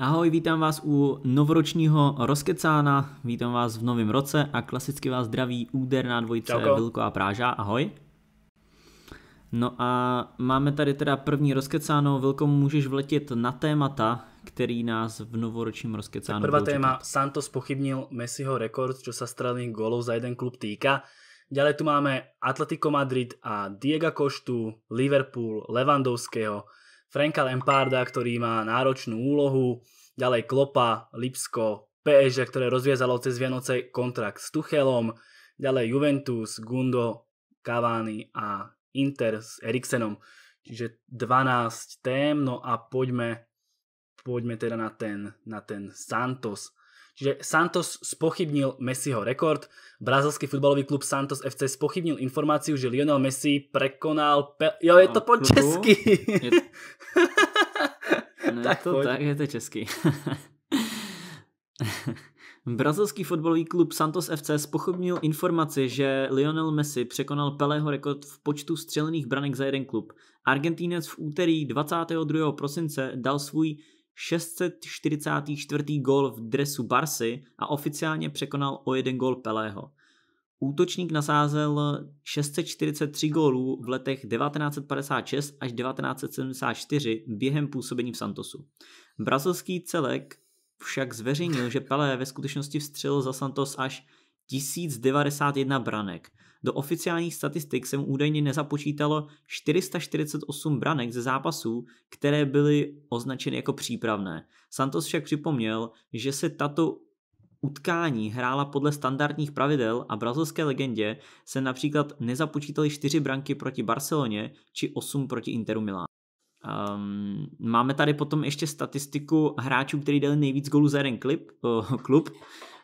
Ahoj, vítám vás u novoročního rozkecána, vítám vás v novém roce a klasicky vás zdraví úderná dvojice Čauko. Vilko a Práža, ahoj. No a máme tady teda první rozkecáno, Vilko můžeš vletět na témata, který nás v novoročním rozkecánu Prvá téma, Santos pochybnil Messiho rekord, čo sa strelných golov za jeden klub týka. Ďalej tu máme Atletico Madrid a Diego Koštu, Liverpool, Levandovského, Franka Lemparda, ktorý má náročnú úlohu, ďalej Klopa, Lipsko, PSG, ktoré rozviezalo cez Vianoce kontrakt s Tuchelom, ďalej Juventus, Gundo, Cavani a Inter s Eriksenom. Čiže 12 tém, no a poďme, poďme teda na ten, na ten Santos že Santos spochybnil Messiho rekord. Brazilský futbalový klub Santos FC spochybnil informáciu, že Lionel Messi prekonal... Pe... Jo, je to no, po česky. Je... no, tak, je to tak, je to česky. Brazilský fotbalový klub Santos FC spochybnil informaci, že Lionel Messi překonal Pelého rekord v počtu střelených branek za jeden klub. Argentínec v úterý 22. prosince dal svůj 644. gol v dresu Barsy a oficiálně překonal o jeden gol Pelého. Útočník nasázel 643 gólů v letech 1956 až 1974 během působení v Santosu. Brazilský celek však zveřejnil, že Pelé ve skutečnosti vstřelil za Santos až 1091 branek – do oficiálních statistik se mu údajně nezapočítalo 448 branek ze zápasů, které byly označeny jako přípravné. Santos však připomněl, že se tato utkání hrála podle standardních pravidel a brazilské legendě se například nezapočítaly 4 branky proti Barceloně či 8 proti Interu Milán. Um, ehm, máme tady potom ještě statistiku hráčů, který dali nejvíc gólů za jeden klip, uh, klub.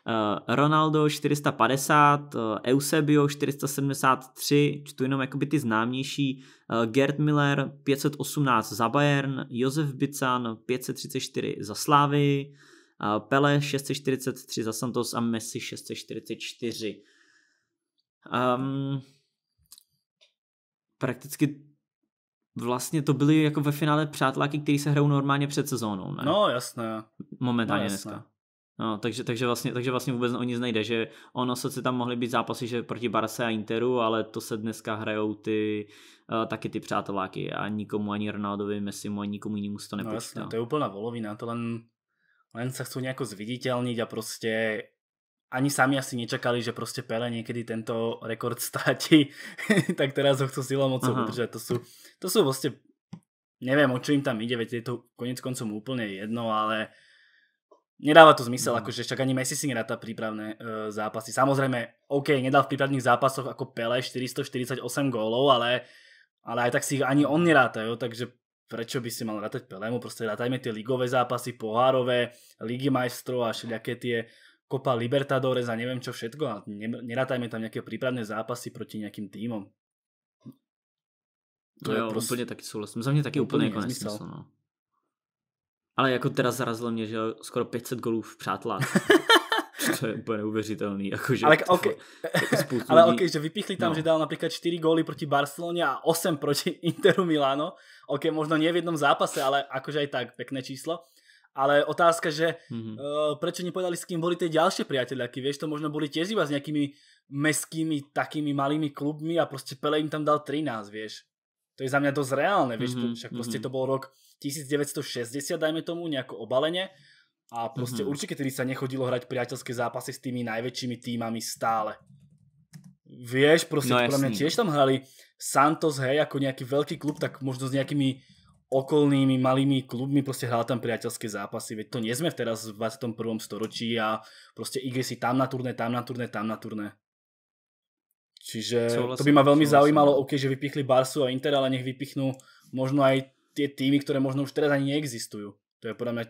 Eh, Ronaldo 450, eh, Eusebio 473, čtu jenom jakoby ty známější, eh, Gerd Miller 518 za Bayern, Josef Bican 534 za Slávy, Pele 643 za Santos a Messi 644. Um, ehm, prakticky vlastně to byly jako ve finále přáteláky, který se hrajou normálně před sezónou, ne? No jasné. Momentálně no, jasné. dneska. No, takže, takže, vlastně, takže vlastně vůbec o nic nejde, že ono sice tam mohly být zápasy že proti Barse a Interu, ale to se dneska hrajou ty, uh, taky ty přáteláky a nikomu ani Ronaldovi, Messimu, ani nikomu jinému se to nepočítá. No jasne, no. to je úplná volovina, to len, len se chcou nějak zviditelnit a prostě ani sami asi nečekali, že prostě Pele někdy tento rekord státí, tak teraz ho chcou silou moc udržet. To jsou to jsou vlastně, nevím, o čo jim tam jde, veď je to konec koncom úplně jedno, ale Nedáva to zmysel, mm. akože však ani Messi si nedá prípravné e, zápasy. Samozrejme, OK, nedal v prípravných zápasoch ako Pele 448 gólov, ale, ale aj tak si ich ani on neráta, jo? takže prečo by si mal rátať Pelemu? Proste rátajme tie ligové zápasy, pohárové, ligy majstrov a všelijaké tie Copa Libertadores a neviem čo všetko, ale nerátajme tam nejaké prípravné zápasy proti nejakým týmom. To no jo, je úplne taký súhlas. Za mě taky úplně, úplne konec smysl, no. Ale jako teda zarazilo mě, že skoro 500 golů v přátelách. to je úplně neuvěřitelný. Jakože ale, okay. Jako ale ok, že vypichli tam, no. že dal například 4 góly proti Barceloně a 8 proti Interu Milano. Ok, možno nie v jednom zápase, ale akože aj tak, pekné číslo. Ale otázka, že mm-hmm. uh, prečo nepovedali, s kým boli tie ďalšie priateľaky, vieš, to možno boli tiež iba s nejakými meskými takými malými klubmi a prostě Pele im tam dal 13, vieš. To je za mňa dosť reálne, vieš, mm-hmm. však prostě mm-hmm. to bol rok 1960, dajme tomu, nejako obalene. A prostě mm-hmm. určite tedy sa nechodilo hrať priateľské zápasy s tými najväčšími týmami stále. Vieš, prostě no, podľa mňa tiež tam hrali Santos, hej, ako nejaký veľký klub, tak možno s nejakými okolnými malými klubmi prostě hrali tam priateľské zápasy, veď to nie sme teraz v 21. storočí a prostě igre si tam na turné, tam na turné, tam na turné. Čiže to by ma veľmi zaujímalo, no. OK, že vypichli Barsu a Inter, ale nech vypichnú možno aj ty týmy, ktoré možno už teraz ani neexistujú. To je podľa mňa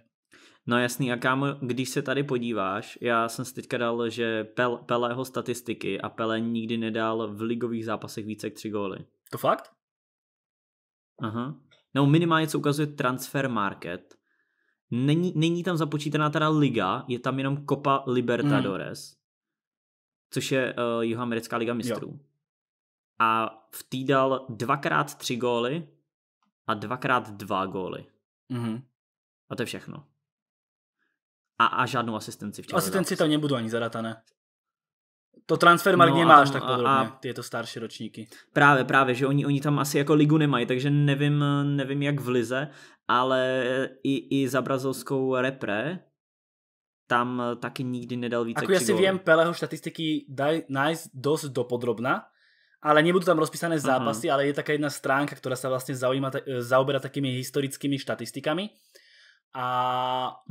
No jasný, a kámo, když se tady podíváš, já jsem si teďka dal, že Pel, Pelého statistiky a Pele nikdy nedal v ligových zápasech více jak tři góly. To fakt? Aha. No minimálně, co ukazuje Transfer Market. Není, není tam započítaná teda liga, je tam jenom Copa Libertadores, mm. což je uh, jihoamerická liga mistrů. Jo. A v dal dvakrát tři góly a dvakrát dva góly. Mm-hmm. A to je všechno. A, a žádnou asistenci těch Asistenci tam nebudu ani zadatané. To transfer no, no, máš tak podrobně, a, ty je to starší ročníky. Právě, právě, že oni, oni tam asi jako ligu nemají, takže nevím, nevím jak v lize, ale i, i za brazilskou repre tam taky nikdy nedal více Jako já si vím peleho statistiky dají daj, dost dopodrobna, ale nebudú tam rozpísané mhm. zápasy, uh-huh. ale je taká jedna stránka, ktorá sa vlastne zaujíma, zaoberá takými historickými štatistikami a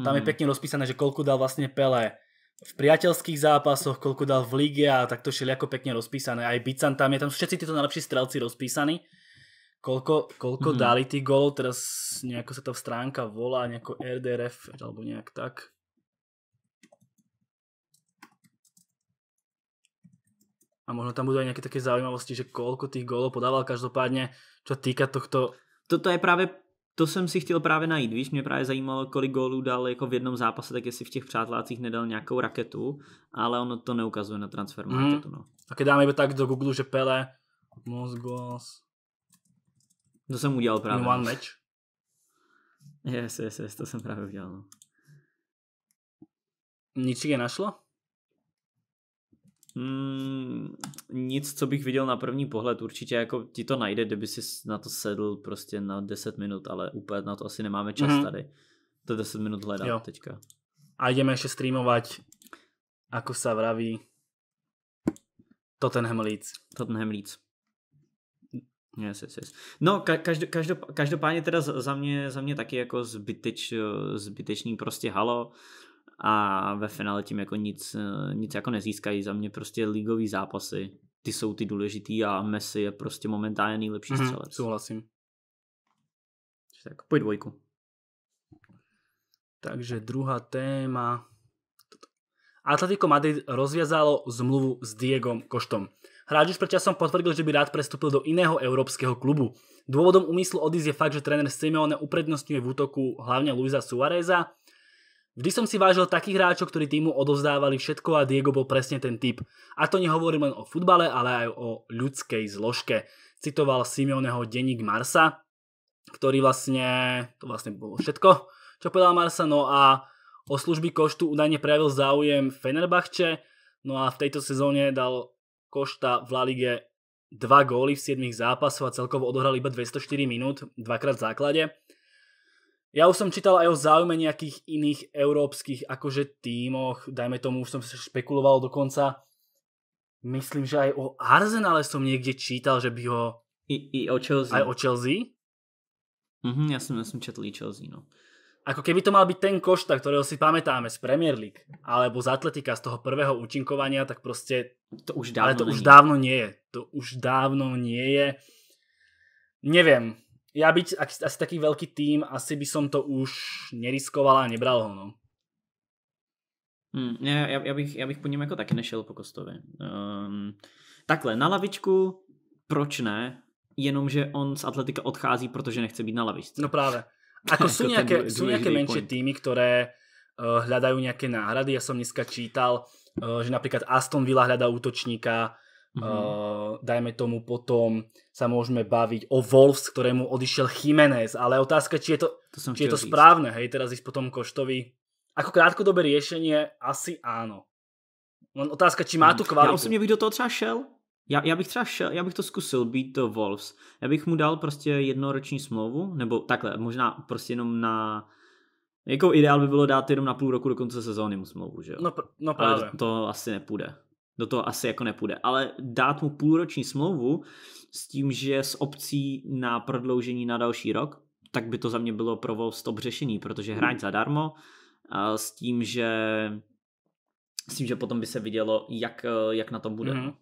tam uh-huh. je mhm. pekne rozpísané, že koľko dal vlastne Pele v priateľských zápasoch, koľko dal v lige a takto ako pekne rozpísané. Aj Bican tam je, tam sú všetci títo najlepší strelci rozpísaní. Koľko, koľko mm. dali tých golov, teraz nejako sa tá stránka volá, nejako RDRF alebo nejak tak. a možno tam budú aj nejaké také zaujímavosti, že koľko tých gólov podával. Každopádně, čo týka tohto... Toto je právě to jsem si chtěl právě najít, víš, mě právě zajímalo, kolik gólů dal jako v jednom zápase, tak jestli v těch přátelácích nedal nějakou raketu, ale ono to neukazuje na transfer marketu, mhm. no. A Tak dáme iba tak do Google, že Pele, most goals. To jsem udělal právě. In one match. Yes, yes, yes, to jsem právě udělal. No. Nic je našlo? Hmm, nic, co bych viděl na první pohled, určitě jako ti to najde, kdyby si na to sedl prostě na 10 minut, ale úplně na to asi nemáme čas mm-hmm. tady. To 10 minut hledat jo. teďka. A jdeme ještě streamovat, jako se vraví, Tottenham Leeds. Tottenham Leeds. Yes, yes, yes. No, každop, každopádně teda za mě, za mě taky jako zbyteč, zbytečný prostě halo a ve finále tím jako nic, eh, nic jako nezískají. Za mě prostě ligový zápasy, ty jsou ty důležitý a Messi je prostě momentálně nejlepší mm-hmm, střelec. Souhlasím. Tak pojď dvojku. Takže druhá téma. Atletico Madrid rozviazalo zmluvu s Diegom Koštom. Hráč už predčasom potvrdil, že by rád prestúpil do iného európskeho klubu. Dôvodom úmyslu odísť je fakt, že tréner Simeone uprednostňuje v útoku hlavne Luisa Suareza, Vždy som si vážil takých hráčov, ktorí týmu odovzdávali všetko a Diego bol presne ten typ. A to nehovorím len o futbale, ale aj o ľudskej zložke. Citoval Simeoneho denník Marsa, ktorý vlastne, to vlastne bolo všetko, čo povedal Marsa, no a o služby Koštu údajne prejavil záujem Fenerbahče, no a v tejto sezóne dal Košta v La Lige 2 góly v 7 zápasoch a celkovo odohral iba 204 minút, dvakrát v základe. Ja už som čítal aj o záujme nejakých iných európskych akože tímoch, dajme tomu, už som špekuloval dokonca. Myslím, že aj o Arsenale som niekde čítal, že by ho... I, i o Chelsea. Aj o Chelsea? Mhm, ja som, ja som četl i Chelsea, no. Ako keby to mal byť ten košta, ktorého si pamätáme z Premier League, alebo z Atletika, z toho prvého účinkovania, tak proste... To už dávno Ale to nie. už dávno nie je. To už dávno nie je. Neviem, ja byť asi taký veľký tým, asi by som to už neriskoval a nebral ho, no. Hmm, ja ja, bych, ja bych po něm jako taky nešel po Kostovi. Um, takhle, na lavičku, proč ne? Jenomže on z Atletika odchází, protože nechce být na lavičce. No právě. Ako sú nejaké, sú nejaké menšie týmy, ktoré uh, hľadajú nejaké náhrady. Ja som dneska čítal, uh, že napríklad Aston Villa hľadá útočníka, Mm-hmm. Uh, dajme tomu potom sa môžeme baviť o Wolves, ktorému odišiel Jiménez, ale otázka, či je to, to či je to správne, hej, teraz ísť potom Koštovi. Ako krátkodobé riešenie, asi áno. Len otázka, či má mm, tu kvalitu. Já osobně bych do toho třeba šel. Já, já bych třeba šel, já bych to zkusil být do Wolves. Já bych mu dal prostě jednoroční smlouvu, nebo takhle, možná prostě jenom na jako ideál by bylo dát jenom na půl roku do konce sezóny mu smlouvu, že jo? No, no právě. Ale to, to asi nepůjde do toho asi jako nepůjde. Ale dát mu půlroční smlouvu s tím, že s opcí na prodloužení na další rok, tak by to za mě bylo provoz top řešení, protože hmm. hráč zadarmo a s tím, že s tím, že potom by se vidělo, jak, jak na tom bude. Mm-hmm.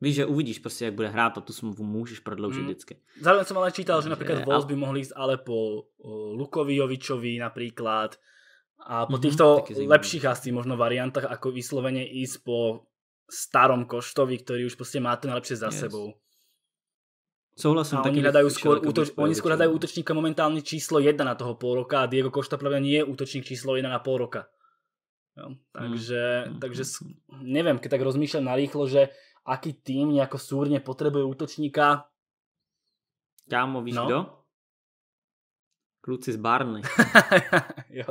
Víš, že uvidíš prostě, jak bude hrát a tu smlouvu můžeš prodloužit mm. vždycky. Zároveň jsem ale čítal, že například Wolves by mohli jít ale po eh, Lukovi Jovičovi například, a po mm-hmm, lepších asi možno variantách, ako vyslovene ísť po starom koštovi, ktorý už prostě má to najlepšie za yes. sebou. Souhlasím. oni hľadajú skôr, útoč, oni skôr hľadajú útočníka momentálne číslo 1 na toho pol roka a Diego Košta pravda nie je útočník číslo 1 na pol roka. Jo, mm, takže, mm. takže mm, mm. neviem, keď tak rozmýšľam narýchlo, že aký tým nejako súrne potrebuje útočníka. Kámo, víš no? kdo? Kluci z Barny. jo.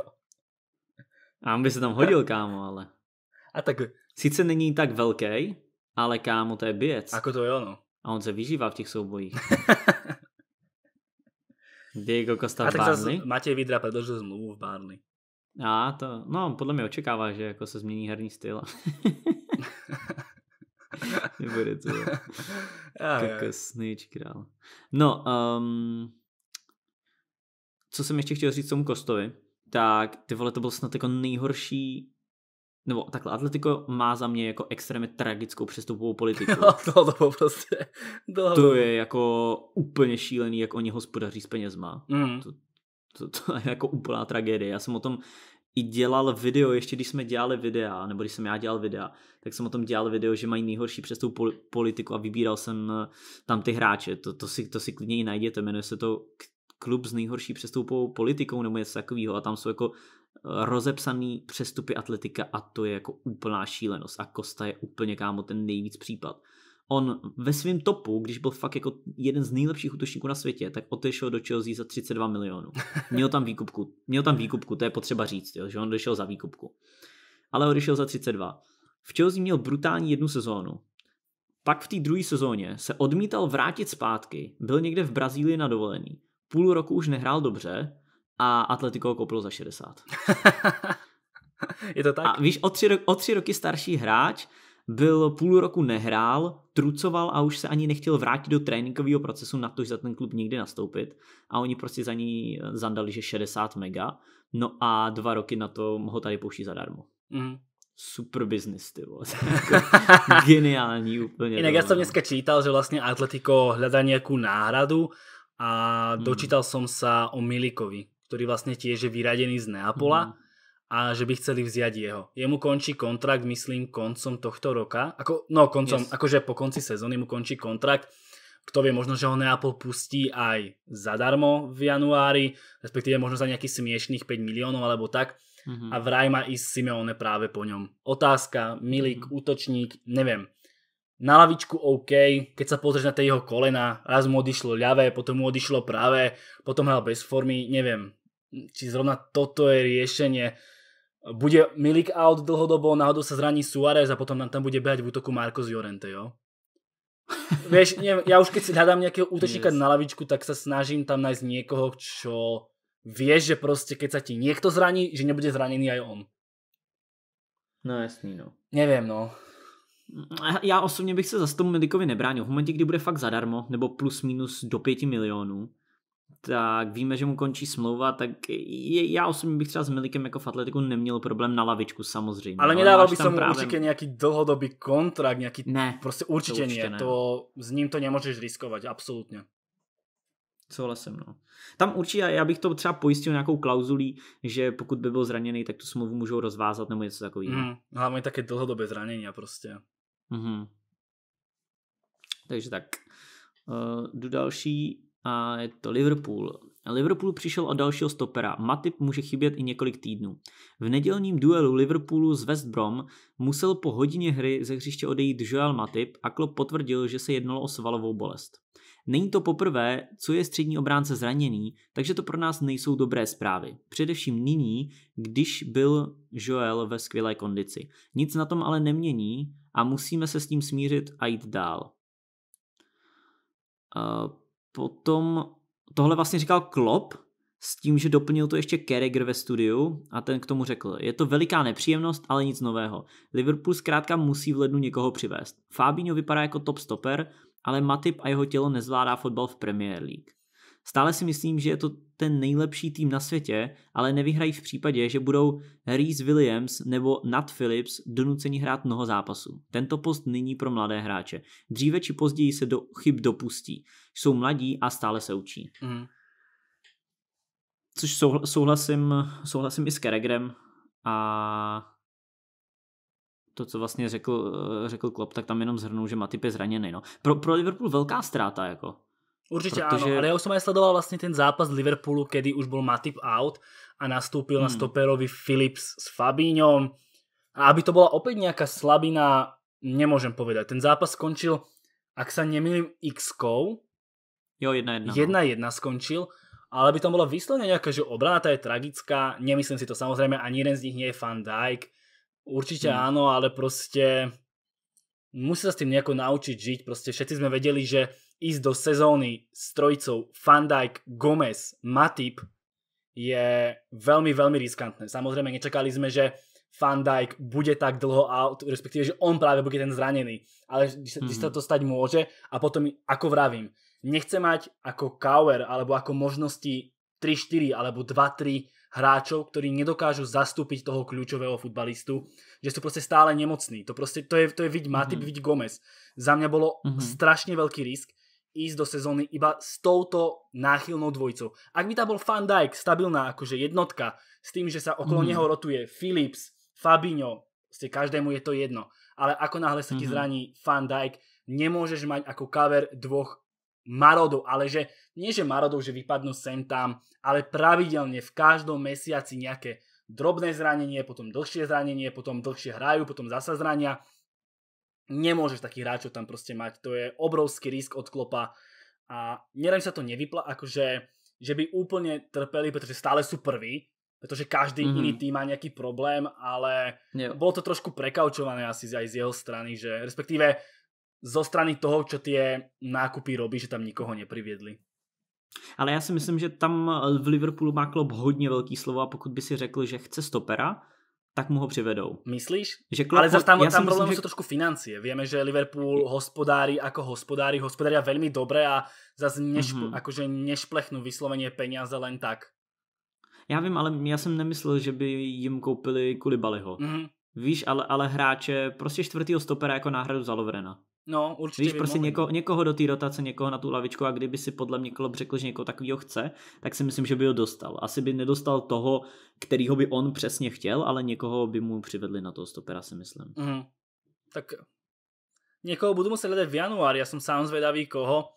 A on by se tam hodil, kámo, ale. A tak... Sice není tak velký, ale kámo, to je běc. Ako to je, ono. A on se vyžívá v těch soubojích. Diego Costa a v Barnley. tak Matěj Vidra predložil zmluvu v Barnley. A to, no, podle mě očekává, že jako se změní herní styl. Nebude to. Kokosnýč král. No, um, co jsem ještě chtěl říct tomu Kostovi, tak ty vole, to byl snad jako nejhorší nebo takhle, Atletico má za mě jako extrémně tragickou přestupovou politiku. No, to, to prostě bylo. To je jako úplně šílený, jak oni hospodaří s penězma. Mm. To, to, to je jako úplná tragédie. Já jsem o tom i dělal video, ještě když jsme dělali videa, nebo když jsem já dělal videa, tak jsem o tom dělal video, že mají nejhorší přestupovou politiku a vybíral jsem tam ty hráče. To, to, si, to si klidně i najděte, jmenuje se to klub s nejhorší přestupovou politikou nebo něco takového a tam jsou jako eh, rozepsaný přestupy atletika a to je jako úplná šílenost a Kosta je úplně kámo ten nejvíc případ. On ve svém topu, když byl fakt jako jeden z nejlepších útočníků na světě, tak odešel do Chelsea za 32 milionů. Měl tam výkupku, měl tam výkupku, to je potřeba říct, jo, že on odešel za výkupku. Ale odešel za 32. V Chelsea měl brutální jednu sezónu, pak v té druhé sezóně se odmítal vrátit zpátky, byl někde v Brazílii na dovolený, půl roku už nehrál dobře a Atletico ho koupil za 60. Je to tak? A víš, o tři, ro- o tři roky starší hráč byl půl roku nehrál, trucoval a už se ani nechtěl vrátit do tréninkového procesu na to, že za ten klub nikdy nastoupit a oni prostě za ní eh, zandali, že 60 mega, no a dva roky na to ho tady pouští zadarmo. Mm. Super business, ty vole. geniální úplně. Jinak já no, jsem no. dneska čítal, že vlastně Atletico hledá nějakou náhradu a mm. dočítal som sa o Milikovi, ktorý vlastne tiež je vyradený z Neapola mm. a že by chceli vziať jeho. Jemu končí kontrakt, myslím, koncom tohto roka. Ako, no, koncom, yes. akože po konci sezóny mu končí kontrakt. Kto vie, možno, že ho Neapol pustí aj zadarmo v januári, respektíve možno za nejakých smiešných 5 miliónov alebo tak. Mm-hmm. A vraj má ísť Simeone práve po ňom. Otázka, Milik, mm-hmm. útočník, neviem na lavičku OK, keď sa pozrieš na tie jeho kolena, raz mu odišlo ľavé, potom mu odišlo práve, potom hral bez formy, neviem, či zrovna toto je riešenie. Bude Milik out dlhodobo, náhodou sa zraní Suárez a potom nám tam bude behať v útoku Marcos Llorente, jo? Vieš, neviem, ja už keď si hľadám nejakého útočníka yes. na lavičku, tak sa snažím tam nájsť niekoho, čo vieš, že proste keď sa ti niekto zraní, že nebude zranený aj on. No jasný, no. Neviem, no já osobně bych se za tomu Milikovi nebránil. V momentě, kdy bude fakt zadarmo, nebo plus minus do 5 milionů, tak víme, že mu končí smlouva, tak je, já osobně bych třeba s Milikem jako v Atletiku neměl problém na lavičku samozřejmě. Ale nedával by som právě... určitě nějaký dlhodobý kontrakt, nějaký... Ne, prostě určitě, to určitě ne. To, s ním to nemůžeš riskovat, absolutně. Souhlasím, no. Tam určitě, já bych to třeba pojistil nějakou klauzulí, že pokud by byl zraněný, tak tu smlouvu můžou rozvázat nebo něco takového. Mm, hlavně také dlhodobé zranění prostě. Mm-hmm. Takže tak, uh, jdu další a je to Liverpool. Liverpool přišel od dalšího stopera. Matip může chybět i několik týdnů. V nedělním duelu Liverpoolu s West Brom musel po hodině hry ze hřiště odejít Joel Matip a Klopp potvrdil, že se jednalo o svalovou bolest. Není to poprvé, co je střední obránce zraněný, takže to pro nás nejsou dobré zprávy. Především nyní, když byl Joel ve skvělé kondici. Nic na tom ale nemění, a musíme se s tím smířit a jít dál. Eh, potom tohle vlastně říkal Klopp, s tím, že doplnil to ještě Carragher ve studiu a ten k tomu řekl, je to veliká nepříjemnost, ale nic nového. Liverpool zkrátka musí v lednu někoho přivést. Fabinho vypadá jako top stoper, ale Matip a jeho tělo nezvládá fotbal v Premier League. Stále si myslím, že je to ten nejlepší tým na světě, ale nevyhrají v případě, že budou Reese Williams nebo Nat Phillips donuceni hrát mnoho zápasů. Tento post není pro mladé hráče. Dříve či později se do chyb dopustí. Jsou mladí a stále se učí. Mm. Což souhlasím, souhlasím i s Keregrem a to, co vlastně řekl, řekl Klopp, tak tam jenom zhrnul, že Matip je zraněný. No. Pro, pro Liverpool velká ztráta, jako. Určite Protože... áno, ale ja už som aj sledoval vlastne ten zápas Liverpoolu, kedy už bol Matip out a nastúpil hmm. na stoperovi Philips s Fabíňom. A aby to bola opäť nejaká slabina, nemôžem povedať. Ten zápas skončil, ak sa nemýlim, x-kou. Jo, 1-1. 1-1 no. skončil, ale by tam bola výsledne nejaká, že obrana tá je tragická. Nemyslím si to samozrejme, ani jeden z nich nie je fan Dijk. Určite hmm. áno, ale proste musí sa s tým nejako naučiť žiť. Proste všetci sme vedeli, že ísť do sezóny s trojicou Van Dijk, Gomez, Matip je veľmi, veľmi riskantné. Samozrejme, nečakali sme, že Van Dijk bude tak dlho out, respektíve, že on práve bude ten zranený. Ale mm-hmm. sa mhm. to stať môže a potom, ako vravím, nechce mať ako Kauer alebo ako možnosti 3-4 alebo 2-3 hráčov, ktorí nedokážu zastúpiť toho kľúčového futbalistu, že sú proste stále nemocní. To, proste, to je, to je vidť Matip, mm-hmm. Gomez. Za mňa bolo mm-hmm. strašne veľký risk ísť do sezóny iba s touto náchylnou dvojicou. Ak by tam bol Van Dijk, stabilná akože jednotka, s tým, že sa okolo mm. neho rotuje Philips, Fabinho, ste každému je to jedno. Ale ako náhle sa ti mhm. zraní Van Dijk, nemôžeš mať ako cover dvoch marodov, ale že nie že marodov, že vypadnú sem tam, ale pravidelne v každom mesiaci nejaké drobné zranenie, potom dlhšie zranenie, potom dlhšie hrajú, potom zasa zrania Nemôžeš takých hráčov tam proste mať, to je obrovský risk od klopa a nerem sa to nevypla, akože že by úplne trpeli, pretože stále sú prví, pretože každý mm-hmm. iný tým má nejaký problém, ale jo. bolo to trošku prekaučované asi aj z jeho strany, že respektíve zo strany toho, čo tie nákupy robí, že tam nikoho nepriviedli. Ale já si myslím, že tam v Liverpoolu má klub hodně velký slovo a pokud by si řekl, že chce stopera, tak mu ho přivedou. Myslíš? Že Klopp, Ale zase tam, tam problém že... trošku financie. Víme, že Liverpool hospodári jako hospodári, hospodária velmi dobré a zase nešp- mm-hmm. akože nešplechnu vysloveně peníze len tak. Já vím, ale já jsem nemyslel, že by jim koupili Kulibaliho. Mm-hmm. Víš, ale, ale hráče, prostě čtvrtýho stopera jako náhradu za Lovrena. No, určitě. Víš, prostě mohli. někoho do té rotace, někoho na tu lavičku a kdyby si podle mě Klopp řekl, že někoho takového chce, tak si myslím, že by ho dostal. Asi by nedostal toho, kterýho by on přesně chtěl, ale někoho by mu přivedli na toho stopera, si myslím. Mm. Tak někoho budu muset hledat v januári, já jsem sám zvědavý, koho.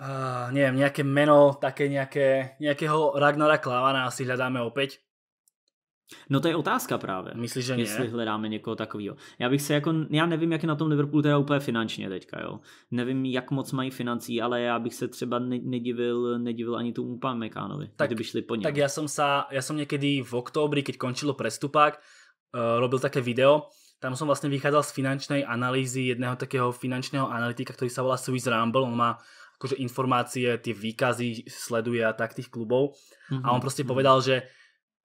Uh, nevím, nějaké meno, také nějaké, nějakého Ragnara Klavana asi hledáme opět. No to je otázka právě. Myslíš, že Jestli ne? hledáme někoho takového. Já bych se jako, já nevím, jak je na tom Liverpool teda úplně finančně teďka, jo. Nevím, jak moc mají financí, ale já bych se třeba nedivil, nedivil ani tomu úplně tak, kdyby šli po něm. Tak já jsem sa, já jsem někdy v oktobri, keď končilo prestupák, uh, robil také video, tam jsem vlastně vycházel z finančnej analýzy jedného takého finančného analytika, který se volá Swiss Rumble. On má akože informácie, tie výkazy sleduje a tak tých klubov. Mm-hmm. A mhm, on proste mm-hmm. povedal, že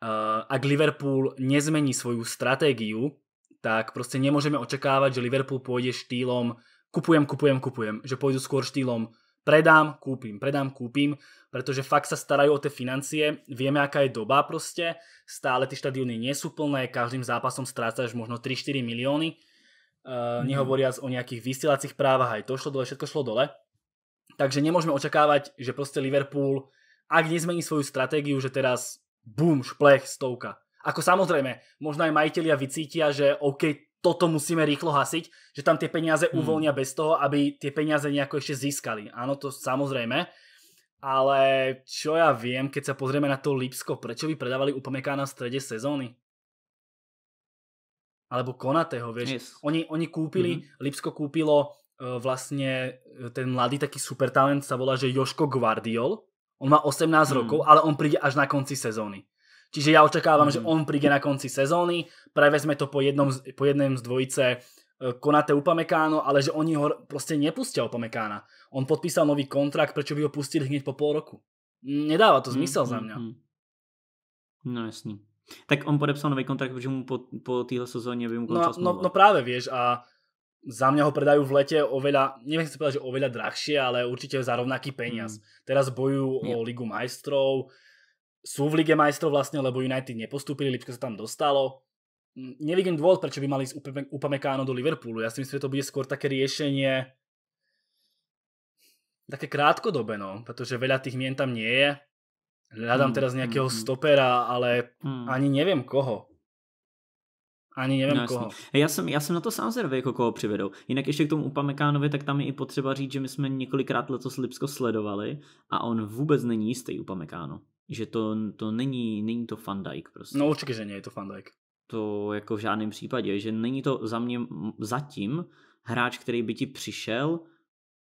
Eh, ak Liverpool nezmení svoju stratégiu, tak proste nemôžeme očakávať, že Liverpool pôjde štýlom kupujem, kupujem, kupujem. Že pôjdu skôr štýlom predám, kúpim, predám, kúpim, pretože fakt sa starajú o tie financie, vieme, aká je doba proste, stále tie štadióny nie sú plné, každým zápasom strácaš možno 3-4 milióny, uh, nehovoriac o nejakých vysielacích právach, aj to šlo dole, všetko šlo dole. Takže nemôžeme očakávať, že proste Liverpool, ak nezmení svoju stratégiu, že teraz bum, šplech, stovka. Ako samozrejme, možno aj majitelia vycítia, že OK, toto musíme rýchlo hasiť, že tam tie peniaze hmm. uvoľnia bez toho, aby tie peniaze nejako ešte získali. Áno, to samozrejme. Ale čo ja viem, keď sa pozrieme na to Lipsko, prečo by predávali Upamekána v strede sezóny? Alebo Konatého, vieš. Yes. Oni, oni kúpili, mm-hmm. Lipsko kúpilo uh, vlastne e, ten mladý taký supertalent sa volá, že Joško Guardiol. On má 18 hmm. rokov, ale on príde až na konci sezóny. Čiže ja očakávam, hmm. že on príde na konci sezóny, prevezme to po jednom, po jednom z dvojice eh, Konate Upamekáno, ale že oni ho prostě nepustia Upamekána. On podpísal nový kontrakt, prečo by ho pustili hned po pol roku? Mm, nedává to zmysel hmm, za hmm, mě. Hmm. No jasný. Tak on podepsal nový kontrakt, protože mu po, po této sezóně by mu no, no, no právě, víš, a za mňa ho predajú v lete oveľa, neviem si povedať, že oveľa drahšie, ale určite za rovnaký peniaz. Mm. Teraz bojujú yeah. o Ligu majstrov, sú v Lige majstrov vlastne, lebo United nepostúpili, Lipsko sa tam dostalo. Mm, nevidím dôvod, prečo by mali ísť Upamekáno do Liverpoolu. Ja si myslím, že to bude skôr také riešenie také krátkodobé, no, pretože veľa tých mien tam nie je. Hľadám mm, teraz nejakého mm, mm. stopera, ale mm. ani neviem koho. Ani nevím no, koho. Já jsem, já jsem na to sám zvědavý, jako koho přivedou. Jinak ještě k tomu Upamekánovi, tak tam je i potřeba říct, že my jsme několikrát letos Lipsko sledovali a on vůbec není jistý Upamekáno. Že to, to není, není to fandajk prostě. No určitě, že není to fandajk. To jako v žádném případě, že není to za mě zatím hráč, který by ti přišel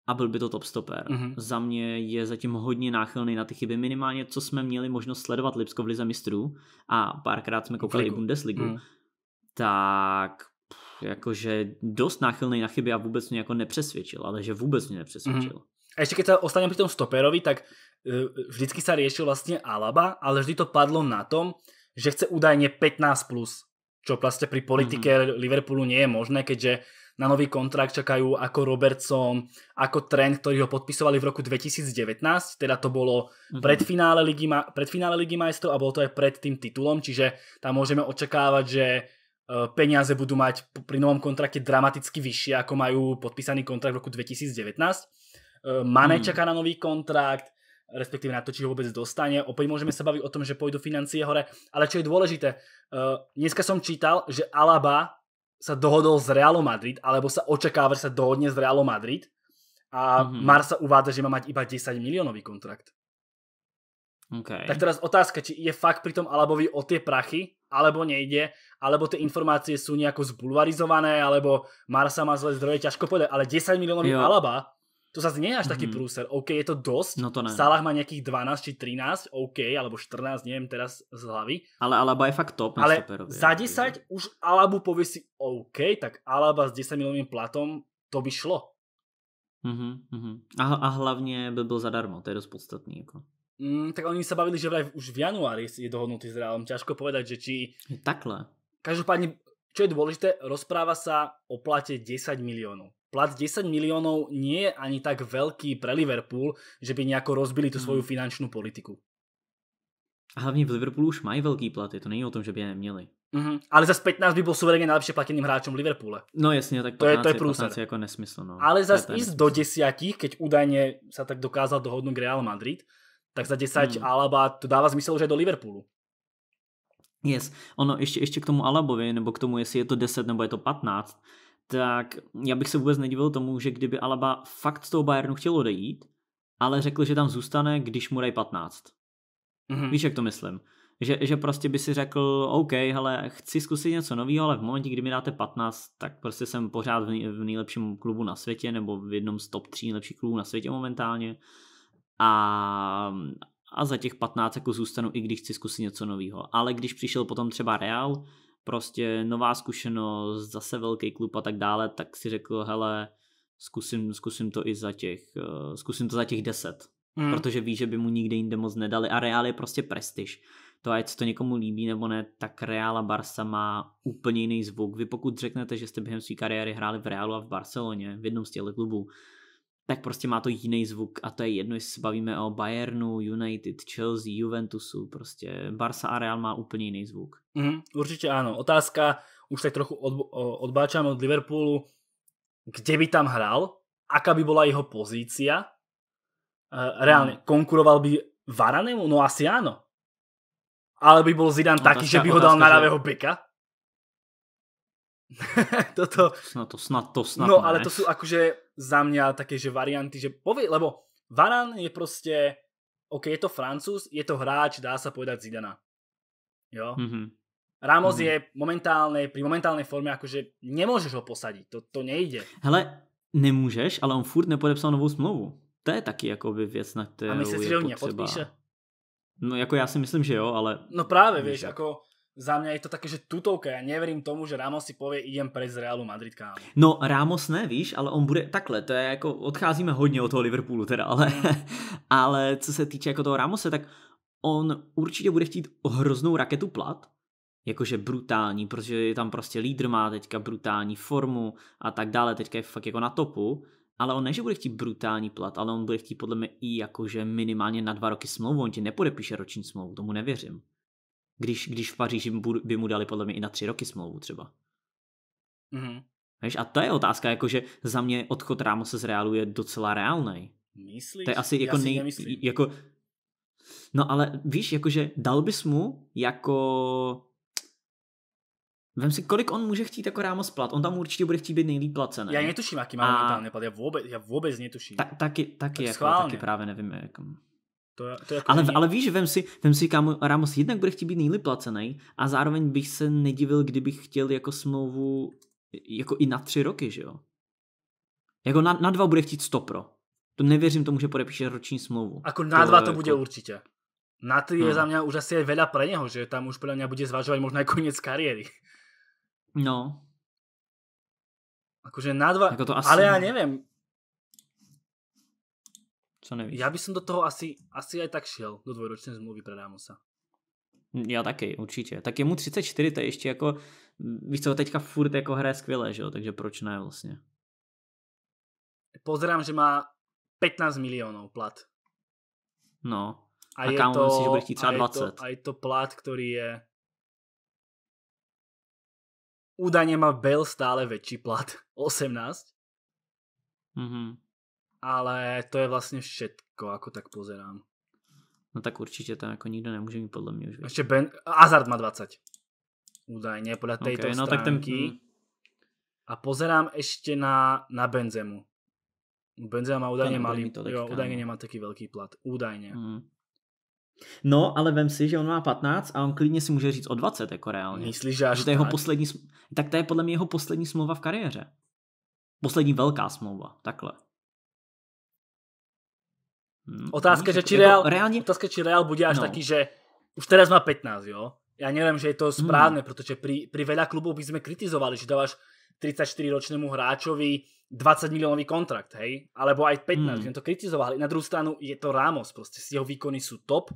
a byl by to top stoper. Mm-hmm. Za mě je zatím hodně náchylný na ty chyby. Minimálně, co jsme měli možnost sledovat Lipsko v Lize mistrů a párkrát jsme koukali i Bundesligu, Mm-hmm tak jakože dost náchylný na chyby a vůbec mě jako nepřesvědčil, ale že vůbec mě nepřesvědčil. Mm. A ještě když se ostanem při tom stoperovi, tak eh, vždycky se řešil vlastně Alaba, ale vždy to padlo na tom, že chce údajně 15+, plus, čo vlastně prostě pri politike mm -hmm. Liverpoolu nie je možné, keďže na nový kontrakt čakajú ako Robertson, ako Trent, ktorí ho podpisovali v roku 2019, teda to bolo mm -hmm. pred finále Ligy, finále Ligy majstrov a bolo to aj pred tým titulom, čiže tam môžeme očakávať, že Eh, peniaze budú mať pri novom kontrakte dramaticky vyššie, ako majú podpísaný kontrakt v roku 2019. Eh, Mane hmm. čaká na nový kontrakt, respektíve na to, či ho vôbec dostane. Opäť môžeme sa baviť o tom, že pôjdu financie hore. Ale čo je dôležité, eh, dneska som čítal, že Alaba sa dohodol s Realo Madrid, alebo sa očakáva, že sa dohodne s Realo Madrid. A mm-hmm. Marsa uvádza, že má mať iba 10 miliónový kontrakt. Okay. Tak teraz otázka, či je fakt pri tom Alabovi o tie prachy, alebo nejde, alebo ty informácie sú nejako zbulvarizované, alebo Marsa má zlé zdroje, ťažko povedať, ale 10 miliónov Alaba, to sa nie je až taký mm. prúser. OK, je to dosť. No to ne. Salah má nejakých 12 či 13, OK, alebo 14, neviem teraz z hlavy. Ale Alaba je fakt top. Ale stoperově, za 10 takže. Jako, už Alabu povie si OK, tak Alaba s 10 milionovým platom, to by šlo. Mm-hmm, mm-hmm. A, a hlavně by byl zadarmo, to je dost podstatný. Jako. Mm, tak oni sa bavili, že vraj už v januári je dohodnutý s Realom. Ťažko povedať, že či... No takhle. Každopádne, čo je dôležité, rozpráva sa o plate 10 miliónov. Plat 10 miliónov nie je ani tak veľký pre Liverpool, že by nejako rozbili tu hmm. svoju finančnú politiku. A hlavně v Liverpoolu už mají plat, platy, to není o tom, že by aj neměli. Mm-hmm. Ale za 15 by byl suverénně najlepšie plateným hráčem Liverpoole. No jasně, tak 15, to je, to je, 15 je jako nesmysl. No. Ale zase ísť do 10, keď údajne sa tak dokázal dohodnúť Real Madrid, tak za 10 hmm. Alaba to dává smysl, že do Liverpoolu. Yes, ono ještě, ještě k tomu Alabovi, nebo k tomu, jestli je to 10 nebo je to 15, tak já bych se vůbec nedivil tomu, že kdyby Alaba fakt z toho Bayernu chtěl odejít, ale řekl, že tam zůstane, když mu dají 15. Mm-hmm. Víš, jak to myslím? Že, že prostě by si řekl, OK, hele, chci zkusit něco nového, ale v momentě, kdy mi dáte 15, tak prostě jsem pořád v, nej, v nejlepším klubu na světě, nebo v jednom z top 3 nejlepších klubů na světě momentálně a, mm, a za těch 15 jako zůstanu, i když chci zkusit něco nového. Ale když přišel potom třeba Real, prostě nová zkušenost, zase velký klub a tak dále, tak si řekl, hele, zkusím, zkusím to i za těch, eh, zkusím to za těch 10. Mm. Protože ví, že by mu nikde jinde moc nedali a Real je prostě prestiž. To ať se to někomu líbí nebo ne, tak Real a Barca má úplně jiný zvuk. Vy pokud řeknete, že jste během své kariéry hráli v Realu a v Barceloně, v jednom z těch klubů, tak prostě má to jiný zvuk a to je jedno, jestli se bavíme o Bayernu, United, Chelsea, Juventusu, prostě Barca a Real má úplně jiný zvuk. Mm, určitě ano. Otázka, už tak trochu od, odbáčám od Liverpoolu, kde by tam hral, aká by byla jeho pozícia, eh, reálně, mm. konkuroval by Varanemu? No asi ano. Ale by byl Zidane no, taký, že by ho dal na ravého že... beka? Toto. No to snad, to snad No ne. ale to sú akože za mňa také, že varianty, že povie, lebo Varan je proste, ok, je to Francúz, je to hráč, dá sa povedať Zidana. Jo? Mm-hmm. Ramos mm-hmm. je momentálne, pri momentálnej forme akože nemôžeš ho posadiť, to, to nejde. Hele, nemůžeš, ale on furt nepodepsal novou smlouvu. To je taky jakoby věc, na kterou A myslíš, že on nepodpíše? No jako já si myslím, že jo, ale... No právě, víš, jako za mňa je to také, že tutovka, ja neverím tomu, že Ramos si povie, idem pre z Realu Madrid kámo. No Ramos ne, víš, ale on bude takhle, to je jako, odcházíme hodně od toho Liverpoolu teda, ale, hmm. ale co se týče jako toho Ramose, tak on určitě bude chtít hroznou raketu plat, jakože brutální, protože je tam prostě lídr má teďka brutální formu a tak dále, teďka je fakt jako na topu, ale on ne, že bude chtít brutální plat, ale on bude chtít podle mě i jakože minimálně na dva roky smlouvu, on ti nepodepíše roční smlouvu, tomu nevěřím. Když, když v Paříži by mu dali podle mě i na tři roky smlouvu třeba. Mm-hmm. Víš, a to je otázka, jakože za mě odchod Ramose z Realu je docela reálný. Myslíš? To je asi jako, nej, jako No ale víš, jakože dal bys mu jako... Vem si, kolik on může chtít jako Ramos plat. On tam určitě bude chtít být nejlíp placený. Já netuším, jaký má momentálně plat. Já vůbec, já vůbec netuším. Ta, taky, taky, tak jako, taky právě nevím. jak. To, je, to je jako ale, není... ale víš, vem si, vem si kámo, Ramos jednak bude chtít být nejlíp placený a zároveň bych se nedivil, kdybych chtěl jako smlouvu jako i na tři roky, že jo? Jako na, na dva bude chtít 100 pro. To nevěřím tomu, že podepíše roční smlouvu. Ako na to, dva to jako... bude určitě. Na tři no. je za mě už asi je veľa něho, že tam už podle mě bude zvažovat možná i konec kariéry. No. Akože na dva, jako to asi... ale já nevím, co nevíš? Já bych do toho asi, asi aj tak šel, do dvojročné zmluvy pro Ramosa. Já taky, určitě. Tak je mu 34, to je ještě jako, víš co, teďka furt jako hraje skvěle, že jo, takže proč ne vlastně? Pozerám, že má 15 milionů plat. No, a, a je kámo, to, myslí, že bude chtít třeba a 20. to, a je to plat, který je údajně má Bell stále větší plat, 18. Mhm ale to je vlastně všetko, jako tak pozerám. No tak určitě tam jako nikdo nemůže mít podle mě už. Vědět. Ještě Ben, Hazard má 20. Údajně, podle této okay, no, stránky. Tak ten... Hmm. A pozerám ještě na, na Benzemu. Benzema má údajně malý, to jo, údajně nemá taky velký plat. Údajně. Mm. No, ale vem si, že on má 15 a on klidně si může říct o 20 jako reálně. Myslíš, že až že to je jeho poslední, tak to je podle mě jeho poslední smlouva v kariéře. Poslední velká smlouva, takhle. Hmm, otázka, no, že či Real, reálne... otázka, či Real bude až no. taký, že už teraz má 15, jo? Ja neviem, že je to správne, hmm. pretože pri, pri veľa klubov by sme kritizovali, že dávaš 34-ročnému hráčovi 20 miliónový kontrakt, hej? Alebo aj 15, hmm. to kritizovali. Na druhou stranu je to Ramos, proste jeho výkony sú top. E,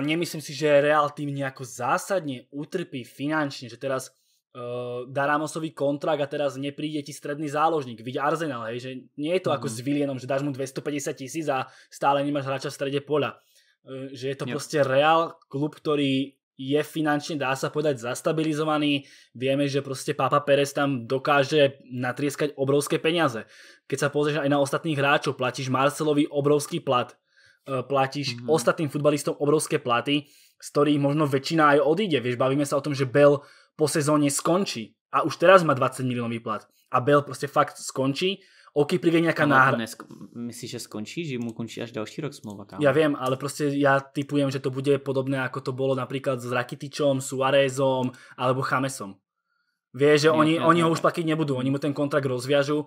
nemyslím si, že Real tým nejako zásadne utrpí finančne, že teraz uh, dá Ramosový kontrakt a teraz nepríde ti stredný záložník. vidí Arsenal, hej, že nie je to mm. ako s mhm. Vilienom, že dáš mu 250 tisíc a stále nemáš hráča v strede pola. Uh, že je to yep. proste Real, klub, ktorý je finančne, dá sa povedať, zastabilizovaný. Vieme, že proste Papa Perez tam dokáže natrieskať obrovské peniaze. Keď sa pozrieš aj na ostatných hráčov, platíš Marcelovi obrovský plat, eh, platíš mm-hmm. ostatným futbalistom obrovské platy, z ktorých možno väčšina aj odíde. Vieš, bavíme sa o tom, že Bell po sezóne skončí a už teraz má 20 miliónový plat a Bell prostě fakt skončí, OK, príde nejaká náhra. Nesk- myslíš, že skončí? Že mu končí až další rok smlouva? Kámo. Ja viem, ale prostě ja typujem, že to bude podobné, ako to bolo napríklad s Rakitičom, Suárezom alebo Chamesom. Vie, že oni, oni ho už platiť nebudú, oni mu ten kontrakt rozviažu,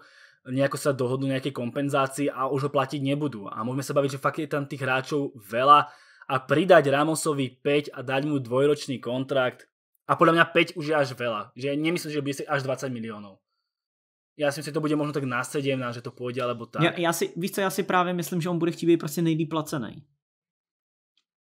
nejako sa dohodnú nejaké kompenzácii a už ho platiť nebudú. A môžeme sa baviť, že fakt je tam tých hráčov veľa a pridať Ramosovi 5 a dať mu dvojročný kontrakt, a podľa mňa 5 už je až veľa. Že nemyslím, že bude si až 20 miliónov. Já si myslím, že to bude možno tak na že to půjde, alebo tak. Já, já si, víš co, já si právě myslím, že on bude chtít být prostě nejlíp placený.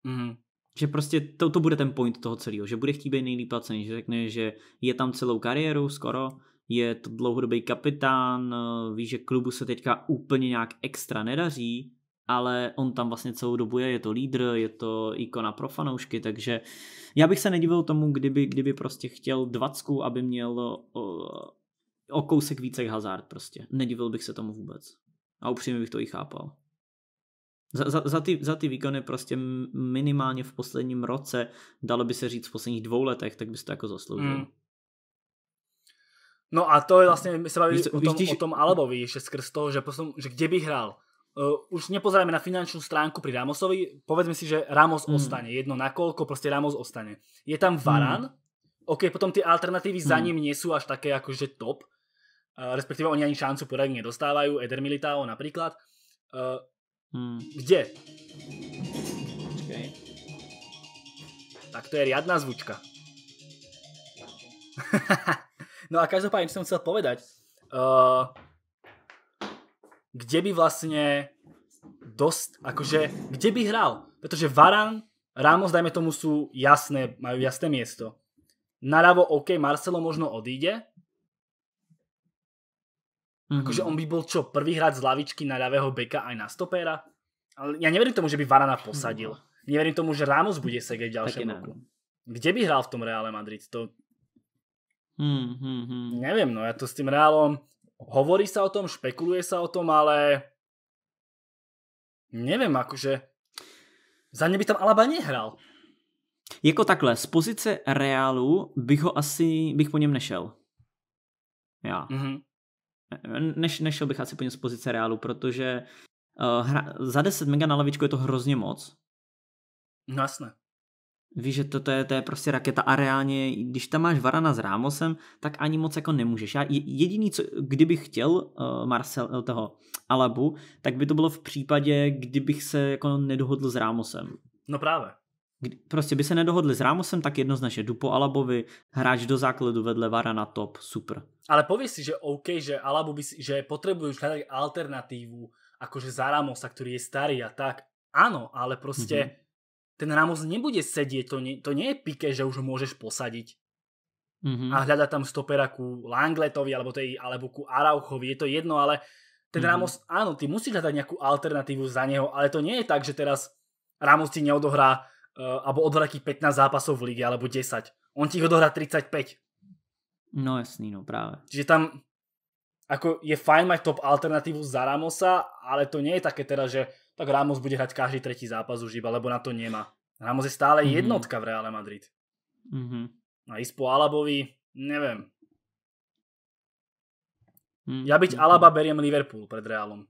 Mm-hmm. Že prostě to, to bude ten point toho celého, že bude chtít být nejlíp placený, že řekne, že je tam celou kariéru skoro, je to dlouhodobý kapitán, eh, ví, že klubu se teďka úplně nějak extra nedaří, ale on tam vlastně celou dobu je, je to lídr, je to ikona pro fanoušky, takže já bych se nedivil tomu, kdyby, kdyby prostě chtěl dvacku, aby měl o, o kousek více hazard prostě. Nedivil bych se tomu vůbec. A upřímně bych to i chápal. Za, za, za, ty, za ty výkony prostě minimálně v posledním roce, dalo by se říct v posledních dvou letech, tak bys to jako zasloužil. Mm. No a to je vlastně, my se bavíme o, tom, o tom Alebovi, že skrz toho, že, posun, že kde by hrál, Uh, už nepozerajme na finančnú stránku pri Ramosovi, povedzme si, že Ramos mm. ostane, jedno nakoľko, proste Ramos ostane. Je tam Varan, mm. OK, potom tie alternatívy hmm. za ním nie sú až také akože top, uh, respektíve oni ani šancu poradne nedostávajú, Eder Militao napríklad. Uh, mm. Kde? Okay. Tak to je riadná zvučka. no a každopádne, čo som chcel povedať, uh, kde by vlastne dosť, akože, kde by hral? Pretože Varan, Ramos, dajme tomu, sú jasné, majú jasné miesto. Naľavo, OK, Marcelo možno odíde. Mm-hmm. Akože on by bol čo, prvý hrať z lavičky na ľavého beka aj na stopéra? Ale ja neverím tomu, že by Varana posadil. Mm-hmm. No. Neverím tomu, že Ramos bude segať v ďalšom roku. Kde by hral v tom Reále Madrid? To... Mm-hmm. Hmm, Neviem, no ja to s tým Reálom Hovorí sa o tom, špekuluje sa o tom, ale neviem, akože za ně by tam Alaba nehral. Jako takhle, z pozice Reálu bych ho asi, bych po něm nešel. Já. Mm-hmm. Neš, nešel bych asi po něm z pozice Reálu, protože uh, hra, za 10 mega na lavičku je to hrozně moc. No jasné. Víš, že to, to, je, to je prostě raketa a reálně, když tam máš Varana s Rámosem, tak ani moc jako nemůžeš. Já jediný, co, kdybych chtěl uh, Marcel, uh, toho Alabu, tak by to bylo v případě, kdybych se jako nedohodl s Rámosem. No právě. Kdy, prostě by se nedohodli s Rámosem, tak jednoznačně jdu po Alabovi, hráč do základu vedle Varana top, super. Ale pověz si, že OK, že Alabu by si, že potřebuji už alternativu, jakože za Rámosa, který je starý a tak. ano, ale prostě mm -hmm ten Ramos nebude sedieť, to nie, to nie je pike, že už ho môžeš posadiť. Mm-hmm. A hľada tam stopera ku Langletovi alebo, tej, alebo ku Arauchovi, je to jedno, ale ten mm-hmm. Ramos, áno, ty musíš hľadať nejakú alternatívu za neho, ale to nie je tak, že teraz Ramos ti neodohrá uh, alebo odohrá 15 zápasov v lige alebo 10. On ti ich odohrá 35. No jasný, no práve. Čiže tam ako je fajn mať top alternatívu za Ramosa, ale to nie je také teraz, že tak Ramos bude hrať každý tretí zápas už iba, lebo na to nemá. Ramos je stále mm-hmm. jednotka v Reále Madrid. Mm-hmm. A ísť po Alabovi, neviem. Mm-hmm. Mhm. Ja byť Alaba beriem Liverpool pred Reálom.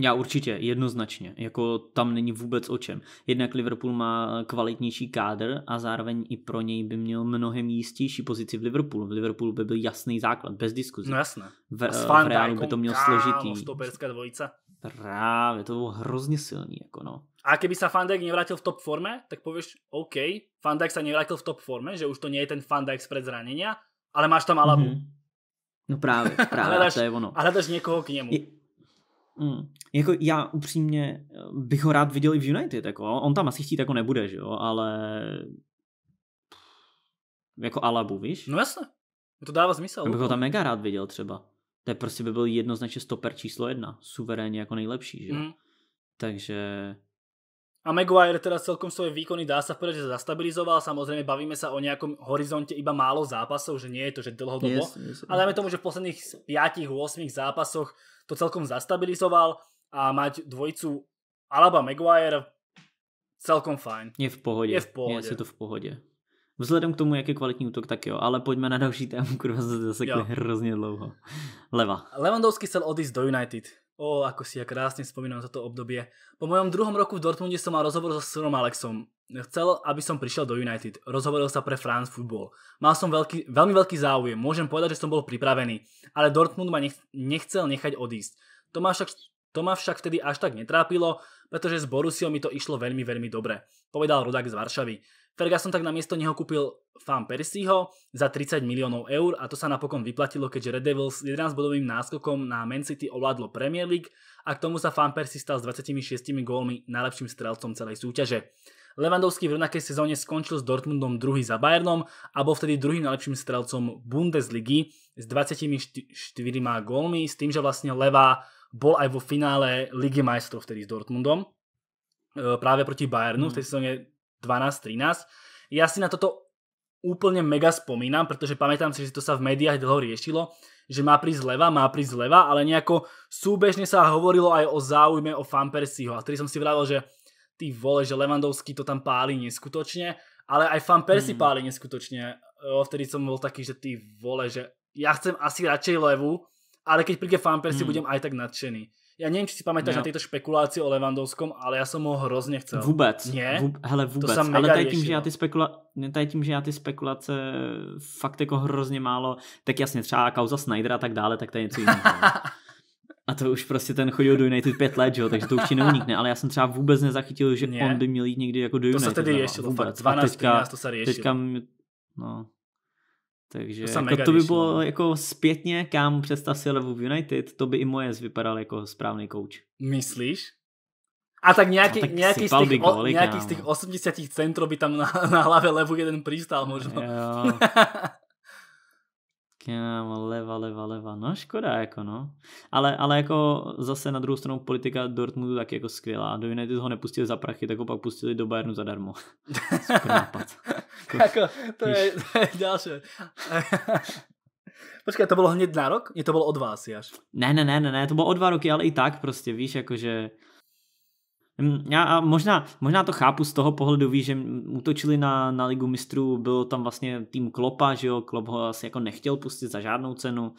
Já určitě, jednoznačně. Jako tam není vůbec o čem. Jednak Liverpool má kvalitnější kádr a zároveň i pro něj by měl mnohem jistější pozici v Liverpoolu. V Liverpoolu by byl jasný základ, bez diskuze. No jasné. V, a v Reálu by to měl kálo, složitý. stoperská dvojice. Právě, to bylo hrozně silný. Jako no. A keby se Fandek nevrátil v top forme, tak pověš, OK, Fandek se nevrátil v top forme, že už to není ten Fandek před zranění, ale máš tam Alabu. Mm-hmm. No právě, právě, hledáš, to je ono. A hledáš někoho k němu. Je, Mm. Jako já upřímně eh, bych ho rád viděl i v United, jako on tam asi chtít jako nebude, že jo, ale jako Alabu, víš? No jasně, to dává smysl. Já bych ho tam mega rád viděl třeba. To je prostě by byl jednoznačně stoper číslo jedna, suverénně jako nejlepší, že jo. Mm. Takže a Maguire teda celkom svoje výkony dá sa povedať, že zastabilizoval. Samozrejme bavíme sa o nejakom horizonte iba málo zápasov, že nie je to, že dlhodobo. Yes, yes, ale dáme tomu, že v posledných 5-8 zápasoch to celkom zastabilizoval a mať dvojicu Alaba Maguire celkom fajn. Je v pohodě. Je v pohodě. Je to v pohodě. Vzhledem k tomu, jak je kvalitní útok, tak jo, ale pojďme na další tému, kurva, zase hrozně dlouho. Leva. Levandovský chcel odísť do United. O, ako si ja krásne spomínam za to obdobie. Po mojom druhom roku v Dortmunde som mal rozhovor so Sirom Alexom. Chcel, aby som prišiel do United. Rozhovoril sa pre France Football. Mal som veľký, veľmi veľký záujem, môžem povedať, že som bol pripravený, ale Dortmund ma nechcel nechať odísť. To ma, však, to ma však vtedy až tak netrápilo, pretože s Borussiou mi to išlo veľmi, veľmi dobre, povedal rodák z Varšavy. Ferguson tak miesto neho kúpil Fan Persieho za 30 miliónov eur a to sa napokon vyplatilo, keďže Red Devils 11-bodovým náskokom na Man City ovládlo Premier League a k tomu sa Fan Persie stal s 26 gólmi najlepším strelcom celej súťaže. Levandovský v rovnakej sezóne skončil s Dortmundom druhý za Bayernom a bol vtedy druhým najlepším strelcom Bundesligy s 24 gólmi, s tým, že vlastne Levá bol aj vo finále Ligy majstrov vtedy s Dortmundom e, práve proti Bayernu, v hmm. tej sezóne 12-13. Ja si na toto úplne mega spomínam, pretože pamätám si, že to sa v médiách dlho riešilo, že má prísť zleva, má prísť zleva, ale nejako súbežne sa hovorilo aj o záujme o Fanpersiho, a ktorý som si vravil, že ty vole, že Levandovský to tam páli neskutočne, ale aj Fan hmm. páli neskutočne. Vtedy som bol taký, že ty vole, že ja chcem asi radšej Levu, ale keď príde Fan Persi, hmm. budem aj tak nadšený. Já nevím, či si pamätáš no. na tyto špekulácie o Levandovskom, ale já jsem ho hrozně chcel. Vůbec. Ne? Vůb, hele, vůbec. To ale tady tím, že já no. ty spekula... tady tím, že já ty spekulace fakt jako hrozně málo, tak jasně třeba kauza Snyder a tak dále, tak to je něco jiného. No. A to už prostě ten chodil do United pět let, jo, takže to ti neunikne, ale já jsem třeba vůbec nezachytil, že Nie. on by měl jít někdy jako do United. To se tedy ještě, no, to fakt 12, teďka, 13, to se riešilo. Teďka, no, takže to, jako, to by no. bylo no. jako zpětně, kam představ si Levu United, to by i moje vypadal jako správný kouč. Myslíš? A tak nějaký, no, tak nějaký, z těch, o, nějaký z těch 80 centrov by tam na, na hlavě levu jeden přistál možno. Jo. kámo, leva, leva, leva. No škoda, jako no. Ale, ale jako zase na druhou stranu politika Dortmundu tak jako skvělá. Do United ho nepustili za prachy, tak ho pak pustili do Bayernu zadarmo. Super jako, to je, to je další. Počkej, to bylo hned na rok? Je to bylo od vás, až? Ne, ne, ne, ne, ne, to bylo o dva roky, ale i tak prostě, víš, jakože Mm, já možná, možná to chápu z toho pohledu, ví, že útočili na, na ligu mistrů, bylo tam vlastně tým Klopa, že jo, Klop ho asi jako nechtěl pustit za žádnou cenu.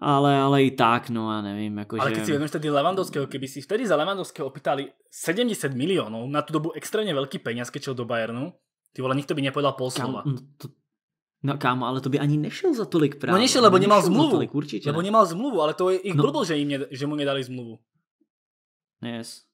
Ale, ale i tak, no já nevím. Jako ale když že... si vezmeš tedy Levandovského, keby si vtedy za Levandovského opýtali 70 milionů na tu dobu extrémně velký peněz, kečel do Bayernu, ty vole, nikto by nepovedal pol slova. Kam, mm, to, no kámo, ale to by ani nešel za tolik no právě. No nešel, lebo nemal zmluvu. Tolik, určitě. Lebo nemal zmluvu, ale to je i no. blbo, že, im ne, že mu nedali zmluvu. Yes.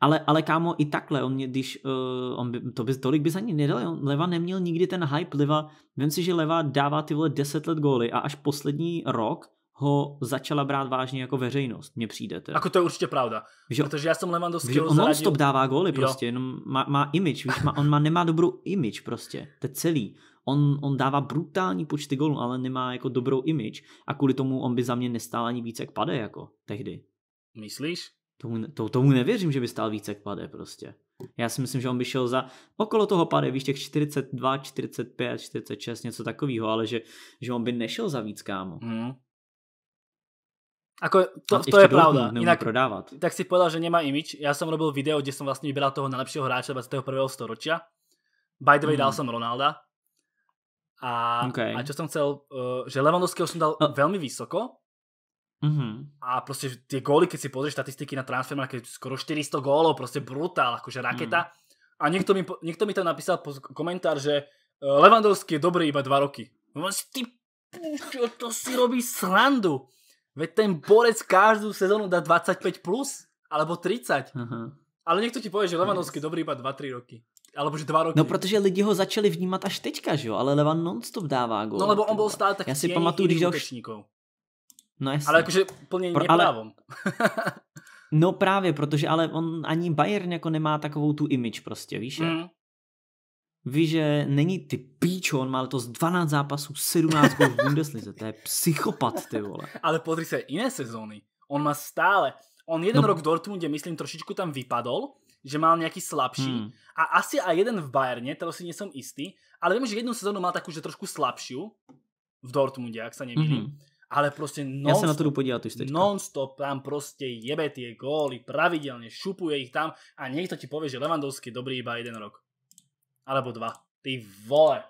Ale, ale kámo, i takhle, on mě, když, uh, on by, to by, tolik by za ní nedal, on, Leva neměl nikdy ten hype, Leva, vím si, že Leva dává ty vole 10 let góly a až poslední rok ho začala brát vážně jako veřejnost, mně přijde. Teda. Ako to je určitě pravda, že, protože já jsem Lewandowského On zaradil... stop dává góly prostě, jenom má, má image, víš, má, on má, nemá dobrou image prostě, to je celý. On, on dává brutální počty gólů, ale nemá jako dobrou image a kvůli tomu on by za mě nestál ani víc, jak pade jako tehdy. Myslíš? Tomu, to, tomu nevěřím, že by stál více k pade prostě. Já si myslím, že on by šel za okolo toho pade, víš, těch 42, 45, 46, něco takového, ale že, že on by nešel za víc, kámo. Mm. Ako, to, to je pravda. Inak, prodávat. Tak si povedal, že nemá imič. Já jsem robil video, kde jsem vlastně vybral toho nejlepšího hráča 21. storočia. By the way, mm. dal hmm. jsem Ronalda. A, okay. a čo som chcel, uh, že Levandovského som dal no. veľmi vysoko, Mm-hmm. A proste tie góly, keď si pozrieš štatistiky na Transfermarkt, skoro 400 gólov, proste brutál, akože raketa. Mm. A niekto mi, niekto mi tam napísal komentár, že eh, Levandovský je dobrý iba 2 roky. No vlastně, ty čo to si robí srandu. Veď ten borec každú sezónu dá 25 plus, alebo 30. Mm-hmm. Ale niekto ti povie, že Levandovský je dobrý iba 2-3 roky. Alebo že dva roky. No protože lidi ho začali vnímat až teďka, že jo? Ale Levan non-stop dává gól. No lebo on byl stále tak Já si pamatuju, když už... No jasný. Ale jakože plně Pro, ale... no právě, protože ale on ani Bayern jako nemá takovou tu image prostě, víš mm. Víš, že není ty píčo, on má letos 12 zápasů, 17 gol v Bundeslize, to je psychopat, ty vole. Ale podri se, jiné sezóny, on má stále, on jeden no. rok v Dortmundě, myslím, trošičku tam vypadol, že mal nejaký slabší hmm. a asi aj jeden v Bayerne, teraz si nesom jistý. istý, ale viem, že jednu sezónu mal takú, že trošku slabšiu v Dortmunde, ak sa nemýlim. Mm-hmm ale prostě non ja sa na to podívať Non-stop tam proste jebe tie góly, pravidelne šupuje ich tam a niekto ti povie, že Levandovský je dobrý iba jeden rok. Alebo dva. Ty vole.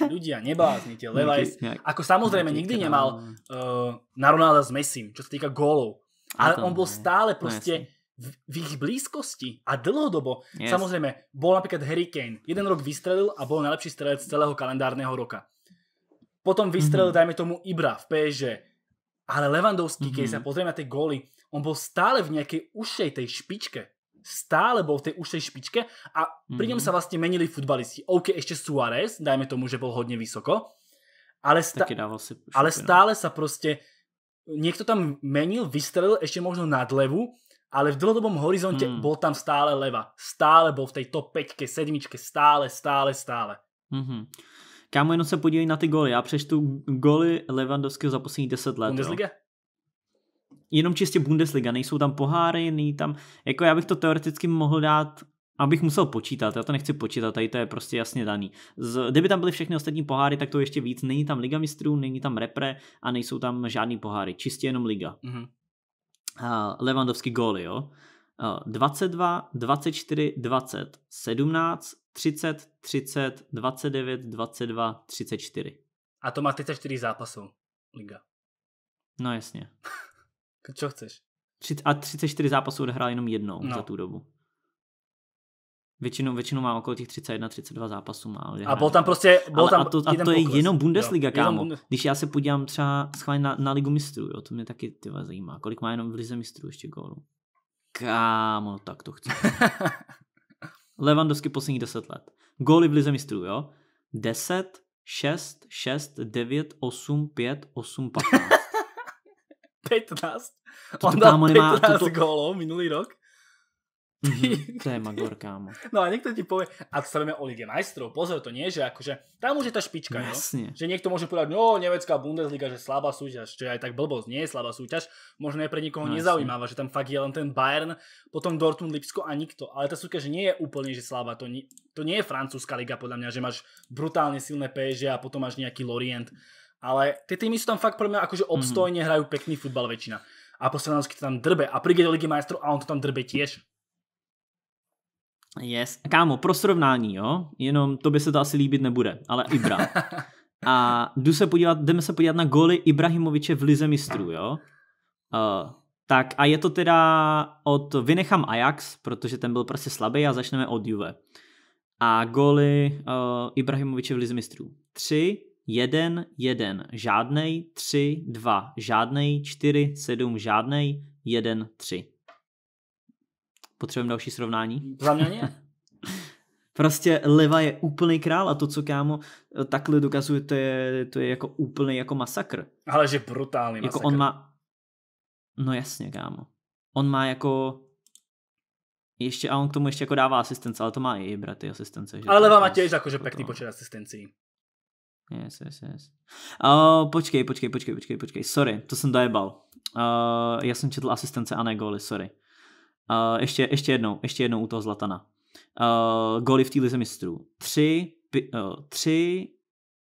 Ľudia, nebláznite, Levi's. Ako samozrejme, nikdy nemal uh, na Ronaldo s Messim, čo sa týka gólov. No ale on bol stále no proste v, v ich blízkosti a dlhodobo. Yes. Samozrejme, bol napríklad Harry Kane. Jeden rok vystrelil a bol najlepší strelec celého kalendárneho roka. Potom vystrelil, mm-hmm. dajme tomu, Ibra v PSG. Ale Levandovský, mm-hmm. keď sa pozrieme na tie góly, on bol stále v nejakej ušej tej špičke. Stále bol v tej ušej špičke a mm-hmm. pri ňom mhm. sa vlastne menili futbalisti. OK, ešte Suárez, dajme tomu, že bol hodne vysoko. Ale, sta- si ale stále sa proste niekto tam menil, vystrelil ešte možno nad levu, ale v dlhodobom horizonte mm. bol tam stále leva. Stále bol v tej top 5, 7, stále, stále, stále. Mm-hmm. Kámo, jenom se podívej na ty goly. Já přečtu goly Lewandowského za posledních 10 let. Bundesliga? Jo. Jenom čistě Bundesliga, nejsou tam poháry, nej tam, jako já bych to teoreticky mohl dát abych musel počítat, já to nechci počítat, tady to je prostě jasně daný. Z, kdyby tam byly všechny ostatní poháry, tak to ještě víc. Není tam Liga mistrů, není tam repre a nejsou tam žádný poháry, čistě jenom Liga. Mm-hmm. Uh, Levandovský góly, jo. Uh, 22, 24, 20, 17, 30, 30, 29, 22, 34. A to má 34 zápasů liga. No jasně. Co chceš? A 34 zápasů odehrál jenom jednou no. za tu dobu. Většinou, většinou má okolo těch 31, 32 zápasů má. A byl tam prostě, byl tam a to, a to je jenom Bundesliga, jo, kámo. Bundes... Když já se podívám třeba schválně na, na Ligu mistrů, jo, to mě taky tyva zajímá. Kolik má jenom v Lize mistrů ještě gólu? Kámo, no tak to chci. Levandovský posledních 10 let. Góly v lize mistrů, jo? 10, 6, 6, 9, 8, 5, 8, 15. 15. To kámo nemá, to, gólů minulý rok. Mhm. to je Magor, kámo. No a niekto ti povie, a vieme o Lige majstrov, pozor, to nie, že akože tam už je tá špička, Jasne. No? že niekto môže povedať, no nemecká Bundesliga, že slabá súťaž, čo je aj tak blbosť, nie je slabá súťaž, možno je pre nikoho no, nezaujímavá, že tam fakt je len ten Bayern, potom Dortmund, Lipsko a nikto, ale tá súťaž nie je úplne, že slabá, to, nie, to nie je francúzska liga podľa mňa, že máš brutálne silné PSG a potom máš nejaký Lorient, ale tie týmy sú tam fakt pre mňa akože mhm. obstojne mm-hmm. hrajú pekný futbal väčšina a posledná, to tam drbe a príde do Ligy majstrov a on to tam drbe tiež. Yes. Kámo, pro srovnání, jo? Jenom to by se to asi líbit nebude, ale Ibra. A jdu se podívat, jdeme se podívat na góly Ibrahimoviče v Lize mistrů, jo? Uh, tak a je to teda od, vynechám Ajax, protože ten byl prostě slabý a začneme od Juve. A góly uh, Ibrahimoviče v Lize mistrů. 3, 1, 1, žádnej, 3, 2, žádnej, 4, 7, žádnej, 1, 3. Potřebujeme další srovnání? Za mě ne. Prostě Leva je úplný král a to, co kámo takhle dokazuje, to je, to je jako úplný jako masakr. Ale že brutální jako masakr. on má... No jasně, kámo. On má jako... Ještě, a on k tomu ještě jako dává asistence, ale to má i Ibra, asistence. Že ale Leva má prostě těž jakože pěkný počet asistencí. Yes, yes, yes. Uh, počkej, počkej, počkej, počkej, počkej, sorry, to jsem dojebal. Uh, já jsem četl asistence a ne goly. sorry. Uh, ještě, ještě jednou, ještě jednou u toho Zlatana. Uh, eh, goly v té lize mistrů. Tři, pi, uh, tři,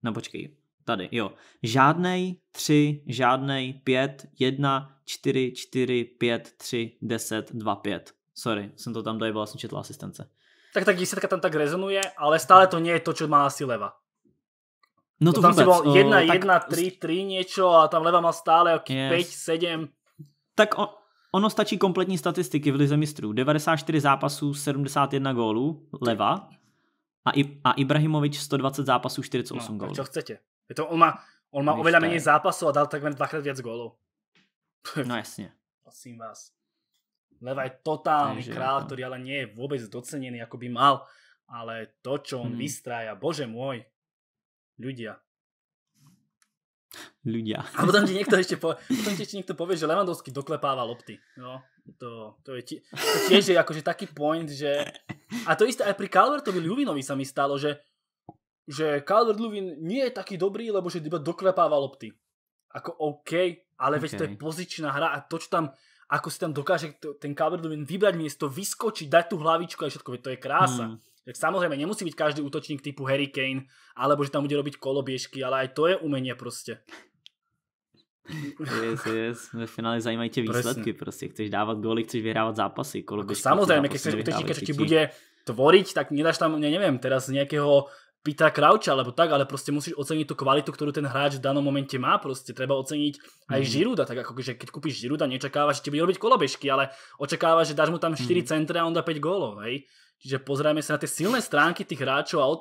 no počkej, tady, jo. Žádnej, tři, žádnej, pět, jedna, čtyři, čtyři, pět, tři, deset, dva, pět. Sorry, jsem to tam dojeval, jsem četl asistence. Tak tak desítka tam tak rezonuje, ale stále to nie je to, co má asi leva. No to, to tam vůbec. si uh, jedna, tak... tři, tři niečo a tam leva má stále 5, sedm. Tak on, Ono stačí kompletní statistiky v Lize mistrů. 94 zápasů, 71 gólů, leva. A, I, a Ibrahimovič 120 zápasů, 48 no, gólů. Co chcete? Je to, on má, on má oveľa méně zápasů a dal takhle dvakrát viac gólů. No jasně. Prosím vás. Leva je totální Takže, král, který ale nie je vôbec docenený, ako by mal. Ale to, čo on hmm. vystrája, bože můj, ľudia, ľudia. A potom ti niekto ešte, po, potom ti ešte niekto povie, že Levandovský doklepáva lopty. No, to, to je tie, tiež je akože taký point, že... A to isté aj pri Calvertovi Ljuvinovi sa mi stalo, že, že Calvert Ljuvin nie je taký dobrý, lebo že iba doklepáva lopty. Ako OK, ale okay. veď to je pozičná hra a to, čo tam ako si tam dokáže ten Calvert Lewin vybrať miesto, vyskočiť, dať tú hlavičku a všetko, to je krása. Hmm. Tak samozrejme, nemusí byť každý útočník typu Harry Kane, alebo že tam bude robiť kolobiežky, ale aj to je umenie prostě. Yes, yes. Ve finále zajímají tě výsledky, prostě chceš dávat góly, chceš vyhrávat zápasy. Koloběžky, jako Ako samozrejme, keď chceš útočníka, čo ti bude tvoriť, tak nedáš tam, ne, neviem, teraz nejakého Pita Krauča, alebo tak, ale prostě musíš oceniť tu kvalitu, ktorú ten hráč v danom momente má, prostě treba oceniť aj mhm. Žiruda, tak ako že keď kúpiš Žiruda, nečakávaš, že ti bude robiť kolobežky, ale očakávaš, že dáš mu tam 4 mm. centra a on dá 5 gólov, hej. Čiže pozrieme sa na tie silné stránky tých hráčov a od...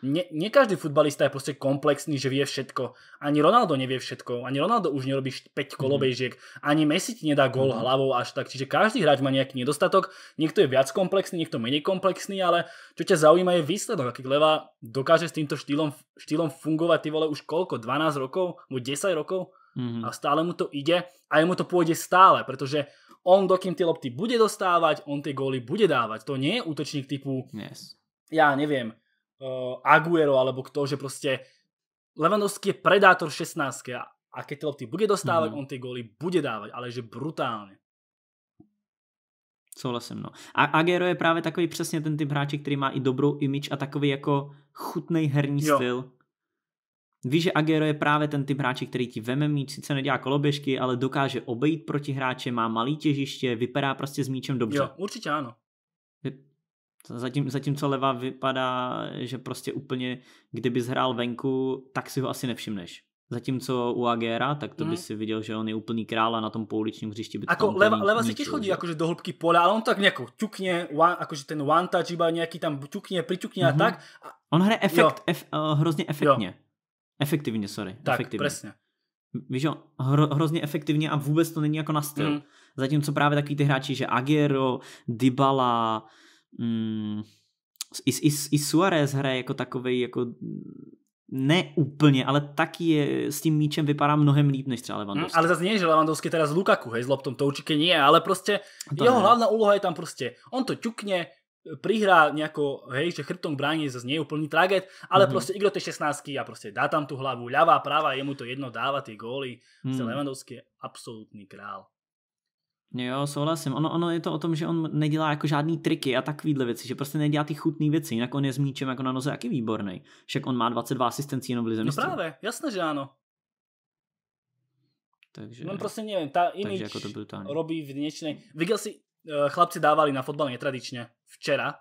nie, nie každý futbalista je proste komplexný, že vie všetko. Ani Ronaldo nevie všetko. Ani Ronaldo už nerobí 5 mhm. kolobežiek. Ani Messi ti nedá gol mhm. hlavou až tak. Čiže každý hráč má nejaký nedostatok. Niekto je viac komplexný, niekto menej komplexný, ale čo ťa zaujíma je výsledok. Aký Leva dokáže s týmto štýlom, štýlom fungovať ty vole už koľko? 12 rokov? Mu 10 rokov? Mm-hmm. A stále mu to ide a mu to pôjde stále, pretože on dokým tie lopty bude dostávať, on tie góly bude dávať. To nie je útočník typu, yes. ja neviem, uh, Aguero alebo kto, že proste Lewandowski je predátor 16 a, a keď tie lopty bude dostávať, mm-hmm. on tie góly bude dávať, ale že brutálne. Souhlasím, no. A Agero je právě takový přesně ten typ hráče, který má i dobrou imič a takový jako chutný herní jo. styl. Víš, že Agero je právě ten typ hráče, který ti veme míč, sice nedělá koloběžky, ale dokáže obejít proti hráče, má malý těžiště, vypadá prostě s míčem dobře. Jo, určitě ano. Zatím, zatímco leva vypadá, že prostě úplně, kdyby hrál venku, tak si ho asi nevšimneš. Zatímco u Agera, tak to mm. by si viděl, že on je úplný král a na tom pouličním hřišti by to Ako leva, leva si těž chodí akože do hĺbky pole, ale on tak nějak ťukne, jakože ten one touch iba nejaký tam ťukne, priťukne mm -hmm. a mhm. tak. A... On hraje efekt, ef, uh, hrozně efektně. Jo. Efektivně, sorry. Tak, efektivně. presne. Víš jo, hro, hrozně efektivně a vůbec to není jako na styl. Mm. Zatímco právě takový ty hráči, že Aguero, Dybala, mm, i, i, i Suarez hraje jako takovej jako ne úplně, ale taky je, s tím míčem vypadá mnohem líp než třeba mhm, Lewandowski. Mm, ale zase nie, že Lewandowski teraz Lukaku, hej, s loptom to určitě nie, ale prostě to jeho hlavná úloha je tam prostě, on to ťukne, prihrá nejako, hej, že chrbtom k bráne zase nie je úplný traget, ale mm-hmm. proste igro tej 16 a proste dá tam tú hlavu, ľavá, práva, jemu to jedno dáva tie góly. Mm. Lewandowski je absolútny král. Jo, souhlasím. Ono, ono je to o tom, že on nedělá jako žádný triky a takovýhle věci, že prostě nedělá ty chutné věci, jinak on je s míčem jako na noze jaký výborný. Však on má 22 asistencí jenom v Lize No právě, jasné, že ano. Takže... No prostě nevím, ta image jako to robí v dnešnej... Viděl si, Eh, chlapci dávali na fotbal netradične včera.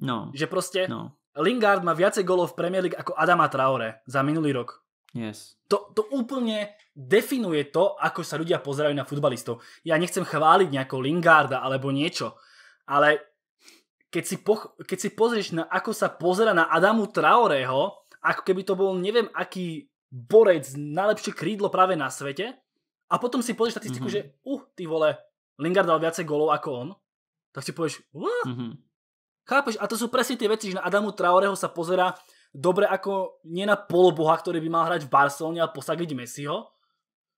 No. Že proste no. Lingard má viacej golov v Premier League ako Adama Traore za minulý rok. Yes. To, to úplne definuje to, ako sa ľudia pozerajú na futbalistov. Ja nechcem chváliť nejakého Lingarda alebo niečo, ale keď si, poch- keď si pozrieš, na, ako sa pozera na Adamu Traoreho, ako keby to bol neviem aký borec, najlepšie krídlo práve na svete, a potom si pozrieš statistiku, mm-hmm. že uh, ty vole, Lingard dal viacej golov ako on, tak si povieš, what? Mm-hmm. Chápeš? A to sú presne tie veci, že na Adamu Traoreho sa pozera dobre ako nie na poloboha, ktorý by mal hrať v Barcelone a posagiť Messiho,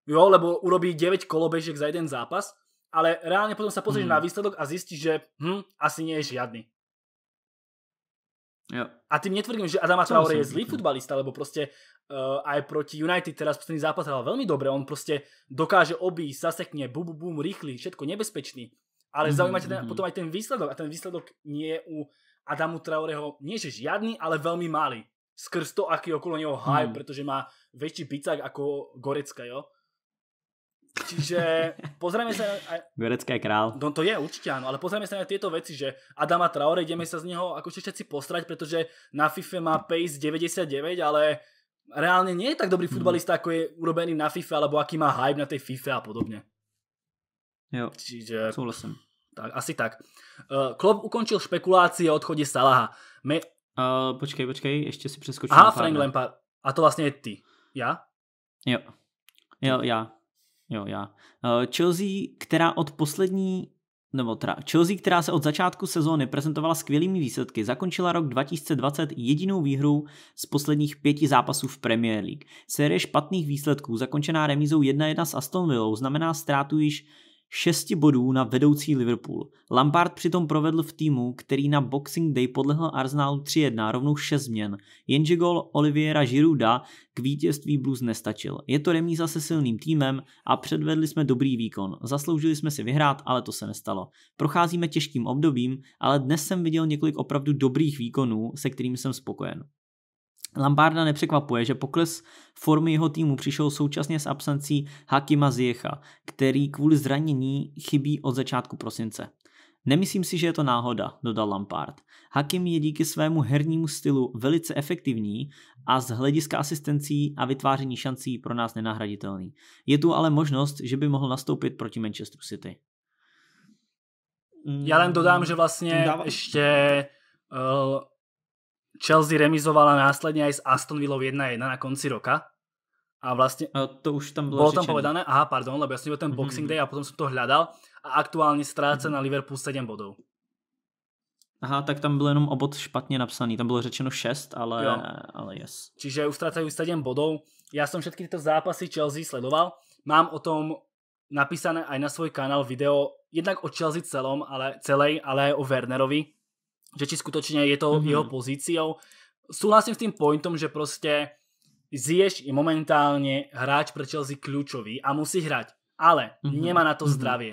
jo, lebo urobí 9 kolobežiek za jeden zápas, ale reálne potom sa pozrieš mm. na výsledok a zistíš, že hm, asi nie je žiadny. Jo. A tým netvrdím, že Adama Traore je zlý futbalista, lebo proste uh, aj proti United teraz posledný zápas hral veľmi dobre, on proste dokáže obísť, zasekne, bum, bum, bum, rýchly, všetko nebezpečný, ale mm-hmm. potom aj ten výsledok a ten výsledok nie je u Adamu Traoreho nie že žiadny, ale veľmi malý. Skrz to, aký okolo neho hype, mm. pretože má väčší bicak ako Gorecka, jo? Čiže pozrieme sa... Aj... Gorecké král. No to je určite áno, ale pozrieme sa na tieto veci, že Adama Traore, ideme sa z neho ako všetci postrať, pretože na FIFA má pace 99, ale reálne nie je tak dobrý hmm. futbalista, ako je urobený na FIFA, alebo aký má hype na tej FIFA a podobne. Jo, Čiže... súhlasím. Tak, asi tak. Uh, Klopp ukončil špekulácie o odchode Salaha. Me... Uh, počkej, počkej, ještě si přeskočím. Aha, Frank Lampard. A to vlastně je ty. Já? Jo. Jo, já. Jo, já. Eh, Chelsea, která od poslední nebo teda Chelsea, která se od začátku sezóny prezentovala skvělými výsledky, zakončila rok 2020 jedinou výhrou z posledních pěti zápasů v Premier League. Série špatných výsledků, zakončená remízou 1-1 s Aston Villou, znamená ztrátu již 6 bodů na vedoucí Liverpool. Lampard přitom provedl v týmu, který na Boxing Day podlehl Arsenalu 3-1 rovnou 6 změn, jenže gol Oliviera Girouda k vítězství Blues nestačil. Je to remíza se silným týmem a předvedli jsme dobrý výkon. Zasloužili jsme si vyhrát, ale to se nestalo. Procházíme těžkým obdobím, ale dnes jsem viděl několik opravdu dobrých výkonů, se kterými jsem spokojen. Lambarda nepřekvapuje, že pokles formy jeho týmu přišel současně s absencí Hakima Ziecha, který kvůli zranění chybí od začátku prosince. Nemyslím si, že je to náhoda, dodal Lampard. Hakim je díky svému hernímu stylu velice efektivní a z hlediska asistencí a vytváření šancí pro nás nenahraditelný. Je tu ale možnost, že by mohl nastoupit proti Manchesteru City. Já jen dodám, že vlastně ještě eh, Chelsea remizovala následně aj s Aston Villou 1-1 na konci roka. A vlastně... A to už tam bylo, bylo tam povedané, aha, pardon, lebo já jsem byl ten mhm, Boxing mm-hmm. Day a potom jsem to hľadal a aktuálně ztráce mm-hmm. na Liverpool 7 bodů. Aha, tak tam byl jenom obod špatně napsaný, tam bylo řečeno 6, ale, jo. ale yes. Čiže ztrácají 7 bodů. Já jsem všetky tyto zápasy Chelsea sledoval. Mám o tom napísané aj na svůj kanál video, jednak o Chelsea celom, ale celej, ale aj o Wernerovi, že či skutočne je to mm-hmm. jeho pozíciou. Súhlasím s tým pointom, že proste Ziyech je momentálne hráč pre Chelsea kľúčový a musí hrať, ale mm-hmm. nemá na to mm-hmm. zdravie.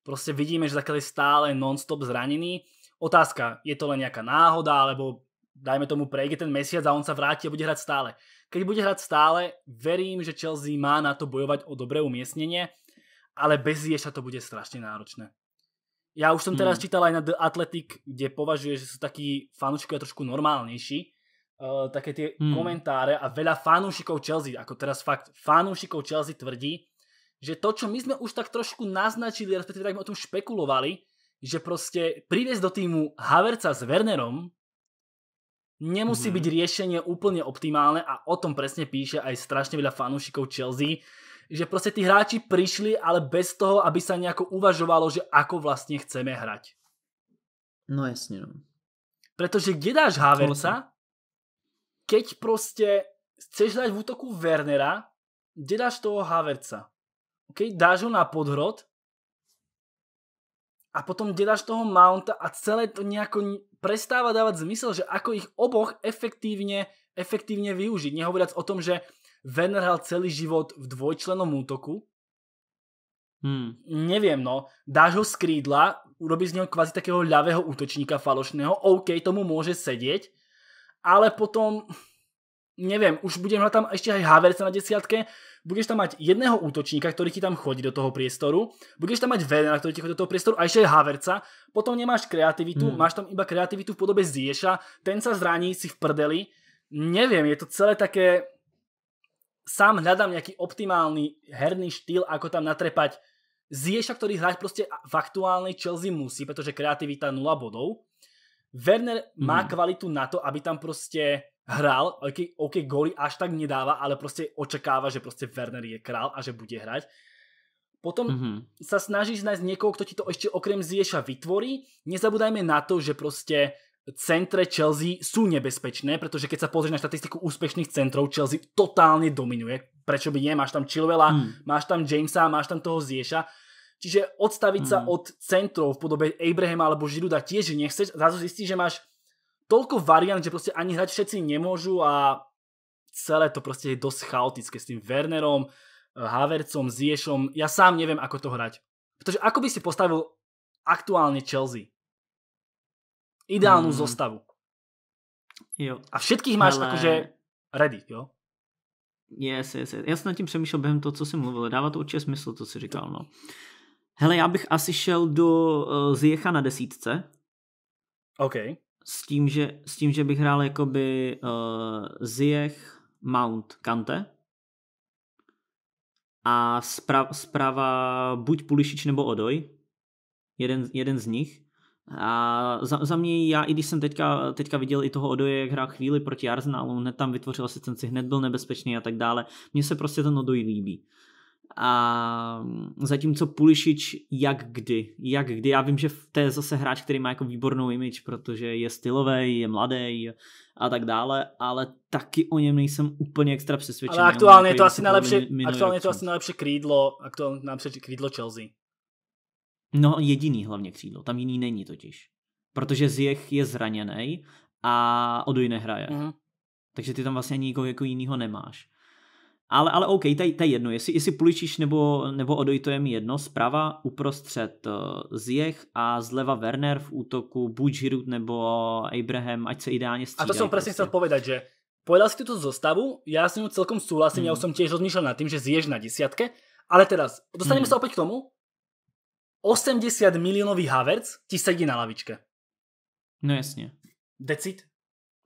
Proste vidíme, že zakiaľ je stále non-stop zranený. Otázka, je to len nejaká náhoda, alebo dajme tomu prejde ten mesiac a on sa vráti a bude hrať stále. Keď bude hrať stále, verím, že Chelsea má na to bojovať o dobré umiestnenie, ale bez Ziyech to bude strašne náročné. Ja už som teraz hmm. čítal aj na The Athletic, kde považuje, že sú takí fanúšikovia trošku normálnejší, uh, eh, také tie hmm. komentáre a veľa fanúšikov Chelsea, ako teraz fakt fanúšikov Chelsea tvrdí, že to, čo my sme už tak trošku naznačili, respektíve tak sme o tom špekulovali, že proste priviesť do týmu Haverca s Wernerom nemusí hmm. byť riešenie úplne optimálne a o tom presne píše aj strašne veľa fanúšikov Chelsea, že proste tí hráči prišli, ale bez toho, aby sa nejako uvažovalo, že ako vlastne chceme hrať. No jasne, no. Pretože kde dáš Haverca, keď proste chceš dať v útoku Wernera, kde dáš toho Haverca? Okay? Dáš ho na podhrod a potom kde dáš toho Mounta a celé to nejako prestáva dávať zmysel, že ako ich oboch efektívne, efektívne využiť. Nehovoriac o tom, že Ven hral celý život v dvojčlenom útoku. Hmm. Neviem, no. Dáš ho z krídla, urobí z neho kvázi takého ľavého útočníka falošného. OK, tomu môže sedieť, ale potom neviem, už budem tam ešte aj Havertza na desiatke, budeš tam mať jedného útočníka, ktorý ti tam chodí do toho priestoru, budeš tam mať Werner, ktorý ti chodí do toho priestoru a ešte aj Haverca. potom nemáš kreativitu, hmm. máš tam iba kreativitu v podobe Zieša, ten sa zraní, si v prdeli, neviem, je to celé také sám hľadám nejaký optimálny herný štýl, ako tam natrepať Zieša, ktorý hrať proste v aktuálnej Chelsea musí, pretože kreativita 0 bodov. Werner má mhm. kvalitu na to, aby tam proste hral, OK, OK, góly až tak nedáva, ale proste očakáva, že proste Werner je král a že bude hrať. Potom mm-hmm. sa snažíš nájsť niekoho, kto ti to ešte okrem Zieša vytvorí. Nezabúdajme na to, že proste centre Chelsea sú nebezpečné, pretože keď sa pozrieš na štatistiku úspešných centrov, Chelsea totálne dominuje. Prečo by nie? Máš tam Chilwella, mm. máš tam Jamesa, máš tam toho Zieša. Čiže odstaviť mm. sa od centrov v podobe Abrahama alebo Žiruda tiež nechceš. Zrazu zistíš, že máš toľko variant, že proste ani hrať všetci nemôžu a celé to proste je dosť chaotické s tým Wernerom, Havercom, Ziešom. Ja sám neviem, ako to hrať. Pretože ako by si postavil aktuálne Chelsea? ideálnu mm. zostavu. Jo. A všetkých máš Ale... akože ready, jo? Yes, yes, yes. Já jsem nad tím přemýšlel během toho, co jsem mluvil. Dává to určitě smysl, to si říkal, no. Hele, já bych asi šel do uh, Zjecha na desítce. OK. S tím, že, s tím, že bych hrál jakoby uh, Zjech, Mount, Kante. A zprava, zprava buď Pulišič nebo Odoj. Jeden, jeden z nich. A za, za mě, já i když jsem teďka, teďka viděl i toho Odoje, jak hrál chvíli proti Arsenalu, hned tam vytvořil asistenci, hned byl nebezpečný a tak dále, mně se prostě ten Odoj líbí. A zatímco Pulišič jak kdy, jak kdy, já vím, že to je zase hráč, který má jako výbornou image, protože je stylový, je mladý a tak dále, ale taky o něm nejsem úplně extra přesvědčený. Ale aktuálně je to asi nejlepší, aktuálně to asi nejlepší krídlo, aktuálně nejlepší krídlo Chelsea. No jediný hlavně křídlo, tam jiný není totiž. Protože Zjech je zraněný a Odoj nehraje. Mm. Takže ty tam vlastně ani nikoho jako jinýho nemáš. Ale, ale OK, to je jedno, jestli, jestli Puličiš nebo, nebo Odoj, to je mi jedno. Zprava uprostřed uh, eh, Zjech a zleva Werner v útoku buď Žirut nebo Abraham, ať se ideálně střídají. A to jsem prostě. přesně chtěl povedať, že povedal si tuto zostavu, Já s ňou celkom souhlasím, mm. já mhm. už těž tiež rozmýšľal nad tím, že zješ na desiatke, ale teraz, dostaneme mm. se opět k tomu, 80 miliónový haverc ti sedí na lavičke. No jasně. Decit?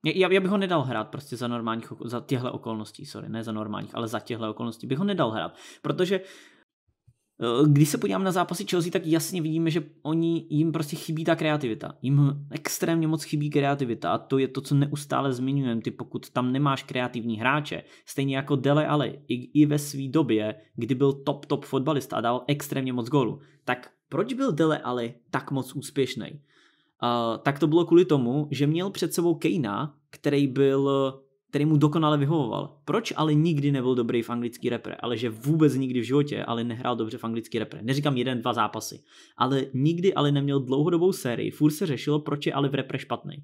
Já, já bych ho nedal hrát prostě za normálních, za těchto okolností, sorry, ne za normálních, ale za těchto okolností bych ho nedal hrát, protože eh, když se podívám na zápasy Chelsea, tak jasně vidíme, že oni, jim prostě chybí ta kreativita. Jim extrémně moc chybí kreativita a to je to, co neustále zmiňujeme. Ty pokud tam nemáš kreativní hráče, stejně jako Dele ale i, i ve své době, kdy byl top top fotbalista a dal extrémně moc gólu, tak proč byl Dele Ali tak moc úspěšný? Uh, tak to bylo kvůli tomu, že měl před sebou Kejna, který byl který mu dokonale vyhovoval. Proč ale nikdy nebyl dobrý v anglický repre, ale že vůbec nikdy v životě ale nehrál dobře v anglický repre. Neříkám jeden, dva zápasy, ale nikdy ale neměl dlouhodobou sérii. Fůr se řešilo, proč je ale v repre špatný.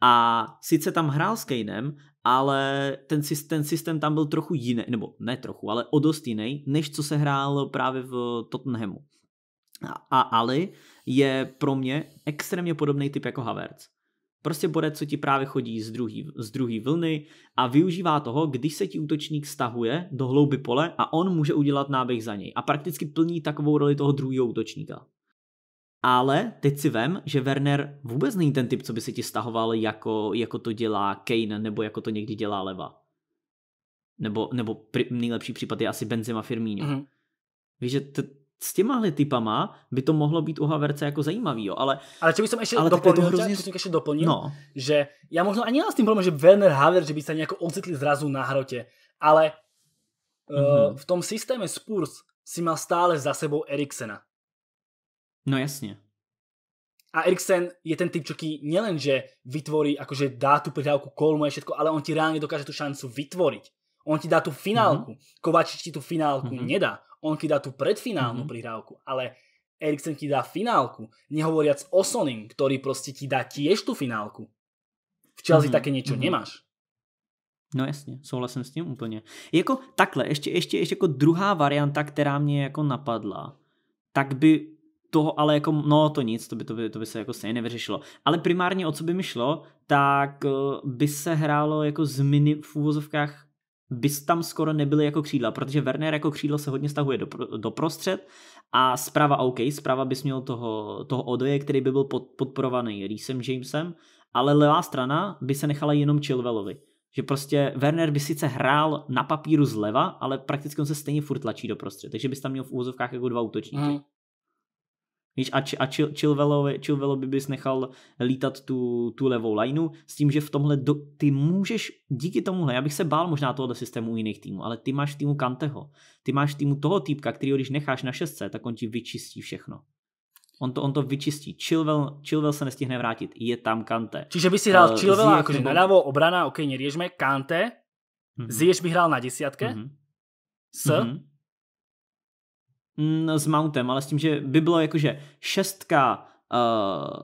A sice tam hrál s Kejnem, ale ten, ten systém tam byl trochu jiný, nebo ne trochu, ale o dost jiný, než co se hrál právě v Tottenhamu a Ali je pro mě extrémně podobný typ jako Havertz. Prostě bude, co ti právě chodí z druhý, z druhý vlny a využívá toho, když se ti útočník stahuje do hlouby pole a on může udělat náběh za něj a prakticky plní takovou roli toho druhého útočníka. Ale teď si vem, že Werner vůbec není ten typ, co by se ti stahoval, jako, jako to dělá Kane, nebo jako to někdy dělá Leva. Nebo, nebo pr- nejlepší případ je asi Benzema Firmino. Mm-hmm. Víš, že t- s těmahle typama by to mohlo být u Haverce jako zajímavý, jo, ale... Ale čo by som ešte doplnil, to hrozně... tě, ešte doplnil, no. že ja možno ani nemám s tým problém, že Werner Haver, že by sa nejako ocitli zrazu na hrote, ale mm -hmm. uh, v tom systéme Spurs si má stále za sebou Eriksena. No jasne. A Eriksen je ten typ, čo nielen, že vytvorí, akože dá tu prihrávku, kolmu a všetko, ale on ti reálne dokáže tu šancu vytvoriť. On ti dá tu finálku. Mm -hmm. Kovačič ti tu finálku mm -hmm. nedá. On ti dá tú predfinálnu mm-hmm. prihrávku, ale Eriksen ti dá finálku, nehovoriac o Sonin, ktorý proste ti dá tiež tú finálku. V Chelsea mm-hmm. také niečo mm-hmm. nemáš. No jasně, souhlasím s tím úplně. Jako takhle, ještě, ještě, ještě jako druhá varianta, která mě jako napadla, tak by toho ale jako, no to nic, to by, to by, to by se jako stejně nevyřešilo. Ale primárně o co by mi šlo, tak eh, by se hrálo jako z mini, v úvozovkách bys tam skoro nebyly jako křídla, protože Werner jako křídlo se hodně stahuje do, do prostřed a zprava OK, zprava bys měl toho, toho Odoje, který by byl pod, podporovaný Reesem Jamesem, ale levá strana by se nechala jenom Chilvelovi. Že prostě Werner by sice hrál na papíru zleva, ale prakticky on se stejně furt tlačí do prostřed, takže bys tam měl v úvozovkách jako dva útočníky. Hmm. Víš, a, a čil, Chilvelo, by bys nechal lítat tu, tu levou lineu s tím, že v tomhle do, ty můžeš, díky tomuhle, já bych se bál možná tohoto systému u jiných týmů, ale ty máš týmu Kanteho, ty máš týmu toho týpka, který když necháš na šestce, tak on ti vyčistí všechno. On to, on to vyčistí. Chilwell, Chilwell se nestihne vrátit. Je tam Kante. Čiže by si hrál uh, Chilwella jako nebo... naľavo, obrana, ok, neriešme. Kante. Mm-hmm. Ziyech by hrál na desiatke. Mm-hmm. S. Mm-hmm. Mm, s Mountem, ale s tím, že by bylo jakože šestka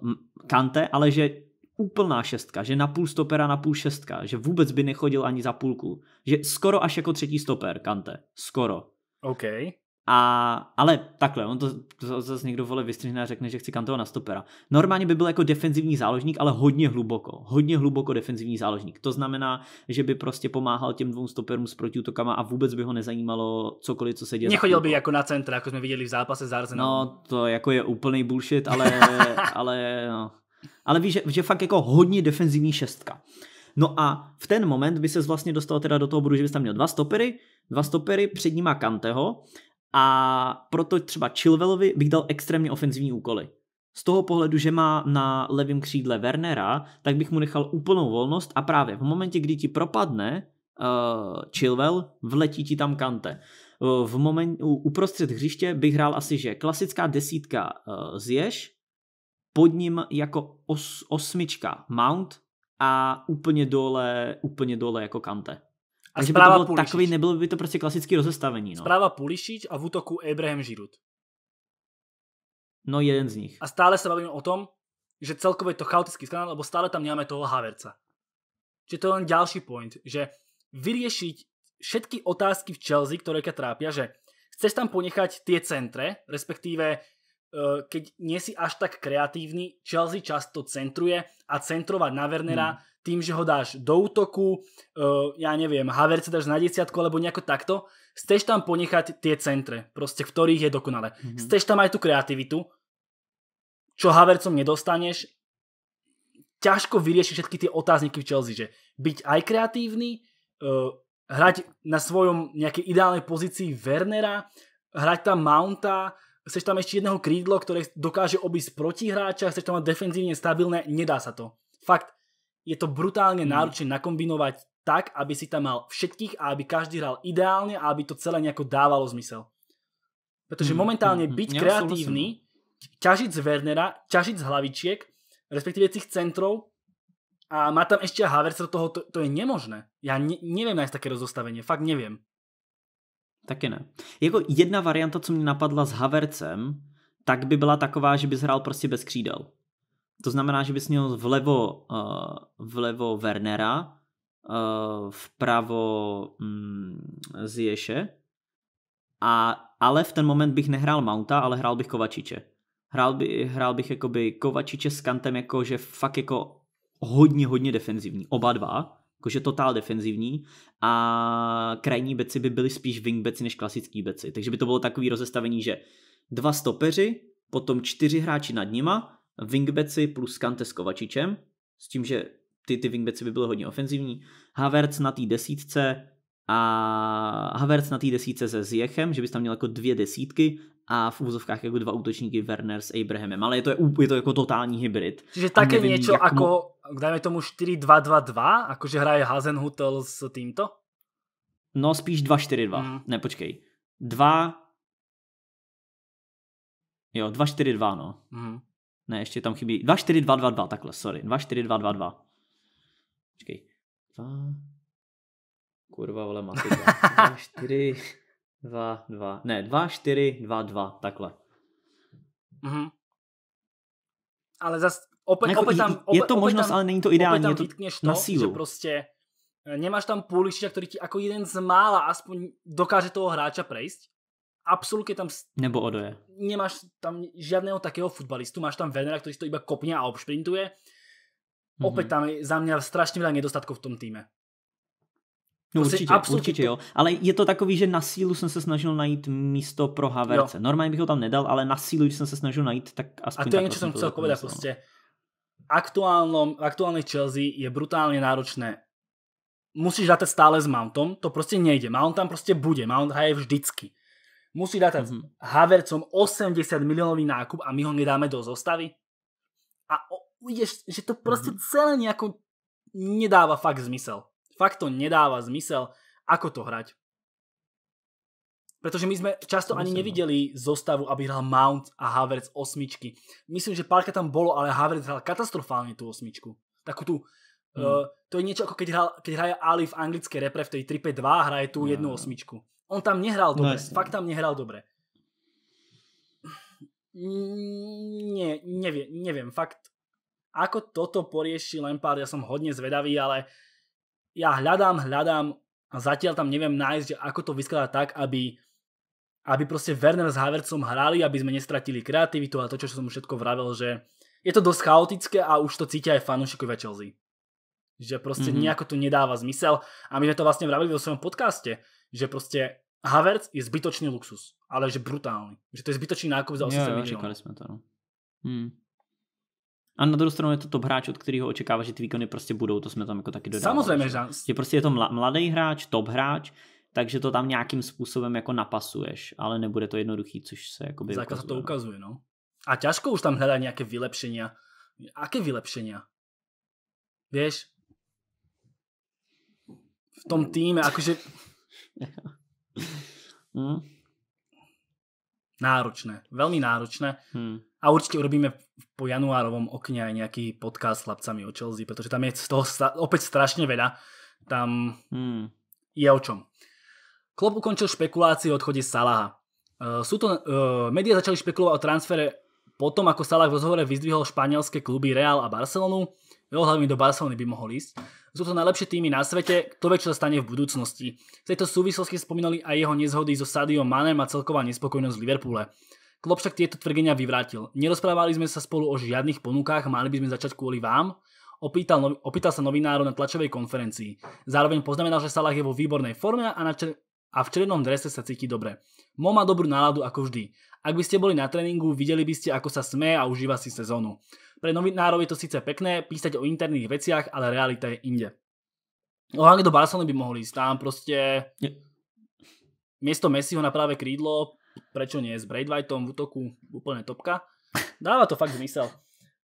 uh, Kante, ale že úplná šestka, že na půl stopera, na půl šestka, že vůbec by nechodil ani za půlku, že skoro až jako třetí stoper Kante, skoro. Okay. A, ale takhle, on to, to zase někdo vole vystřihne a řekne, že chci na stopera. Normálně by byl jako defenzivní záložník, ale hodně hluboko. Hodně hluboko defenzivní záložník. To znamená, že by prostě pomáhal těm dvou stoperům s protiútokama a vůbec by ho nezajímalo cokoliv, co se děje. Nechodil by jako na centra, jako jsme viděli v zápase s Arsenalem. No, to jako je úplný bullshit, ale, ale, no. ale víš, že, že fakt jako hodně defenzivní šestka. No a v ten moment by se vlastně dostal teda do toho bodu, že bys tam měl dva stopery, dva stopery, před nima Kanteho a proto třeba Chilvelovi bych dal extrémně ofenzivní úkoly. Z toho pohledu, že má na levém křídle Wernera, tak bych mu nechal úplnou volnost a právě v momentě, kdy ti propadne uh, Chilwell, vletí ti tam Kante. Eh, v moment, uprostřed hřiště bych hrál asi, že klasická desítka uh, eh, Zješ, pod ním jako os, osmička Mount a úplně dole, úplně dole jako Kante. A Takže by to bylo Pulišič. takový, nebylo by to prostě klasický rozestavení. No. Zpráva Pulišič a v útoku Abraham Žirut. No jeden z nich. A stále se bavíme o tom, že celkově to chaotický skanál, lebo stále tam nemáme toho Haverca. Čiže to je len ďalší point, že vyriešiť všetky otázky v Chelsea, ktoré ťa trápia, že chceš tam ponechať tie centre, respektíve eh, keď nie si až tak kreatívny, Chelsea často centruje a centrovať na Wernera hmm tým, že ho dáš do útoku, eh, ja neviem, Havertz dáš na desiatku alebo nejako takto, chceš tam ponechať tie centre, proste v ktorých je dokonale. mm Chceš tam aj tú kreativitu, čo Havercom nedostaneš, ťažko vyriešiť všetky tie otázniky v Chelsea, že byť aj kreatívny, eh, hrať na svojom nejakej ideálnej pozícii Wernera, hrať tam Mounta, chceš tam ešte jedného krídlo, ktoré dokáže obísť protihráča, chceš tam mať defenzívne stabilné, nedá sa to. Fakt, je to brutálne hmm. náročné nakombinovať tak, aby si tam mal všetkých a aby každý hral ideálne a aby to celé nejako dávalo zmysel. Protože hmm, momentálně hmm. byť hmm. kreatívny, ťažiť z Wernera, ťažiť z hlavičiek, respektíve tých centrov a má tam ešte Havertz do toho, to, to je nemožné. Já ne, nevím nájsť také rozostavenie, fakt nevím. Také ne. Jako jedna varianta, co mě napadla s Havercem, tak by byla taková, že bys hrál prostě bez křídel. To znamená, že bys měl vlevo, uh, vlevo Wernera, uh, vpravo um, a, ale v ten moment bych nehrál Mounta, ale hrál bych Kovačiče. Hrál, by, hrál bych jakoby Kovačiče s Kantem jako, že fakt jako hodně, hodně defenzivní. Oba dva, jakože totál defenzivní a krajní beci by byly spíš wingbeci než klasický beci. Takže by to bylo takový rozestavení, že dva stopeři, potom čtyři hráči nad nima, wingbeci plus Kante s Kovačičem, s tím, že ty, ty wingbeci by byly hodně ofenzivní, Havertz na té desítce a Havertz na té desítce se Zjechem, že bys tam měl jako dvě desítky a v úzovkách jako dva útočníky Werner s Abrahamem, ale je to, je, je to jako totální hybrid. Čiže také něco jak jako, mu... dajme tomu 4-2-2-2, jakože hraje Hazenhutel s týmto? No spíš 2-4-2, mm. ne počkej. 2 Jo, 2-4-2, no. Mm. Ne, ještě tam chybí. 2, 4, 2, 2, 2, takhle, sorry. 2, 4, 2, 2, 2. Počkej. 2, kurva, vole, matika. 2, 4, 2, 2. Ne, 2, 4, 2, 2, takhle. Mhm. Ale zase opět, no jako, tam... Opět, je to možnost, tam, ale není to ideální. je to, na sílu. Že prostě eh, nemáš tam půličiča, který ti jako jeden z mála aspoň dokáže toho hráča prejsť absolutně tam... Nebo odoje. Nemáš tam žádného takého futbalistu, máš tam Venera, který to iba kopne a obšprintuje. Mhm. Opět tam je za mě strašně veľa nedostatkov v tom týme. No to určitě, určitě jo. Ale je to takový, že na sílu jsem se snažil najít místo pro Haverce. Jo. Normálně bych ho tam nedal, ale na sílu, když jsem se snažil najít, tak aspoň A to je něco, co jsem chcel povedať no. prostě. Aktuálně, aktuálnej Chelsea je brutálně náročné. Musíš dát stále s Mountom, to prostě nejde. Mount tam prostě bude, Mount hraje vždycky. Musí dať mm-hmm. Havercom 80 miliónový nákup a my ho nedáme do zostavy? A uvidíš, že to proste mm-hmm. celé nejako nedáva fakt zmysel. Fakt to nedáva zmysel, ako to hrať. Pretože my sme často ani no. nevideli zostavu, aby hral Mount a Havertz osmičky. Myslím, že párka tam bolo, ale Havertz hral katastrofálně tu osmičku. Takú tu, mm. uh, to je niečo ako keď, hral, keď hraje Ali v anglické repre v tej 3-5-2 hraje tú no, jednu no, no. osmičku. On tam nehral no dobre. No, fakt tam nehral dobre. Nie, neviem, neviem. Fakt, ako toto porieši Lampard, ja som hodne zvedavý, ale ja hľadám, hľadám a zatiaľ tam neviem nájsť, že ako to vyskladá tak, aby aby proste Werner s Havertzom hrali, aby sme nestratili kreativitu a to, čo som všetko vravel, že je to dosť chaotické a už to cítia aj fanúšikovia Chelsea. Že proste mm -hmm. nejako to nedáva zmysel a my sme to vlastne vravili vo svojom podcaste, že prostě Havertz je zbytočný luxus, ale že brutální. Že to je zbytočný nákup za 800 milionů. Čekali jsme to, no. Hmm. A na druhou stranu je to top hráč, od kterého očekává, že ty výkony prostě budou, to jsme tam jako taky dodali. Samozřejmě, že... že prostě je to mladý hráč, top hráč, takže to tam nějakým způsobem jako napasuješ, ale nebude to jednoduchý, což se jako by Zákaz to no. ukazuje, no. A těžko už tam hledat nějaké vylepšení. Aké vylepšení, víš? V tom týme, jakože... hmm. Náročné, veľmi náročné. Hmm. A určite urobíme po januárovom okne aj nejaký podcast s chlapcami o Chelsea, pretože tam je z toho opäť strašne veľa. Tam hmm. je o čom. Klopp ukončil špekulácie o odchode Salaha. Uh, sú to, uh, média začali špekulovať o transfere potom, ako Salah v rozhovore vyzdvihol španielské kluby Real a Barcelonu. Veľa hlavne do Barcelony by mohol ísť. Sú to najlepšie týmy na svete, kto vie, čo sa stane v budúcnosti. V tejto súvislosti spomínali aj jeho nezhody so Sadio Manem a celková nespokojnosť v Liverpoole. Klopp však tieto tvrdenia vyvrátil. Nerozprávali sme sa spolu o žiadnych ponukách, mali by sme začať kvôli vám, opýtal, sa novinárov na tlačovej konferencii. Zároveň poznamenal, že Salah je vo výbornej forme a a v červenom drese sa cíti dobre. Mo má dobrú náladu ako vždy. Ak by ste boli na tréningu, videli by ste, ako sa smé a užíva si sezónu. Pre novinárov je to síce pekné písať o interných veciach, ale realita je inde. Hlavne do Barcelony by mohli ísť, tam proste... Miesto Messiho na práve krídlo, prečo nie, s Braidwightom v útoku, úplne topka. Dáva to fakt zmysel.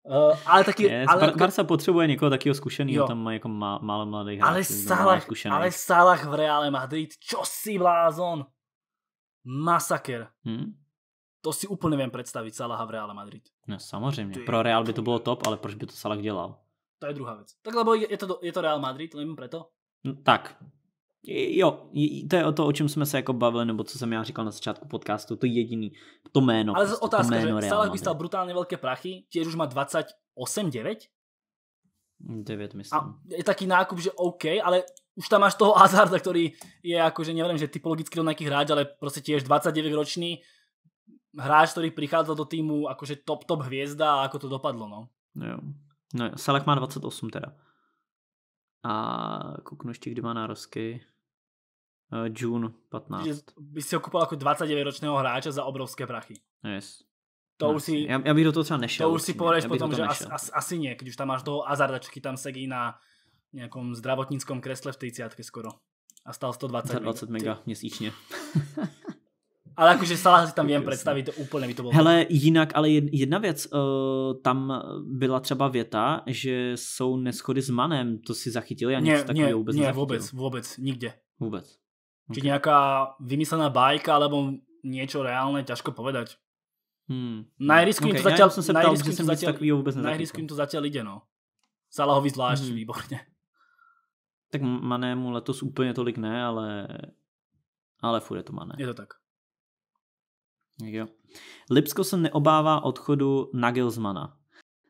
Uh, ale taky... Yes, ale Bar- Barca potřebuje někoho takového zkušeného, tam má jako má, málo mladých hráčů. Ale Salah, ale Salah v Reále Madrid, čo si blázon? Masaker. Hmm? To si úplně nevím představit Salaha v Reále Madrid. No samozřejmě, Ty... pro Real by to bylo top, ale proč by to Salah dělal? To je druhá věc. Tak lebo je, je, to, je to Real Madrid, nevím proto. No, tak, Jo, to je o to, o čem jsme se jako bavili, nebo co jsem já říkal na začátku podcastu, to je jediný, to jméno. Ale prostě, otázka, jméno že Salah by stal brutálně velké prachy, těž už má 28, 9? 9, myslím. A je taký nákup, že OK, ale už tam máš toho Hazarda, který je jako, že nevím, že typologicky do nějakých hráč, ale prostě těž 29 ročný hráč, který přicházel do týmu jakože top, top hvězda, a jako to dopadlo, no. No jo. No jo. Salak má 28 teda. A kouknu ještě, kdy má nározky. Eh, June 15. Že by si ho jako ako 29-ročného hráča za obrovské prachy. Yes. To no, už si, já, já bych do toho třeba nešel. To už si povedeš potom, to že as, as, asi nie, když už tam máš toho Azarda, čo tam sedí na nějakom zdravotníckom kresle v 30 skoro. A stal 120 20 mega, mega měsíčně. ale jakože stále si tam vím představit, to úplně by to bylo. Hele, jinak, ale jedna věc, uh, tam byla třeba věta, že jsou neschody s Manem, to si zachytil, já nic takového vůbec ne, nezachytil. vůbec, vůbec, nikde. Vůbec. Okay. Či nějaká vymyslená bajka, alebo niečo reálne, ťažko povedať. Hmm. Najriskujem okay, to zatiaľ... Ja som sa ptal, že som zatiaľ, takového to zatiaľ ide, no. Salahovi zvlášť, hmm. výborne. Tak Manému letos úplne tolik ne, ale, ale furt je to Mané. Je to tak. Jo. Lipsko se neobává odchodu Nagelsmana.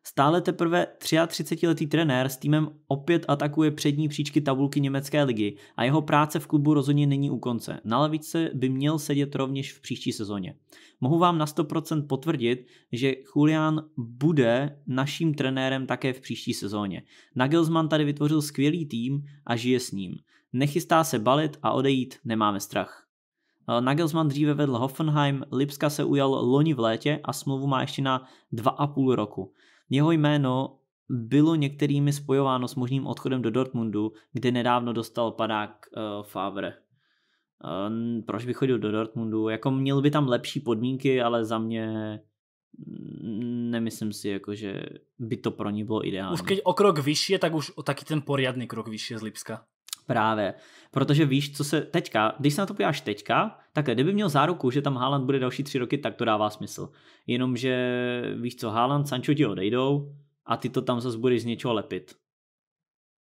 Stále teprve 33-letý trenér s týmem opět atakuje přední příčky tabulky německé ligy a jeho práce v klubu rozhodně není u konce. Na lavice by měl sedět rovněž v příští sezóně. Mohu vám na 100% potvrdit, že Julian bude naším trenérem také v příští sezóně. Nagelsmann tady vytvořil skvělý tým a žije s ním. Nechystá se balit a odejít, nemáme strach. Eh, Nagelsmann dříve vedl Hoffenheim, Lipska se ujal loni v létě a smlouvu má ještě na 2,5 roku. Jeho jméno bylo některými spojováno s možným odchodem do Dortmundu, kde nedávno dostal padák uh, Favre. Uh, proč by chodil do Dortmundu? Jako měl by tam lepší podmínky, ale za mě nemyslím si, jako, že by to pro ní bylo ideální. Už keď o krok vyšší, tak už o taky ten poriadný krok vyšší z Lipska. Právě, protože víš, co se teďka, když se na to podíváš teďka, tak kdyby měl záruku, že tam Haaland bude další tři roky, tak to dává smysl. Jenomže víš co, Haaland, Sancho ti odejdou a ty to tam zase budeš z něčeho lepit.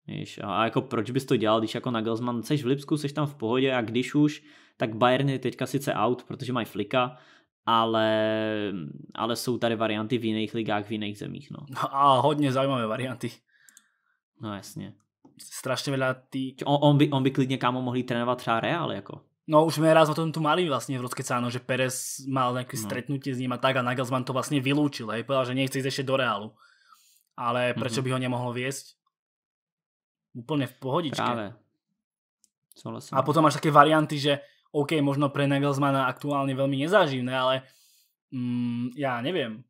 Víš, a jako proč bys to dělal, když jako Nagelsmann, seš v Lipsku, seš tam v pohodě a když už, tak Bayern je teďka sice out, protože mají flika, ale, ale jsou tady varianty v jiných ligách, v jiných zemích. No, no a hodně zajímavé varianty. No jasně strašně veľa tý... On, on, by, on by klidně kámo mohli trénovat třeba Real, jako. No už sme raz o tom tu mali vlastne v Rozkecáno, že Perez mal nejaké no. stretnutie s ním a tak a Nagelsmann to vlastne vylúčil, hej, povedal, že nechce ísť ešte do Reálu. Ale mm -hmm. by ho nemohlo viesť? Úplne v pohodičke. Práve. A potom máš také varianty, že OK, možno pre Nagelsmana aktuálne veľmi nezáživné, ale mm, ja neviem.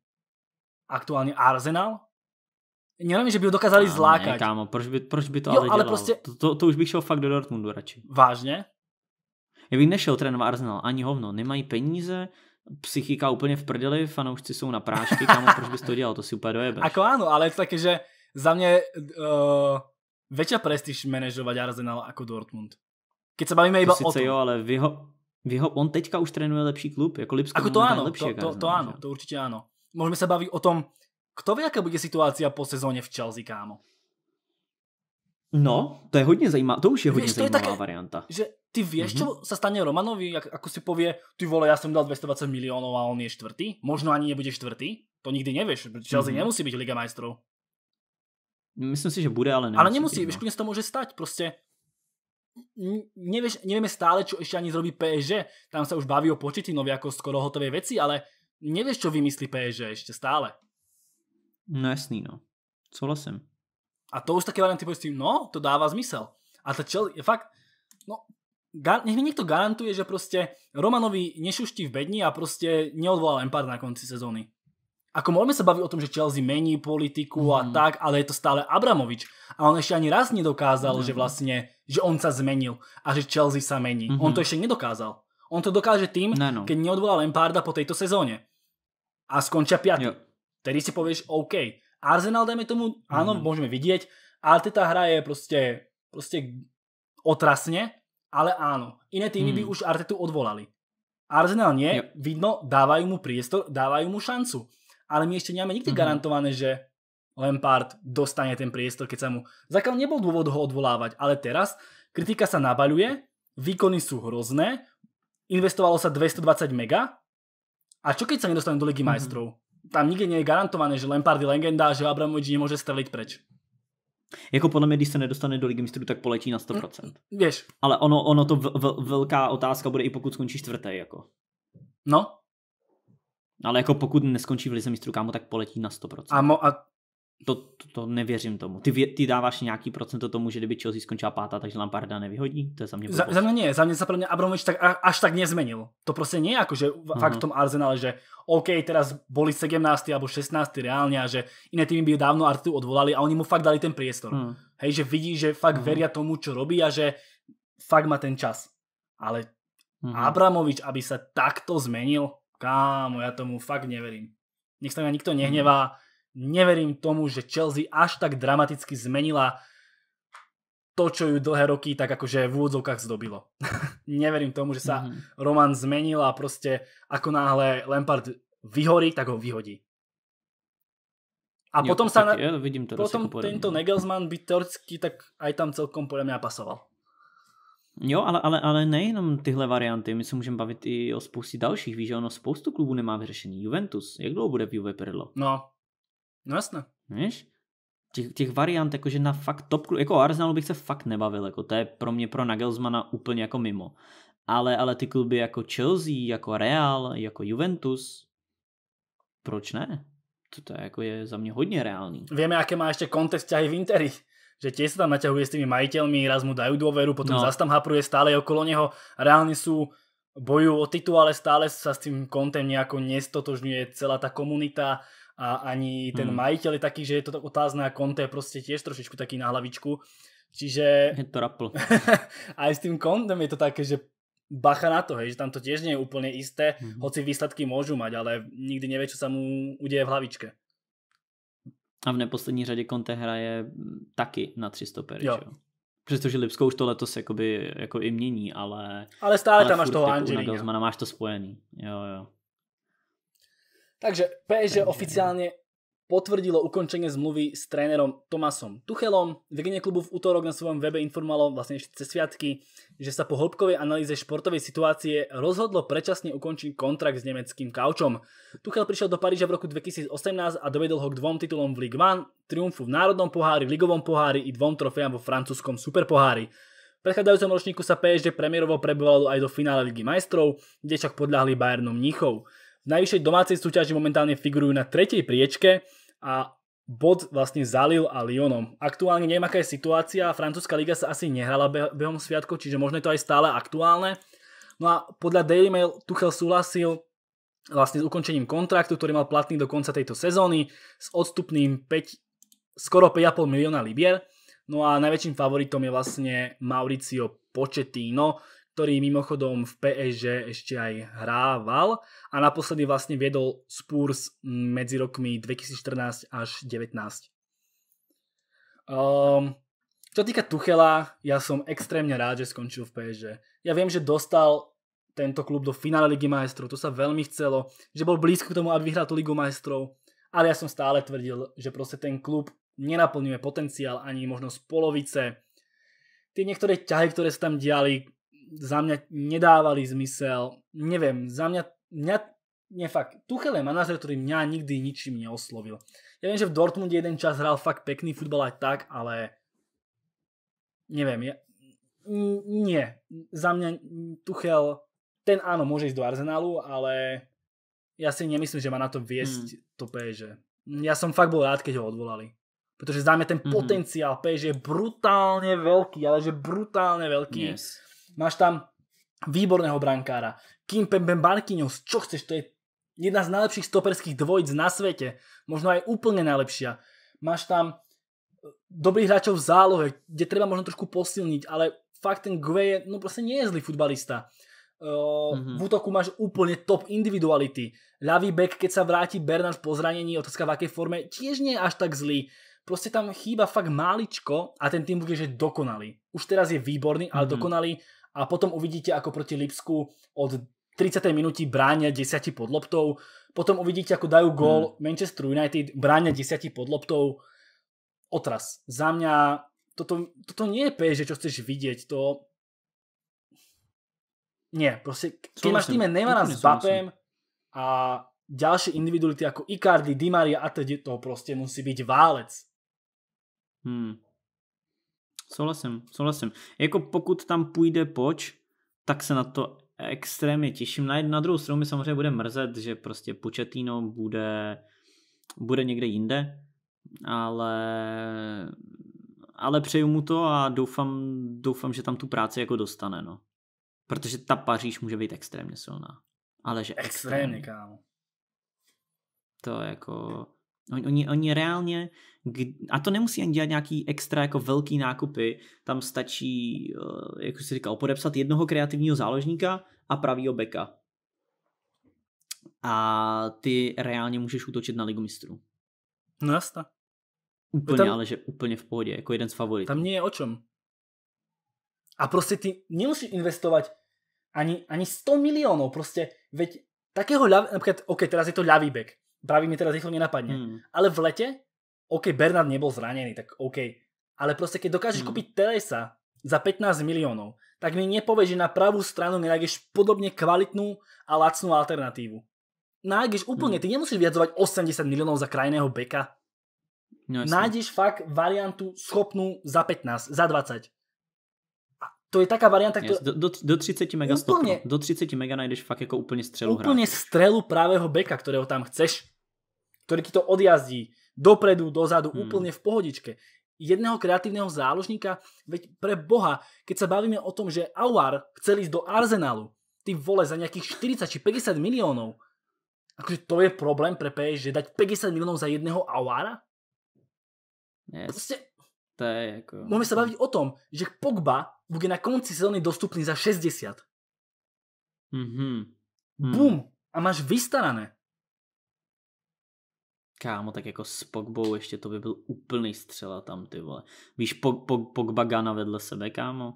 Aktuálne Arsenal? Nevím, že by ho dokázali zlákat. Ne, kámo, proč by, proč by to jo, ale, ale prostě... to, to, to, už bych šel fakt do Dortmundu radši. Vážně? Já bych nešel trénovat Arsenal, ani hovno, nemají peníze, psychika úplně v prdeli, fanoušci jsou na prášky, kámo, proč bys to dělal, to si úplně dojebeš. Ako ano, ale je to také, že za mě uh, väčšia prestiž manažovat Arsenal jako Dortmund. Keď se bavíme to iba o tom. jo, ale vy ho, vy ho, on teďka už trénuje lepší klub, jako Lipsko. Ako to ano, to, to, to, to, ano, to určitě ano. Můžeme se bavit o tom, Kto ví, jaká bude situácia po sezóně v Chelsea, kámo? No, to je hodně zajímavá, to už je hodně zajímavá také, varianta. Že ty vieš, mm -hmm. čo sa stane Romanovi, jak, ako si povie, ty vole, ja som dal 220 miliónov a on je čtvrtý? Možno ani nebude čtvrtý? To nikdy nevieš, Chelsea mm -hmm. nemusí byť Liga majstrov. Myslím si, že bude, ale nemusí. Ale nemusí, byť, no. vieš, se to môže stať, prostě Nevíš, nevieme stále, čo ešte ani zrobí PSG. Tam sa už baví o početinovi ako skoro hotové veci, ale nevieš, čo vymyslí PSG ešte stále. No jasný, no. Souhlasím. A to už taky s tím, no, to dává zmysel. A ta Chelsea je fakt, no, nech mi někdo garantuje, že prostě Romanovi nešuští v bedni a prostě neodvolal Lampard na konci sezóny. Ako můžeme se bavit o tom, že Chelsea mení politiku mm. a mhm. tak, ale je to stále Abramovič. A on ještě ani raz nedokázal, mm. že mhm. vlastně, že on se zmenil a že Chelsea sa mení. Mm -hmm. On to mhm. ještě nedokázal. On to dokáže tým, no, no. keď neodvolal Lamparda po této sezóně. A skončí piatý. Tedy si povieš, OK, Arsenal dajme tomu, áno, mm. môžeme vidieť, ale tá hra je proste, proste otrasne, ale áno. Iné týmy mm. by mhm. už Artetu odvolali. Arsenal nie, yep. vidno, dávajú mu priestor, dávajú mu šancu. Ale my ešte nemáme nikdy mm. garantované, že Lampard dostane ten priestor, keď sa mu... Zakiaľ nebol dôvod ho odvolávať, ale teraz kritika sa nabaľuje, výkony sú hrozné, investovalo sa 220 mega, a čo keď sa nedostane do Ligy mm. majstrov? tam nikdy nie je garantované, že Lampard je legenda a že Abramovič nemôže streliť preč. Jako podle mě, když se nedostane do Ligy mistrů, tak poletí na 100%. Mm, Věš. Ale ono, ono to v, v, velká otázka bude i pokud skončí čtvrté. jako. No. Ale jako pokud neskončí v Lize mistrů, kámo, tak poletí na 100%. A, mo, a to, to, to nevěřím tomu. Ty, ty dáváš nějaký procento tomu, že kdyby Chelsea skončila pátá, takže Lamparda nevyhodí? To je za mě za, za mě ne, Za mě se pro mě Abramovič tak, až tak nezmenil. To prostě není jako, že uh-huh. fakt v tom Arsenale, že OK, teraz boli 17. nebo 16. reálně a že jiné týmy by dávno Artu odvolali a oni mu fakt dali ten priestor. Uh-huh. Hej, že vidí, že fakt uh-huh. veria tomu, co robí a že fakt má ten čas. Ale uh-huh. Abramovič, aby se takto zmenil, kámo, já tomu fakt neverím. Nech se na nikto nehnevá. Uh-huh neverím tomu, že Chelsea až tak dramaticky zmenila to, čo ju dlhé roky tak akože v úvodzovkách zdobilo. neverím tomu, že sa mm-hmm. Roman zmenil a proste ako náhle Lampard vyhorí, tak ho vyhodí. A jo, potom sa... Ja vidím to potom tento no. Nagelsmann by teoreticky tak aj tam celkom podľa mňa pasoval. Jo, ale, ale, ale nejenom tyhle varianty, my se můžeme bavit i o spoustě dalších, víš, ono spoustu klubů nemá vyřešený. Juventus, jak dlouho bude v Juve Pirlo? No, No jasně. No víš? Těch, těch variant, jakože na fakt top klub, jako Arsenalu bych se fakt nebavil, jako to je pro mě pro Nagelsmana úplně jako mimo. Ale, ale ty kluby jako Chelsea, jako Real, jako Juventus, proč ne? To, to je, jako je za mě hodně reálný. Víme, jaké má ještě kontext ťahy v Interi že tie sa tam naťahuje s tými majiteľmi, raz mu dajú dôveru, potom no. zase tam hapruje stále okolo neho, reálne sú bojujú o titul, ale stále sa s tým kontem nejako nestotožňuje celá tá komunita, a ani ten hmm. majitel je taký, že je to tak otázné a Conte je prostě tiež trošičku taký na hlavičku. Čiže... Je to rapl. A s tým kontem je to také, že bacha na to, hej, že tam to tiež nie je úplne isté, hmm. hoci výsledky môžu mať, ale nikdy nevie, čo sa mu udeje v hlavičke. A v neposlední řadě Conte hraje taky na tři stopery, jo. Čo? Přestože Lipsko už to letos jakoby, jako i mění, ale... Ale stále ale tam máš toho Angelina. Máš to spojený, jo, jo. Takže PSG oficiálne potvrdilo ukončenie zmluvy s trénerom Tomasom Tuchelom. Vedenie klubu v útorok na svojom webe informovalo vlastne ešte cez sviatky, že sa po hĺbkovej analýze športovej situácie rozhodlo predčasne ukončiť kontrakt s nemeckým kaučom. Tuchel prišiel do Paríža v roku 2018 a dovedol ho k dvom titulom v Ligue 1, triumfu v národnom pohári, ligovom pohári i dvom trofejám vo francúzskom superpohári. V predchádzajúcom ročníku sa PSG premiérovo prebovalo aj do finále Ligy majstrov, kde však podľahli Bayernu Mníchov. V najvyššej domácej súťaži momentálne figurujú na tretej priečke a bod vlastne zalil a Lyonom. Aktuálne neviem, aká je situácia. Francúzska liga sa asi nehrala behom sviatko, čiže možno je to aj stále aktuálne. No a podľa Daily Mail Tuchel súhlasil vlastne s ukončením kontraktu, ktorý mal platný do konca tejto sezóny s odstupným skoro 5,5 milióna libier. No a najväčším favoritom je vlastne Mauricio Pochettino, ktorý mimochodom v PSG ešte aj hrával a naposledy vlastne viedol Spurs medzi rokmi 2014 až 2019. Um, ehm, čo týka Tuchela, ja som extrémne rád, že skončil v PSG. Ja viem, že dostal tento klub do finále Ligy majstrov, to sa veľmi chcelo, že bol blízko k tomu, aby vyhral tú Ligu majstrov, ale ja som stále tvrdil, že proste ten klub nenaplňuje potenciál ani možno z polovice. Tie niektoré ťahy, ktoré sa tam diali, za mňa nedávali zmysel. Neviem, za mňa, mňa fakt, Tuchel je manažer, ktorý mňa nikdy ničím neoslovil. Ja viem, že v Dortmund jeden čas hral fakt pekný futbal aj tak, ale neviem, ja, nie. Za mňa Tuchel, ten áno, môže ísť do Arsenalu, ale ja si nemyslím, že má na to viesť hmm. to PSG. Ja som fakt bol rád, keď ho odvolali. Protože za mňa ten mm-hmm. potenciál PSG je brutálne veľký, ale že brutálne veľký. Yes. Máš tam výborného brankára, Kim Pemben Barkinius, čo chceš, to je jedna z najlepších stoperských dvojic na svete, možno aj úplne najlepšia. Máš tam eh, dobrých hráčov v zálohe, kde treba možno trošku posilniť, ale fakt ten Gue je, no proste nie je zlý futbalista. mm-hmm. V útoku máš úplne top individuality. Ľavý back, keď sa vráti Bernard po zranení, otázka v akej forme, tiež nie je až tak zlý. Proste tam chýba fakt máličko a ten tým bude, že dokonalý. Už teraz je výborný, ale mm-hmm. dokonalý a potom uvidíte, ako proti Lipsku od 30. minúty bránia 10 pod loptou, potom uvidíte, ako dajú gól hmm. Manchester United, bránia 10 pod loptou, otras. Za mňa toto, toto nie je PSG, čo chceš vidieť, to... Nie, proste, keď máš týme Neymara s Bapem a ďalšie individuality ako Icardi, Di Maria a teď to proste musí byť válec. Hmm. Souhlasím, souhlasím. Jako pokud tam půjde poč, tak se na to extrémně těším. Na, jednu, na druhou stranu mi samozřejmě bude mrzet, že prostě početíno bude, bude někde jinde, ale, ale přeju mu to a doufám, doufám, že tam tu práci jako dostane, no. Protože ta Paříž může být extrémně silná. Ale že extrémně, extrémně kámo. To jako... Oni, oni, oni reálně, a to nemusí ani dělat nějaký extra jako velký nákupy, tam stačí, eh, jak už jsi říkal, podepsat jednoho kreativního záložníka a pravýho beka. A ty reálně můžeš útočit na ligu mistrů. No jasná. Úplně, tam, ale že úplně v pohodě, jako jeden z favoritů. Tam nie je o čem. A prostě ty nemusíš investovat ani, ani 100 milionů, prostě, veď takého ľavý, například, OK, teraz je to ľavý bek právě mi teraz rýchlo nenapadne. Hmm. Ale v lete, OK, Bernard nebyl zraněný, tak OK. Ale prostě, keď dokážeš hmm. kúpiť Telesa za 15 miliónov, tak mi nepovieš, že na pravú stranu nenájdeš podobne kvalitnú a lacnú alternatívu. Nájdeš úplne, hmm. ty nemusíš viadzovať 80 miliónov za krajného beka. No, nájdeš fakt variantu schopnú za 15, za 20 to je taká varianta, yes, která... Do, do, do 30 mega úplně, stop, Do 30 mega najdeš fakt jako úplně strelu hráč. Úplně hráč. strelu právého beka, ktorého tam chceš. Ktorý ti to odjazdí dopredu, dozadu, hmm. úplne v pohodičke. Jedného kreatívneho záložníka, veď pre boha, keď sa bavíme o tom, že Aouar chcel ísť do Arsenalu, ty vole, za nejakých 40 či 50 miliónov, akože to je problém pre PSG, dať 50 miliónov za jedného Aouara? Yes. Proste, to je ako... Môžeme sa baviť o tom, že Pogba bude na konci sezóny dostupný za 60. Mm-hmm. Mm. Bum! A máš vystarané. Kámo, tak jako s Pogbou ještě to by byl úplný střela tam, ty vole. Víš, Pog, Pog, Pogba Gana vedle sebe, kámo?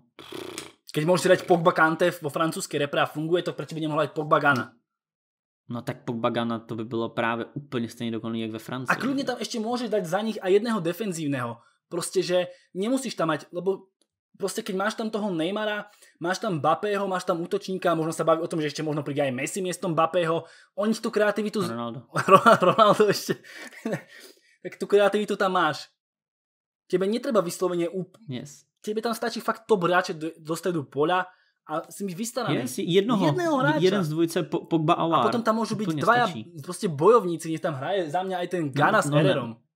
Keď můžeš dať Pogba Kante vo francouzské repre a funguje to, proč by nemohla dať Pogba Gana? No tak Pogba Gana to by bylo právě úplně stejně dokonalý, jak ve Francii. A klidně tam ještě můžeš dať za nich a jedného defenzívného. Prostě, že nemusíš tam mať, lebo proste keď máš tam toho Neymara, máš tam Bapého, máš tam útočníka, možno sa baví o tom, že ešte možno príde aj Messi miestom Bapého, oni tú kreativitu... Ronaldo. Ronaldo ešte. tak tú kreativitu tam máš. Tebe netreba vyslovenie úplne. Yes. Tebe tam stačí fakt top hráče do, stredu poľa a si mi vystaraný. Yes, jednoho, jedného hráča. Jeden z dvojice Pogba Alar. A potom tam môžu byť dvaja bojovníci, nech tam hraje za mňa aj ten Gana no, s no, no. Ererom. No,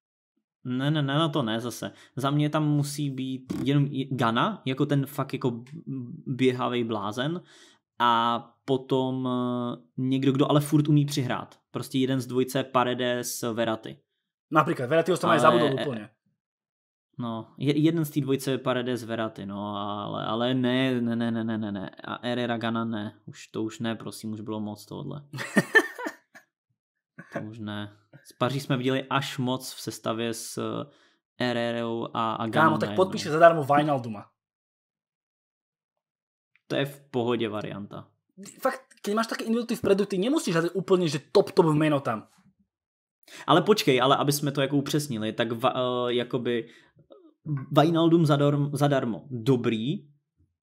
ne, ne, ne, na to ne zase. Za mě tam musí být jenom Gana, jako ten fakt jako běhavý blázen a potom eh, někdo, kdo ale furt umí přihrát. Prostě jeden z dvojce Paredes Veraty. Například, Veraty ho ale... zabudou úplně. No, jeden z té dvojce je Paredes Veraty, no, ale, ale ne, ne, ne, ne, ne, ne, a Herrera Gana ne, už to už ne, prosím, už bylo moc tohle. to ne. Z Paří jsme viděli až moc v sestavě s eh, Herrerou a Agamem. Kámo, tak podpíše no. zadarmo Vinalduma. To je v pohodě varianta. Fakt, keď máš také individuity vpredu, ty nemusíš hledat úplně, že top top jméno tam. Ale počkej, ale aby jsme to jako upřesnili, tak uh, jakoby Vinaldum eh, zadarmo, zadarmo dobrý,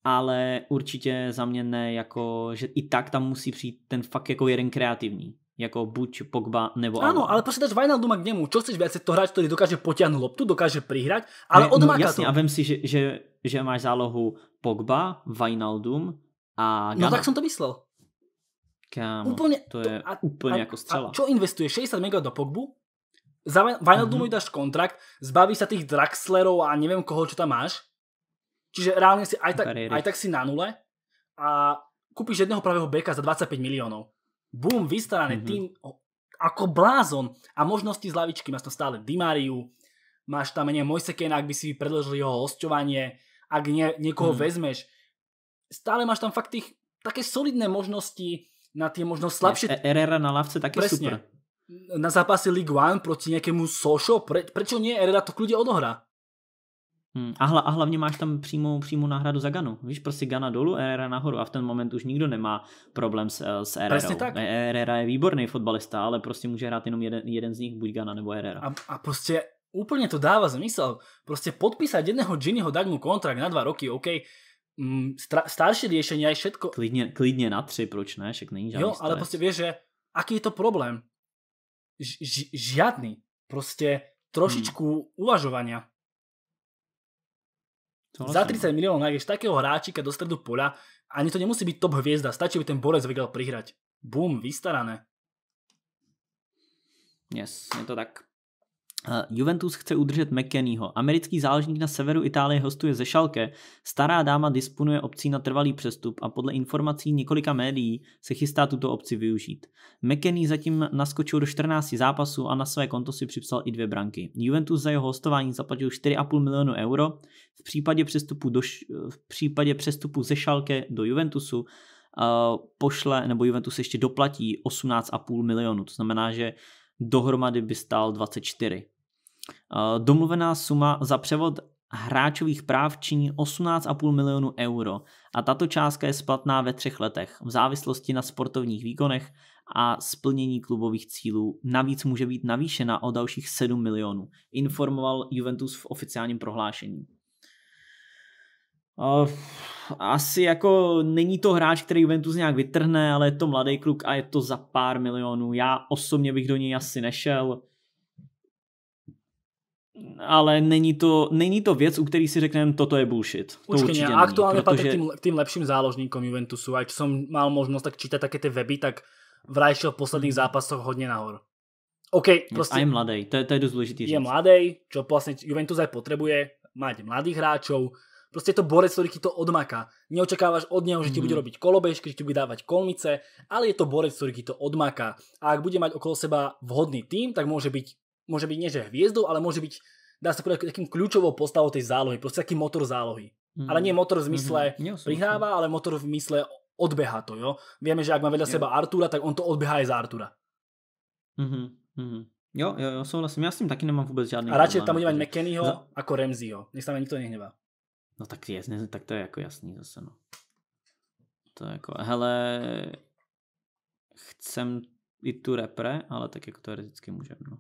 ale určitě za mě ne jako, že i tak tam musí přijít ten fakt jako jeden kreativní jako buď Pogba nebo Ano, ale prostě dáš Wijnalduma k němu? Čo chceš viac? To hráč, který dokáže potěhnout loptu, dokáže prihrať, ale ne, no, odmáka no, jasne, to. a vím si, že, že, že máš zálohu Pogba, Wijnaldum a Gana. No tak jsem to myslel. Kámo, úplně, to je to, a, úplně a, jako strela. A čo investuje? 60 mega do Pogbu? Za Wijnaldumu mm-hmm. dáš kontrakt, zbaví se těch Draxlerov a nevím koho, čo tam máš. Čiže reálně si aj tak, aj tak si na nule a kúpiš jedného pravého beka za 25 miliónov bum, vystarané mm-hmm. tým ako blázon a možnosti z lavičky. Máš tam stále Dimariu, máš tam menej Mojsekena, ak by si predložil jeho hostovanie, ak nie, niekoho mm. vezmeš. Stále máš tam fakt tých také solidné možnosti na tie možno slabšie... E, Herrera na lavce také Presne. super. Na zápase League One proti nejakému Sošo, pre, prečo nie? Herrera to kľude odohrá. Hmm. A, hla, a hlavně máš tam přímou, přímou náhradu za Ganu. Víš, prostě Gana dolů, Herrera nahoru a v ten moment už nikdo nemá problém s, eh, s tak. Eh, Herrera je výborný fotbalista, ale prostě může hrát jenom jeden, jeden z nich, buď Gana nebo Herrera. A, a prostě úplně to dává zmysel. Prostě podpísať jedného Giniho, dať mu kontrakt na dva roky, OK, mm, starší staršie je všetko. Klidně, klidně na tři, proč ne, však není žádný Jo, ale prostě vieš, že aký je to problém? Ž- ž- žiadny. Prostě trošičku hmm. uvažovania. Ono za 30 no? miliónov nájdeš takého hráčika do stredu poľa, ani to nemusí byť top hviezda, stačí by ten borec vedel prihrať. Bum, vystarané. Yes, je to tak. Eh, Juventus chce udržet McKennyho. Americký záležník na severu Itálie hostuje ze Šalke. Stará dáma disponuje obcí na trvalý přestup a podle informací několika médií se chystá tuto obci využít. McKenny zatím naskočil do 14 zápasů a na své konto si připsal i dvě branky. Juventus za jeho hostování zaplatil 4,5 milionu euro. V případě přestupu, do, v případě přestupu ze Šalke do Juventusu eh, pošle, nebo Juventus ještě doplatí 18,5 milionů. To znamená, že dohromady by stál 24. Eh, domluvená suma za převod hráčových práv činí 18,5 milionů euro a tato částka je splatná ve třech letech v závislosti na sportovních výkonech a splnění klubových cílů. Navíc může být navýšena o dalších 7 milionů, informoval Juventus v oficiálním prohlášení. Eh, asi jako není to hráč, který Juventus nějak vytrhne, ale je to mladý kluk a je to za pár milionů. Já osobně bych do něj asi nešel. Ale není to, není to věc, u který si řekneme, toto je bullshit. To Učkej, určitě a aktuálne patrí protože... tým, tým lepším záložníkom Juventusu. ať jsem mal možnost tak čítat také ty weby, tak vraj šiel v hmm. zápasoch hodně nahor. OK, proste... Aj mladej, to je, to je dost důležitý Je mladý, čo vlastně Juventus aj potřebuje, mať mladých hráčů. Proste je to borec, ktorý ti to odmaká. Neočakávaš od neho, že ti mm. bude robiť kolobež, že ti bude mhm. dávať kolmice, ale je to borec, ktorý ti to odmaká. A ak bude mať okolo seba vhodný tým, tak môže byť, môže byť nie že hviezdou, ale môže byť dá sa povedať takým kľúčovou postavou tej zálohy, proste taký motor zálohy. Mm. Ale mhm. nie motor v zmysle mm-hmm. prihráva, ale motor v zmysle odbeha to, jo. Vieme, že ak má vedľa seba Artura, tak on to odbeha aj za Artura. Mm-hmm. Jo, jo, jo, souhlasím. Já s tím taky nemám vůbec žádný. A radši tam bude mať McKennyho za... ako Ramseyho. Nech sa ma nikto nehnevá. No tak, je, tak to je jako jasný zase, no. To je jako, hele, chcem i tu repre, ale tak jako teoreticky můžeme, no.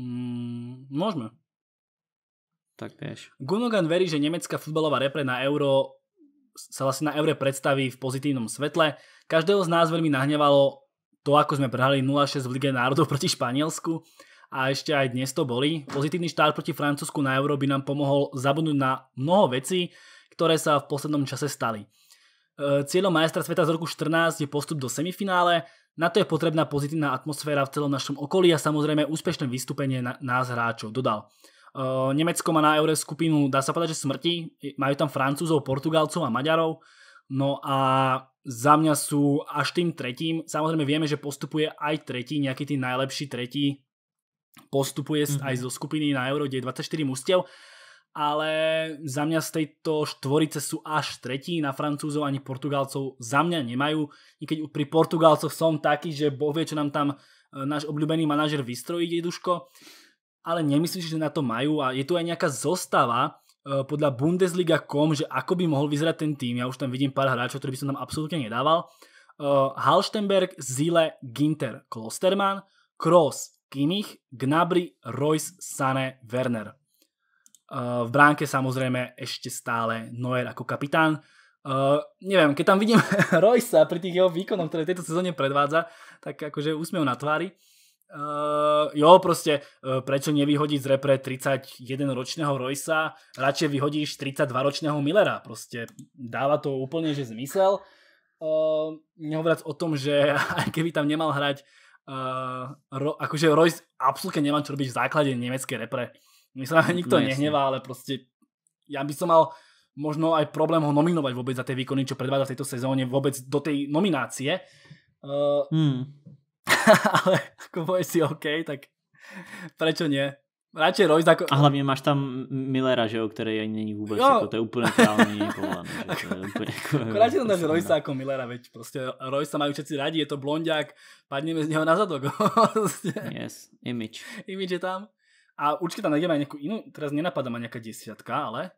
Mm, můžeme. Tak vieš. Gunogan verí, že Německá futbalová repre na euro sa vlastne na eure predstaví v pozitívnom svetle. Každého z nás veľmi nahnevalo to, ako sme prehali 0-6 v Lige národov proti Španielsku a ešte aj dnes to boli. Pozitívny štát proti Francúzsku na Euro by nám pomohol zabudnúť na mnoho vecí, ktoré sa v poslednom čase stali. E, cieľom majestra sveta z roku 14 je postup do semifinále, na to je potrebná pozitívna atmosféra v celom našom okolí a samozrejme úspešné vystúpenie nás hráčov, dodal. E, Nemecko má na Eure skupinu, dá sa povedať, že smrti, e, majú tam Francúzov, Portugálcov a Maďarov, no a za mňa sú až tým tretím, samozrejme vieme, že postupuje aj tretí, nejaký tým najlepší tretí postupuje mm-hmm. aj mhm. zo skupiny na Euro, kde je 24 mustiev, ale za mňa z tejto štvorice sú až tretí, na Francúzov ani Portugálcov za mňa nemajú. I keď pri Portugálcoch som taký, že boh vie, čo nám tam e, náš obľúbený manažer vystrojí, deduško, ale nemyslím, že na to majú a je tu aj nejaká zostava, e, podľa Bundesliga.com, že ako by mohol vyzerať ten tým. Ja už tam vidím pár hráčov, ktorý by som tam absolútne nedával. E, Halstenberg, Zile, Ginter, Klosterman, Kroos, Kimich, Gnabry, Royce, Sané, Werner. Eh, v bránke samozrejme ešte stále Neuer ako kapitán. Eh, neviem, keď tam vidím Royce pri tých jeho výkonom, ktoré tejto sezóne predvádza, tak akože úsmiev na tvári. Uh, jo, proste, uh, prečo nevyhodiť z repre 31-ročného Roysa, radšej vyhodíš 32-ročného Millera, proste dáva to úplne že zmysel. Uh, nehovoriac o tom, že aj keby tam nemal hrať uh, Uh, ro, akože Royce absolútne nemá čo robiť v základe nemeckej repre. Mne sa na nikto no, nehnevá, ale proste ja by som mal možno aj problém ho nominovať vôbec za tie výkony, čo predváda v tejto sezóne, vôbec do tej nominácie. Uh, hmm. ale ako bude si OK, tak prečo nie? Radši Royce. Tak... A hlavně máš tam Millera, že jo, který ani není vůbec, jo. Jako, to je úplně králný povolaný. Jako Akorát je to než prostě Royce jako Millera, veď prostě Royce mají všetci rádi, je to blondiak, padneme z něho na zadok. Prostě. yes, image. Image je tam. A určitě tam najdeme nějakou jinou, teraz nenapadá ma nějaká desiatka, ale...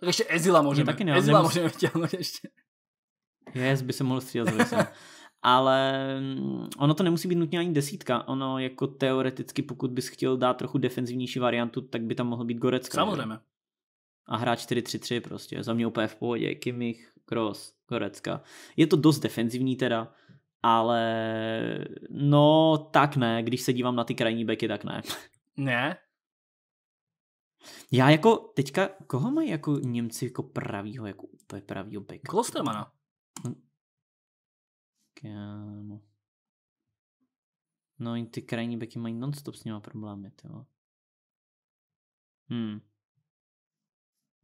Tak ještě Ezila můžeme, Ezila nemus... môžeme vťahnuť ještě. Yes, by se mohl střílet z ale mm, ono to nemusí být nutně ani desítka, ono jako teoreticky, pokud bys chtěl dát trochu defenzivnější variantu, tak by tam mohl být Gorecka. Samozřejmě. A hráč 4-3-3 prostě, za mě úplně v pohodě, Kimich, Kroos, Gorecka. Je to dost defenzivní teda, ale no tak ne, když se dívám na ty krajní beky, tak ne. Ne? Já jako teďka, koho mají jako Němci jako pravýho, jako úplně pravýho beka? Klostermana. Hm. Chiamo. No in ty krajní beky mají nonstop s něma problémy, ty jo. Hmm.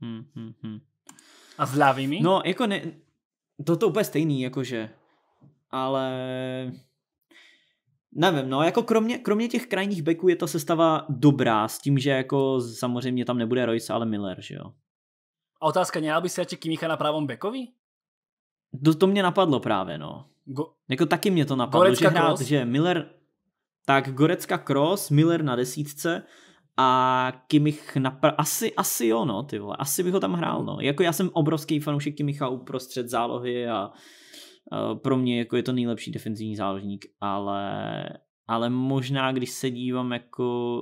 Hmm, hmm, hmm. A s lávými? No, jako ne, to to úplně stejný, jakože, ale nevím, no, jako kromě, kromě těch krajních beků je ta sestava dobrá s tím, že jako samozřejmě tam nebude Royce, ale Miller, že jo. A otázka, měla by se Kimicha na pravom bekovi? To, no, to mě napadlo právě, no. Go- jako taky mě to napadlo, Gorecka že hrát, Cross. že Miller, tak Gorecka Cross, Miller na desítce a Kimich na asi, asi jo, no, ty vole, asi bych ho tam hrál, no. Jako já jsem obrovský fanoušek Kimicha uprostřed zálohy a pro mě jako je to nejlepší defenzivní záložník, ale, ale možná, když se dívám jako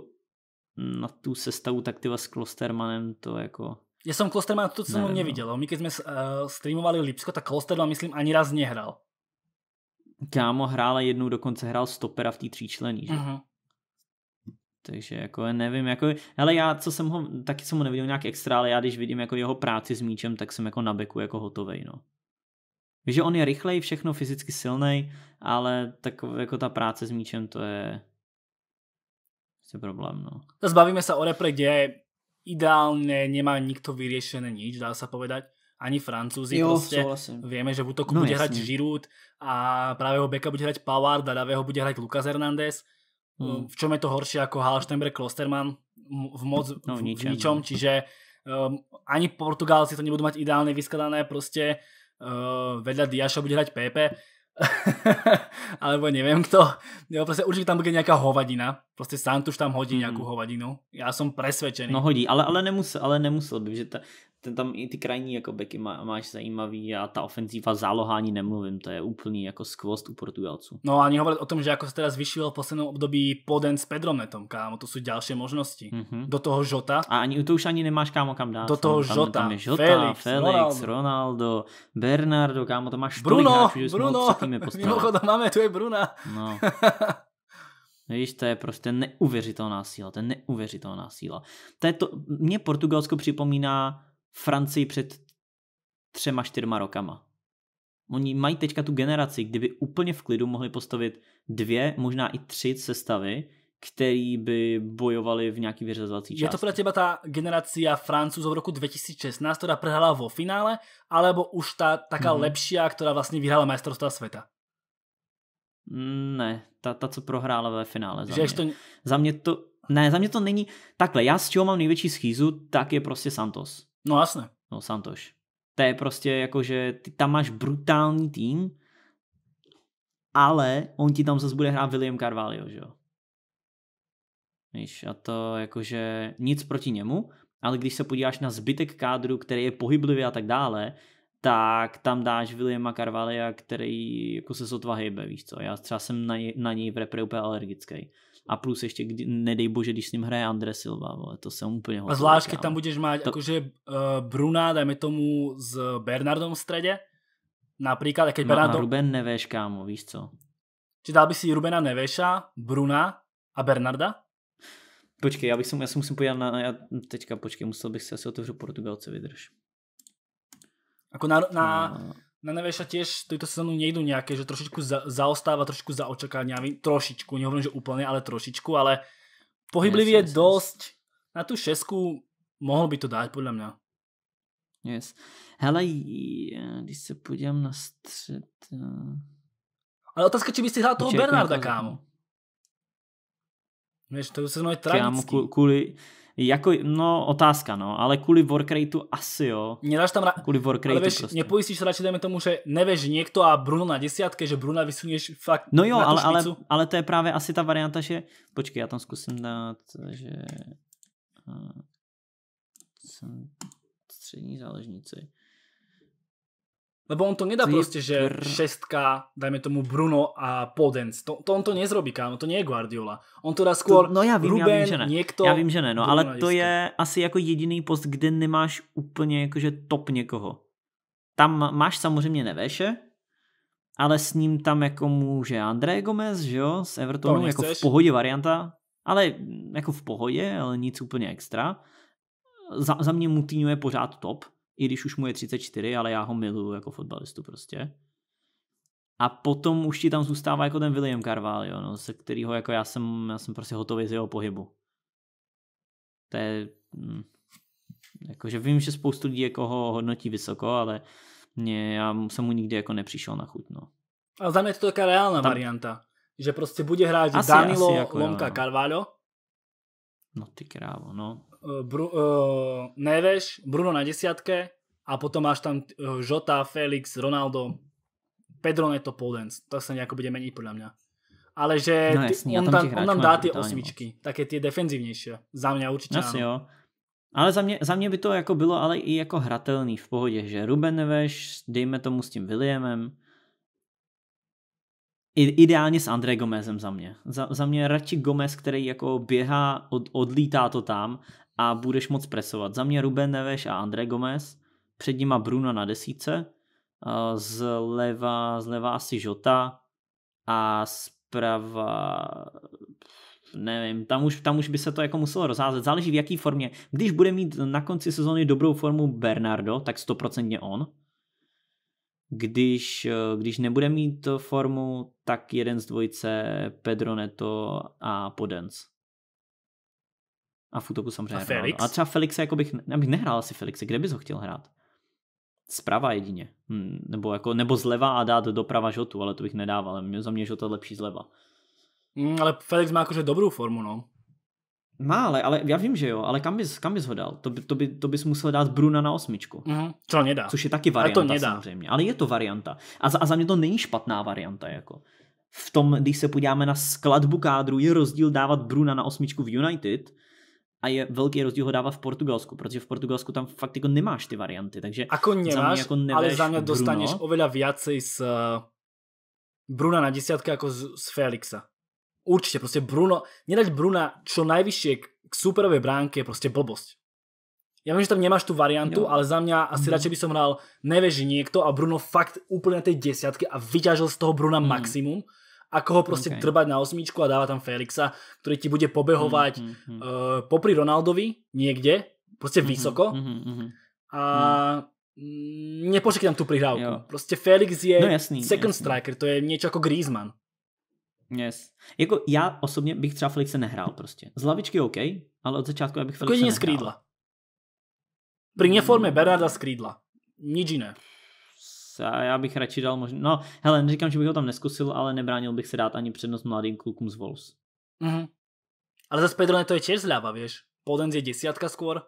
na tu sestavu ty s Klostermanem, to jako Ja som Klosterman túto sezónu ne, nevidel. My keď sme uh, streamovali Lipsko, tak Klosterman myslím ani raz nehral. Kámo hrála jednou dokonce hrál stopera v té tříčlení, že? Uh-huh. Takže jako nevím, jako, ale já, co jsem ho, taky jsem ho neviděl nějak extra, ale já když vidím jako jeho práci s míčem, tak jsem jako na beku jako hotovej, no. Že on je rychlej, všechno fyzicky silný, ale tak jako ta práce s míčem, to je, to je problém, no. Zbavíme se o repre, kde ideálne nemá nikto vyriešené nič, dá sa povedať. Ani Francúzi jo, proste. Souhlasím. Vieme, že v útoku no, bude jasný. hrať Giroud a pravého beka bude hrať Pavard a ľavého bude hrať Lucas Hernández. Hmm. V čom je to horšie ako Halštenberg, Klosterman? V moc, no, v, ničem, v ničom. No. Čiže um, ani Portugálci to nebudú mať ideálne vyskladané, proste uh, vedľa Diaša bude hrať Pepe alebo neviem kto. Jo, prostě určitě tam bude nějaká hovadina. Prostě Santuš tam hodí nejakú mhm. hovadinu. Já jsem presvedčený. No hodí, ale, ale, nemusel, ale nemusel by, že ta, ten, tam i ty krajní jako beky má, máš zajímavý a ta ofenzíva zálohání nemluvím, to je úplný jako skvost u Portugalců. No a hovořit o tom, že jako se teda zvyšil v posledním období Poden s Netom, kámo, to jsou další možnosti. Mm-hmm. Do toho Žota. A ani, to už ani nemáš kámo kam dát. Do toho tam, Žota, tam je Žota, Felix, Felix Ronaldo. Ronaldo, Bernardo, kámo, to máš Bruno, hráčů, že Bruno, mimochodem máme, tu je Bruna. No. Víš, to je prostě neuvěřitelná síla, to je neuvěřitelná síla. To je to, mě Portugalsko připomíná Francii před třema, čtyřma rokama. Oni mají teďka tu generaci, kdyby úplně v klidu mohli postavit dvě, možná i tři sestavy, který by bojovali v nějaký vyřazovací části. Je to pro teba ta generace Francouzů v roku 2016, která prohrála vo finále, alebo už ta taká mm. lepší, která vlastně vyhrála mistrovství světa? Ne, ta, ta, co prohrála ve finále. Za Že mě. To... za mě to... Ne, za mě to není... Takhle, já s čeho mám největší schýzu, tak je prostě Santos. No jasně. No Santoš. To je prostě jako, že ty tam máš brutální tým, ale on ti tam zase bude hrát William Carvalho, že jo? Víš, a to jakože nic proti němu, ale když se podíváš na zbytek kádru, který je pohyblivý a tak dále, tak tam dáš Williama Carvalia, který jako se sotva hejbe, víš co. Já třeba jsem na něj, na něj v repre úplně alergický a plus ještě, kdy, nedej bože, když s ním hraje Andre Silva, vole, to jsem úplně hodně. A zvlášť, keď tam budeš mít, to... jakože uh, Bruna, dajme tomu, s Bernardom v Například napríklad, a keď no, Bernardo... Ruben Neveš, kámo, víš co? Či dal by si Rubena Neveša, Bruna a Bernarda? Počkej, já, bych se, já se musím podívat na, já teďka, počkej, musel bych si asi otevřít Portugalce, vydrž. Ako na, na no na Neveša tiež tejto sezónu nejdu nejaké, že trošičku za, zaostáva trošičku za očakávaniami, trošičku, nehovorím, že úplne, ale trošičku, ale pohyblivý yes, je yes, dosť. Na tú šesku mohol by to dať, podľa mě. Yes. Hele, e, když se pôjdem na střed... E. Ale otázka, či by si hral toho Bernarda, jako- kámo. Vieš, to se je tragický. Kámo, kvůli, jako, no, otázka, no, ale kvůli Warcrateu asi jo. Nedáš tam ra... Kvůli Warcrateu ale prostě. nepojistíš se radši, dejme tomu, že nevíš někdo a Bruno na desiatke, že Bruna vysuneš fakt No jo, na ale, ale, ale, to je právě asi ta varianta, že, počkej, já tam zkusím dát, že jsem eh, střední záležníci. Lebo on to nedá Ty proste, že šestka, dajme tomu Bruno a Podence. To, to on to nezrobí, kámo, to nie je Guardiola. On to dá skôr to, no já vím, Ruben, ja vím, že ne. niekto... Já vím, že ne, no, ale to je asi jako jediný post, kde nemáš úplně akože top někoho. Tam máš samozřejmě Neveše, ale s ním tam ako môže André Gomez, že jo, z Evertonu, jako v pohode varianta, ale jako v pohode, ale nic úplně extra. Za, za mňa Moutinho je pořád top, i když už mu je 34, ale já ho miluju jako fotbalistu prostě. A potom už ti tam zůstává jako ten William Carvalho, no, se kterýho jako já jsem, já jsem prostě hotový z jeho pohybu. To je, hm, jakože vím, že spoustu lidí jako ho hodnotí vysoko, ale mě, já jsem mu nikdy jako nepřišel na chuť, no. Ale za mě to taká reálná tam... varianta, že prostě bude hrát asi, Danilo, asi jako, Lomka, jo, no. Carvalho. No ty krávo, no. Eh, Bru, uh, Neves, Bruno na desiatke a potom máš tam eh, Jota, Felix, Ronaldo, Pedro Neto, Poldens. To sa nejako bude meniť podľa mňa. Ale že no, jasný, on, tam, on nám dá ty osmičky, moc. také ty defenzivnější. Za mě určite Jasně, no jo. Ale za mě, za mě by to jako bylo ale i jako hratelný v pohodě, že Ruben Neves, dejme tomu s tím Williamem, ideálně s André Gomezem za mě. Za, za mě radši Gomez, který jako běhá, od, odlítá to tam a budeš moc presovat. Za mě Ruben Neves a André Gomez, před nima Bruno na desíce, zleva, zleva asi Žota a zprava nevím, tam už, tam už by se to jako muselo rozházet, záleží v jaký formě. Když bude mít na konci sezóny dobrou formu Bernardo, tak stoprocentně on. Když, e, když nebude mít formu, tak jeden z dvojice Pedro Neto a Podence. A Futoku samozřejmě a Felix? A třeba Felixe, jako bych, já bych nehrál asi Felixe, kde bys ho chtěl hrát? Zprava jedině. Hmm, nebo, jako, nebo zleva a dát doprava Žotu, ale to bych nedával. Mě, za mě Žota lepší zleva. Mm, ale Felix má jakože dobrou formu, no. Má, ale, ale já vím, že jo, ale kam bys, kam bys ho dal? To, by, to, by, to bys musel dát Bruna na osmičku. Mm, to nedá. Což je taky varianta ale to nedá. samozřejmě. Ale je to varianta. A za, a za mě to není špatná varianta. Jako. V tom, když se podíváme na skladbu kádru, je rozdíl dávat Bruna na osmičku v United – a je velký rozdíl ho dávat v Portugalsku, protože v Portugalsku tam fakt jako nemáš ty varianty, takže ako nemáš, za jako nemáš, ale za mě Bruno. dostaneš oveľa viacej z eh, Bruna na desiatke jako z, z Felixa. Určitě, prostě Bruno, nedať Bruna čo najvyššie k superové bránke je prostě blbosť. Já vím, že tam nemáš tu variantu, jo. ale za mě asi mm. radšej by som hral neveží niekto a Bruno fakt úplně na té desiatky a vyťažil z toho Bruna mm. maximum ako ho prostě okay. trbať na osmičku a dáva tam Felixa, který ti bude pobehovat mm, mm, mm. uh, popri Ronaldovi někde, prostě mhm, mhm, mhm. mm, vysoko. Mm, mm, a mm. tam tu prihrávku. Jo. Prostě Felix je no, jasný, second jasný. striker, to je něco jako Griezmann. Yes. Jako já osobně bych třeba Felixe nehrál prostě. Z lavičky OK, ale od začátku já bych jako Felixe nehrál. z Pri neforme mm. Bernarda z krídla. Nič jiné a já bych radši dal možná, no hele, neříkám, že bych ho tam neskusil, ale nebránil bych se dát ani přednost mladým klukům z Wolves. Mm-hmm. Ale zase Pedro to je tiež zláva, víš? Podens je desiatka skôr.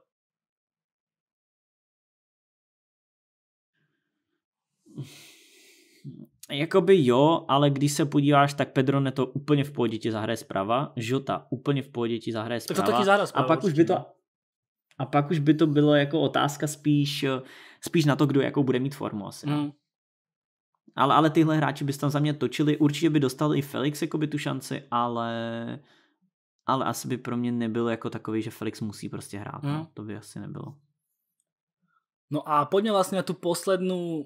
Jakoby jo, ale když se podíváš, tak Pedro Neto úplně v pohodě ti zahraje zprava, Žota úplně v pohodě ti zahraje zprava. Tak to taky zahraje zprava. A pak už by to, no. A pak už by to bylo jako otázka spíš, eh, spíš na to, kdo jakou bude mít formu asi. Mm. Ale, ale tyhle hráči by tam za mě točili, určitě by dostal i Felix jako by tu šanci, ale ale asi by pro mě nebyl jako takový, že Felix musí prostě hrát. Mm. No, hmm. to by asi nebylo. No a pojďme vlastně na tu poslednou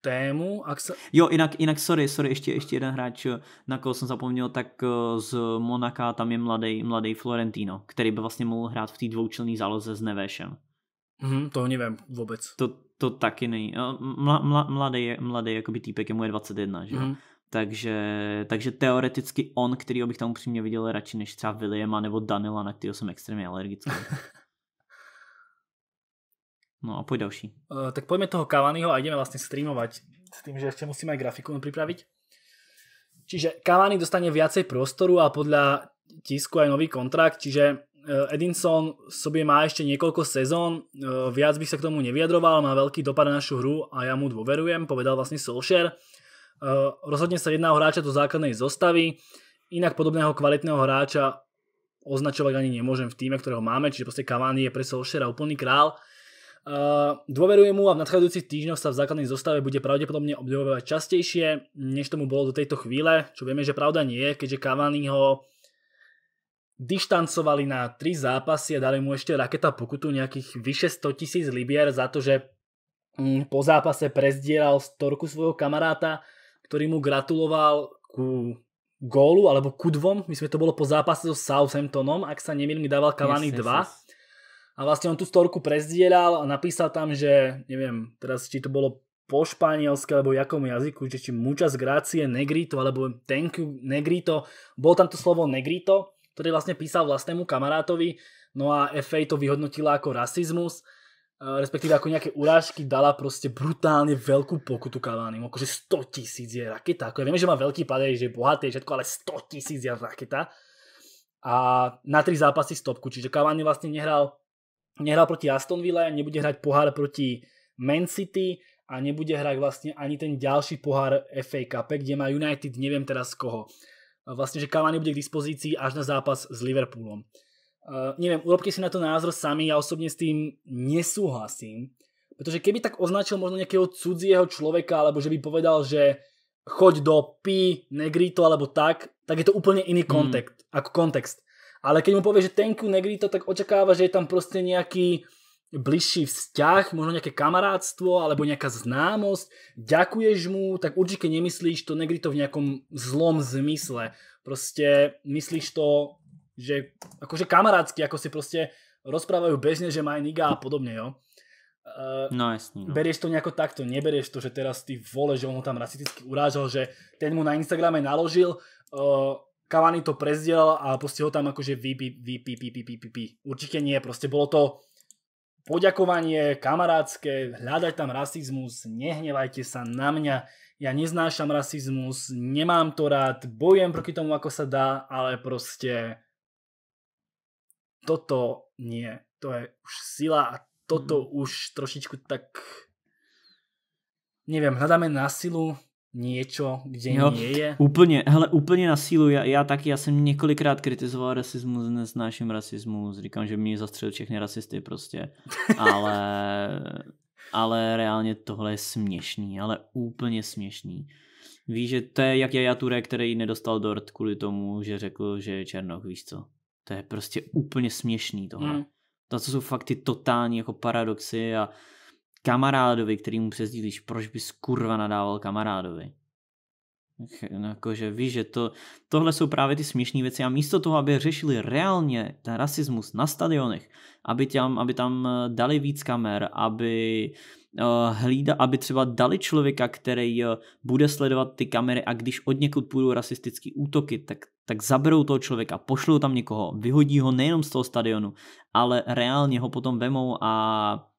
tému. se... Jo, jinak, jinak, sorry, sorry, ještě, ještě jeden hráč, eh, na koho jsem zapomněl, tak eh, z Monaka tam je mladý, mladý Florentino, který by vlastně mohl hrát v té dvoučelné záloze s Nevešem. Mm, to nevím vůbec. To, to taky není. Eh, mla, mla, mladý, mladý jakoby týpek, je mu je 21, že mm. Takže, takže teoreticky on, který bych tam upřímně viděl radši než třeba Williama nebo Danila, na kterého jsem extrémně alergický. No a pojď další. Uh, tak pojďme toho Cavaniho a ideme vlastne streamovať s tým, že ešte musíme aj grafiku pripraviť. Čiže Cavani dostane viacej prostoru a podľa tisku aj nový kontrakt, čiže eh, Edinson sobě má ještě několik sezón, eh, viac bych se k tomu nevyjadroval, má velký dopad na našu hru a já mu dôverujem, povedal vlastně Solskjaer. Rozhodně se jedná o hráča do základnej zostavy, inak podobného kvalitného hráča označovať ani nemôžem v týme, ktorého máme, čiže prostě Cavani je pre Solskjaera úplný král. Eh, dôverujem mu a v nadchádzajúcich týždňoch sa v základnej zostave bude pravdepodobne obdivovať častejšie, než tomu bolo do tejto chvíle, čo vieme, že pravda nie je, keďže Cavani ho dištancovali na tri zápasy a dali mu ešte raketa pokutu nejakých vyše 100 tisíc libier za to, že mm, po zápase prezdieral storku svojho kamaráta, ktorý mu gratuloval ku gólu alebo ku dvom, myslím, že to bolo po zápase so Southamptonom, ak sa nemýlim, dával Cavani 2. Yes, yes, yes a vlastne on tú storku prezdielal a napísal tam, že neviem, teraz či to bolo po španielsky alebo jakom jazyku, že či muchas gracie negrito alebo thank you negrito. Bolo tam to slovo negrito, ktorý vlastne písal vlastnému kamarátovi, no a FA to vyhodnotila ako rasizmus, e, respektíve ako nejaké urážky dala proste brutálne veľkú pokutu Kavánim, akože 100 tisíc je raketa. Ako ja viem, že má veľký padej, že je bohatý, všetko, ale 100 tisíc je raketa. A na tri zápasy stopku, čiže Cavani vlastne nehral nehral proti Astonville, nebude hrať pohár proti Man City a nebude hrať vlastne ani ten ďalší pohár FA Cup, kde má United neviem teraz koho. Vlastne, že Cavani bude k dispozícii až na zápas s Liverpoolom. Uh, neviem, urobte si na to názor sami, ja osobne s tým nesúhlasím, protože keby tak označil možno nejakého cudzieho človeka, alebo že by povedal, že choď do P, Negrito, alebo tak, tak je to úplne iný hmm. kontext, hmm. ako kontext ale keď mu povie, že thank you Negrito, tak očakáva, že je tam proste nejaký bližší vzťah, možno nejaké kamarátstvo alebo nejaká známosť, ďakuješ mu, tak určite nemyslíš to Negrito v nejakom zlom zmysle. Proste myslíš to, že akože kamarátsky, ako si proste rozprávajú bežne, že má niga a podobne, jo. Eh, no jasný. No. Berieš to nejako takto, neberieš to, že teraz ty vole, že on ho tam rasisticky urážal, že ten mu na Instagrame naložil, eh, Cavani to prezdiel a proste ho tam akože vypí, vypí, vypí, vypí, vypí, Určite nie, proste bolo to poďakovanie kamarátske, hľadať tam rasizmus, nehnevajte sa na mňa, ja neznášam rasizmus, nemám to rád, bojujem proti tomu, ako sa dá, ale proste toto nie, to je už sila a toto mhm. už trošičku tak neviem, hľadáme na silu, něco kde jo, nie je. Úplně, hele, úplně na sílu, já, já taky, já jsem několikrát kritizoval rasismus, nesnáším rasismus, říkám, že mě zastřelil všechny rasisty prostě, ale, ale reálně tohle je směšný, ale úplně směšný. Víš, že to je jak Jaja Ture, který nedostal dort kvůli tomu, že řekl, že je černok, víš co. To je prostě úplně směšný tohle. Mm. To, co jsou fakt ty totální jako paradoxy a kamarádovi, který mu přezdílíš, proč bys kurva nadával kamarádovi? No jakože víš, že to, tohle jsou právě ty směšné věci a místo toho, aby řešili reálně ten rasismus na stadionech, aby tam, aby tam eh, dali víc kamer, aby, uh, hlída, aby třeba dali člověka, který uh, bude sledovat ty kamery a když od někud půjdou rasistické útoky, tak, tak zaberou toho člověka, pošlou tam někoho, vyhodí ho nejenom z toho stadionu, ale reálně ho potom vemou a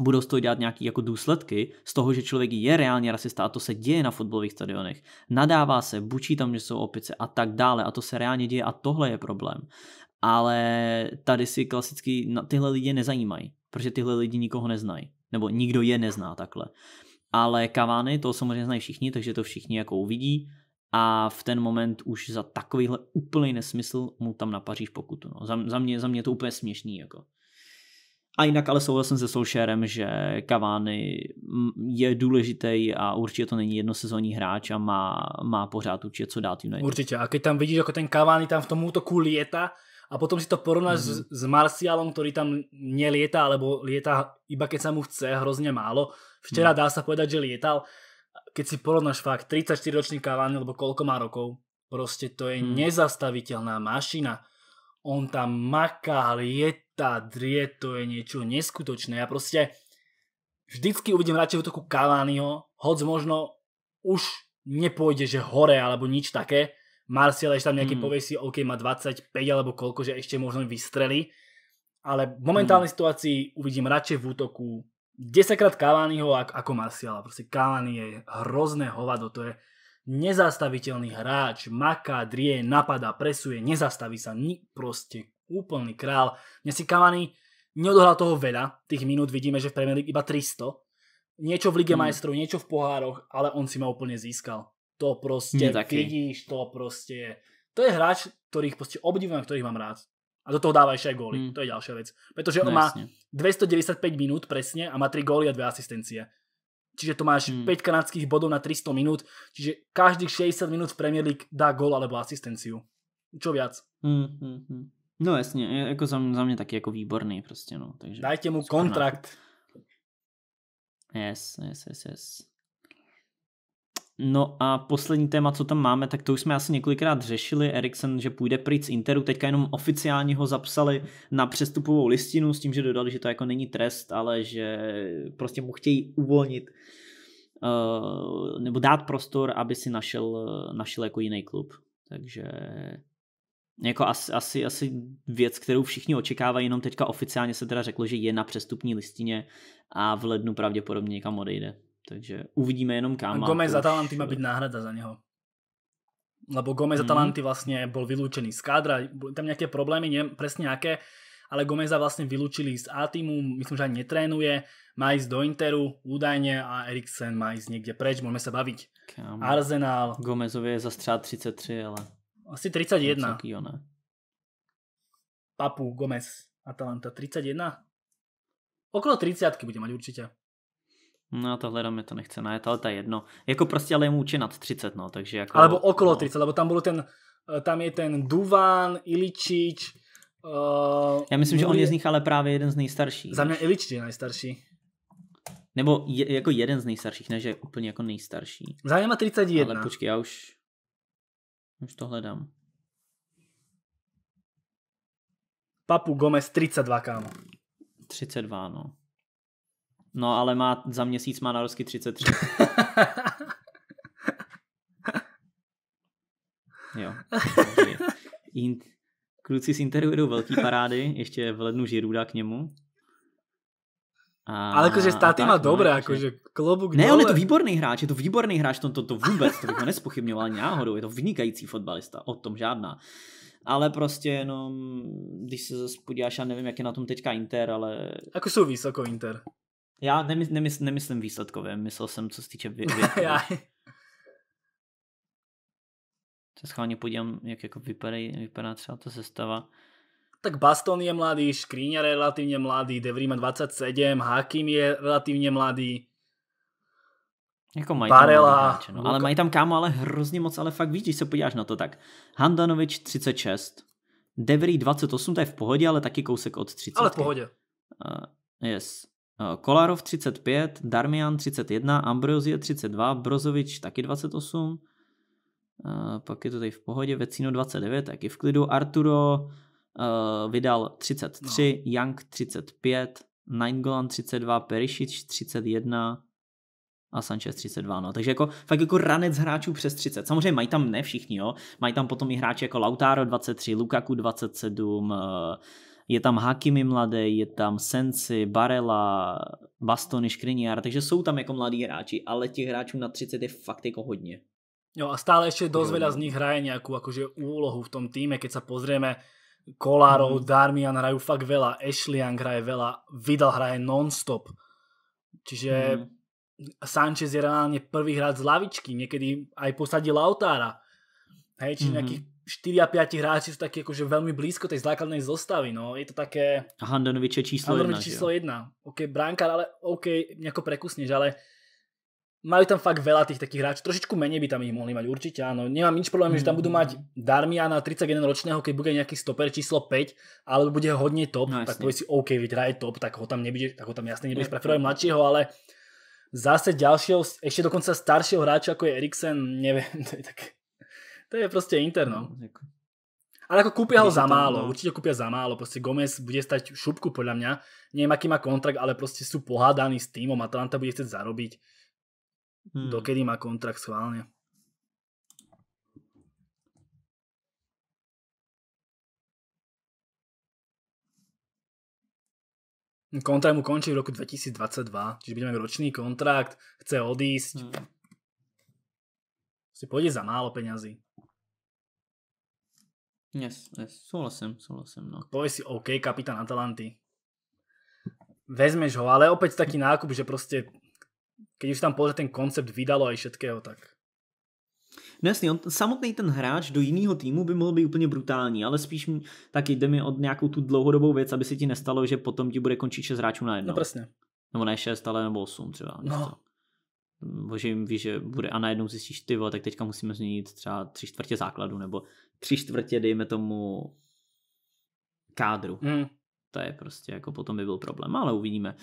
budou z toho dělat nějaké jako důsledky z toho, že člověk je reálně rasista a to se děje na fotbalových stadionech. Nadává se, bučí tam, že jsou opice a tak dále a to se reálně děje a tohle je problém. Ale tady si klasicky tyhle lidi nezajímají, protože tyhle lidi nikoho neznají. Nebo nikdo je nezná takhle. Ale kavány to samozřejmě znají všichni, takže to všichni jako uvidí a v ten moment už za takovýhle úplný nesmysl mu tam napaříš pokutu. No. Za, za, mě, za mě to úplně směšný. Jako. A jinak ale souhlasím se Solskjaerem, že Cavani je důležitý a určitě to není jednosezónní hráč a má, má pořád určitě co dát United. Určitě a když tam vidíš, jako ten Cavani tam v tom útoku lieta a potom si to porovnáš mm. s, mhm. s Marcialom, který tam nelieta, alebo lieta iba keď sa mu chce, hrozně málo. Včera mm. dá se povedať, že lietal. Keď si porovnáš fakt 34-ročný Cavani, nebo koľko má rokov, prostě to je mm. nezastavitelná mašina on tam maká, lieta, drie, to je niečo neskutočné. Ja proste vždycky uvidím radšej v toku Kalányho, hoc možno už nepôjde, že hore alebo nič také. Marcial ešte tam nejaký hmm. povie si, OK, má 25 alebo koľko, že ešte možno vystreli. Ale v momentálnej hmm. situácii uvidím radšej v útoku 10 krát Kalányho ako Marciala. Proste Kalany je hrozné hovado, to je nezastaviteľný hráč, maká, drie, napadá, presuje, nezastaví sa, ni, proste úplný král. Mne si Cavani neodohral toho veľa, tých minút vidíme, že v Premier League iba 300. Niečo v Lige mm. majstrov, niečo v pohároch, ale on si ma úplne získal. To proste vidíš, to proste... To je hráč, ktorých proste obdivujem, ktorých mám rád. A do toho dáva ešte aj góly, mm. to je ďalšia vec. Pretože no, on má 295 minút presne a má 3 góly a 2 asistencie. Čiže to máš hmm. 5 kanadských bodov na 300 minút, čiže každých 60 minút v Premier League dá gol alebo asistenciu. Čo viac? Hmm, hmm, hmm. No jasně, jako za, za mě taky jako výborný prostě, no. Takže Dajte mu kontrakt. Yes, yes, yes, yes. No a poslední téma, co tam máme, tak to už jsme asi několikrát řešili. Eriksen, že půjde pryč z Interu, teďka jenom oficiálně ho zapsali na přestupovou listinu s tím, že dodali, že to jako není trest, ale že prostě mu chtějí uvolnit eh, nebo dát prostor, aby si našel, eh, našel jako jiný klub. Takže jako asi, asi, asi věc, kterou všichni očekávají, jenom teďka oficiálně se teda řeklo, že je na přestupní listině a v lednu pravděpodobně někam odejde. Takže uvidíme jenom kam. Gomez za Atalanty má byť náhrada za něho. Lebo Gomez za mm. Atalanty vlastně byl vylúčený z kádra, byly tam nějaké problémy, nevím přesně jaké, ale Gomeza vlastně vylučili z A týmu, myslím, že ani netrénuje, má ísť do Interu údajně a Eriksen má ísť někde preč, můžeme se bavit. Arsenal. Gomezově je zastřát 33, ale... Asi 31. Papu, Gomez, Atalanta 31. Okolo 30 bude mať určitě. No tohle mi to nechce najet, ale to je jedno. Jako prostě ale je mu úči nad 30, no, takže jako... Alebo okolo 30, no. lebo tam byl ten, eh, tam je ten Duvan, Iličič, Uh, eh, Já myslím, že on je z nich ale právě jeden z nejstarších. Za mě Iličič je nejstarší. Nebo je, jako jeden z nejstarších, ne, že úplně jako nejstarší. mě má 31. Ale počkej, já už, už to hledám. Papu Gomez 32, kámo. 32, no. No, ale má za měsíc má narosky 33. jo. Int, kluci z Interu jedou velký parády, ještě v lednu Žiruda k němu. A, ale jakože státy má no, dobré, no, jakože klobuk Ne, dole. on je to výborný hráč, je to výborný hráč, to, to, to vůbec, to bych ho nespochybňoval náhodou, je to vynikající fotbalista, o tom žádná. Ale prostě jenom, když se zase podíváš, já nevím, jak je na tom teďka Inter, ale... Jako jsou vysoko Inter. Já nemys, nemys, nemyslím výsledkově, myslel jsem, co se týče vě, Se schválně podívám, jak jako vypadá, vypadá třeba ta sestava. Tak Baston je mladý, Škríňa je relativně mladý, Devry má 27, Hakim je relativně mladý. Jako mají Barela, tam hráče, no. ale mají tam kámo, ale hrozně moc, ale fakt víš, když se podíváš na to tak. Handanovič 36, Devry 28, to je v pohodě, ale taky kousek od 30. Ale v pohodě. Uh, yes. Eh, Kolarov 35, Darmian 31, Ambrosie 32, Brozovič taky 28, eh, pak je to tady v pohodě, Vecino 29, taky v klidu, Arturo eh, vydal 33, no. Young 35, Nainggolan 32, Perišič 31 a Sanchez 32, no. Takže jako fakt jako ranec hráčů přes 30. Samozřejmě mají tam ne všichni, jo. Mají tam potom i hráči jako Lautaro 23, Lukaku 27, je tam Hakimi mladý, je tam Sensi, Barela, Bastony, Škriniar, takže jsou tam jako mladí hráči, ale těch hráčů na 30 je fakt jako hodně. Jo a stále ještě dost veľa z nich hraje nějakou akože úlohu v tom týme, keď se pozrieme Kolárov, mm. Darmian hrají fakt veľa, Ashley Young hraje veľa, Vidal hraje non-stop. Čiže mm. Sanchez je reálně prvý hráč z lavičky, někdy aj posadí Lautára. Hej, či mm nějakých 4 a 5 hráči sú takí akože veľmi blízko tej základnej zostavy, no. Je to také... A Handanovič je číslo 1. číslo 1. OK, bránkar, ale OK, nejako prekusneš, ale majú tam fakt veľa tých takých hráčov. Trošičku menej by tam ich mohli mať určite, áno. Nemám nič problém, že tam budú mm. mať Darmiana 31 ročného, keď bude nejaký stoper číslo 5, alebo bude hodne top, no, tak povie si OK, veď hraje top, tak ho tam nebude, tak ho tam jasne nebudeš preferovať mladšieho, ale zase ďalšieho, ešte dokonca staršieho hráča ako je Eriksen, neviem, to je také to je prostě Inter, no. no jako. Ale jako kúpia ho no. za málo, určite kúpia za málo. Proste Gomez bude stať šupku podľa mňa. Neviem, aký má kontrakt, ale proste sú pohádaní s týmom. Atalanta bude chcieť zarobiť. Hmm. Dokedy má kontrakt schválne. Kontrakt mu končí v roku 2022, čiže mať ročný kontrakt, chce odísť. Hmm. Si prostě pôjde za málo peňazí. Yes, yes, souhlasím, souhlasím, no. Povej si OK, kapitán Atalanty. Vezmeš ho, ale opäť taký nákup, že prostě, keď už tam pozrie ten koncept vydalo aj všetkého, tak... No jasný, on, samotný ten hráč do jiného týmu by mohl být úplně brutální, ale spíš tak jde mi od nějakou tu dlouhodobou věc, aby se ti nestalo, že potom ti bude končit 6 hráčů na jedno. No přesně. Nebo ne 6, ale nebo 8 třeba. No že jim ví, že bude a najednou zjistíš ty, vole, tak teďka musíme změnit třeba tři čtvrtě základu nebo tři čtvrtě, dejme tomu, kádru. Mm. To je prostě, jako potom by byl problém, ale uvidíme.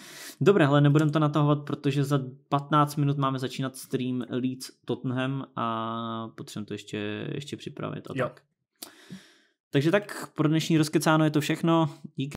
Dobré, hele, nebudem to natahovat, protože za 15 minut máme začínat stream Leeds Tottenham a potřebujeme to ještě, ještě připravit a jo. tak. Takže tak, pro dnešní rozkecáno je to všechno. Díky.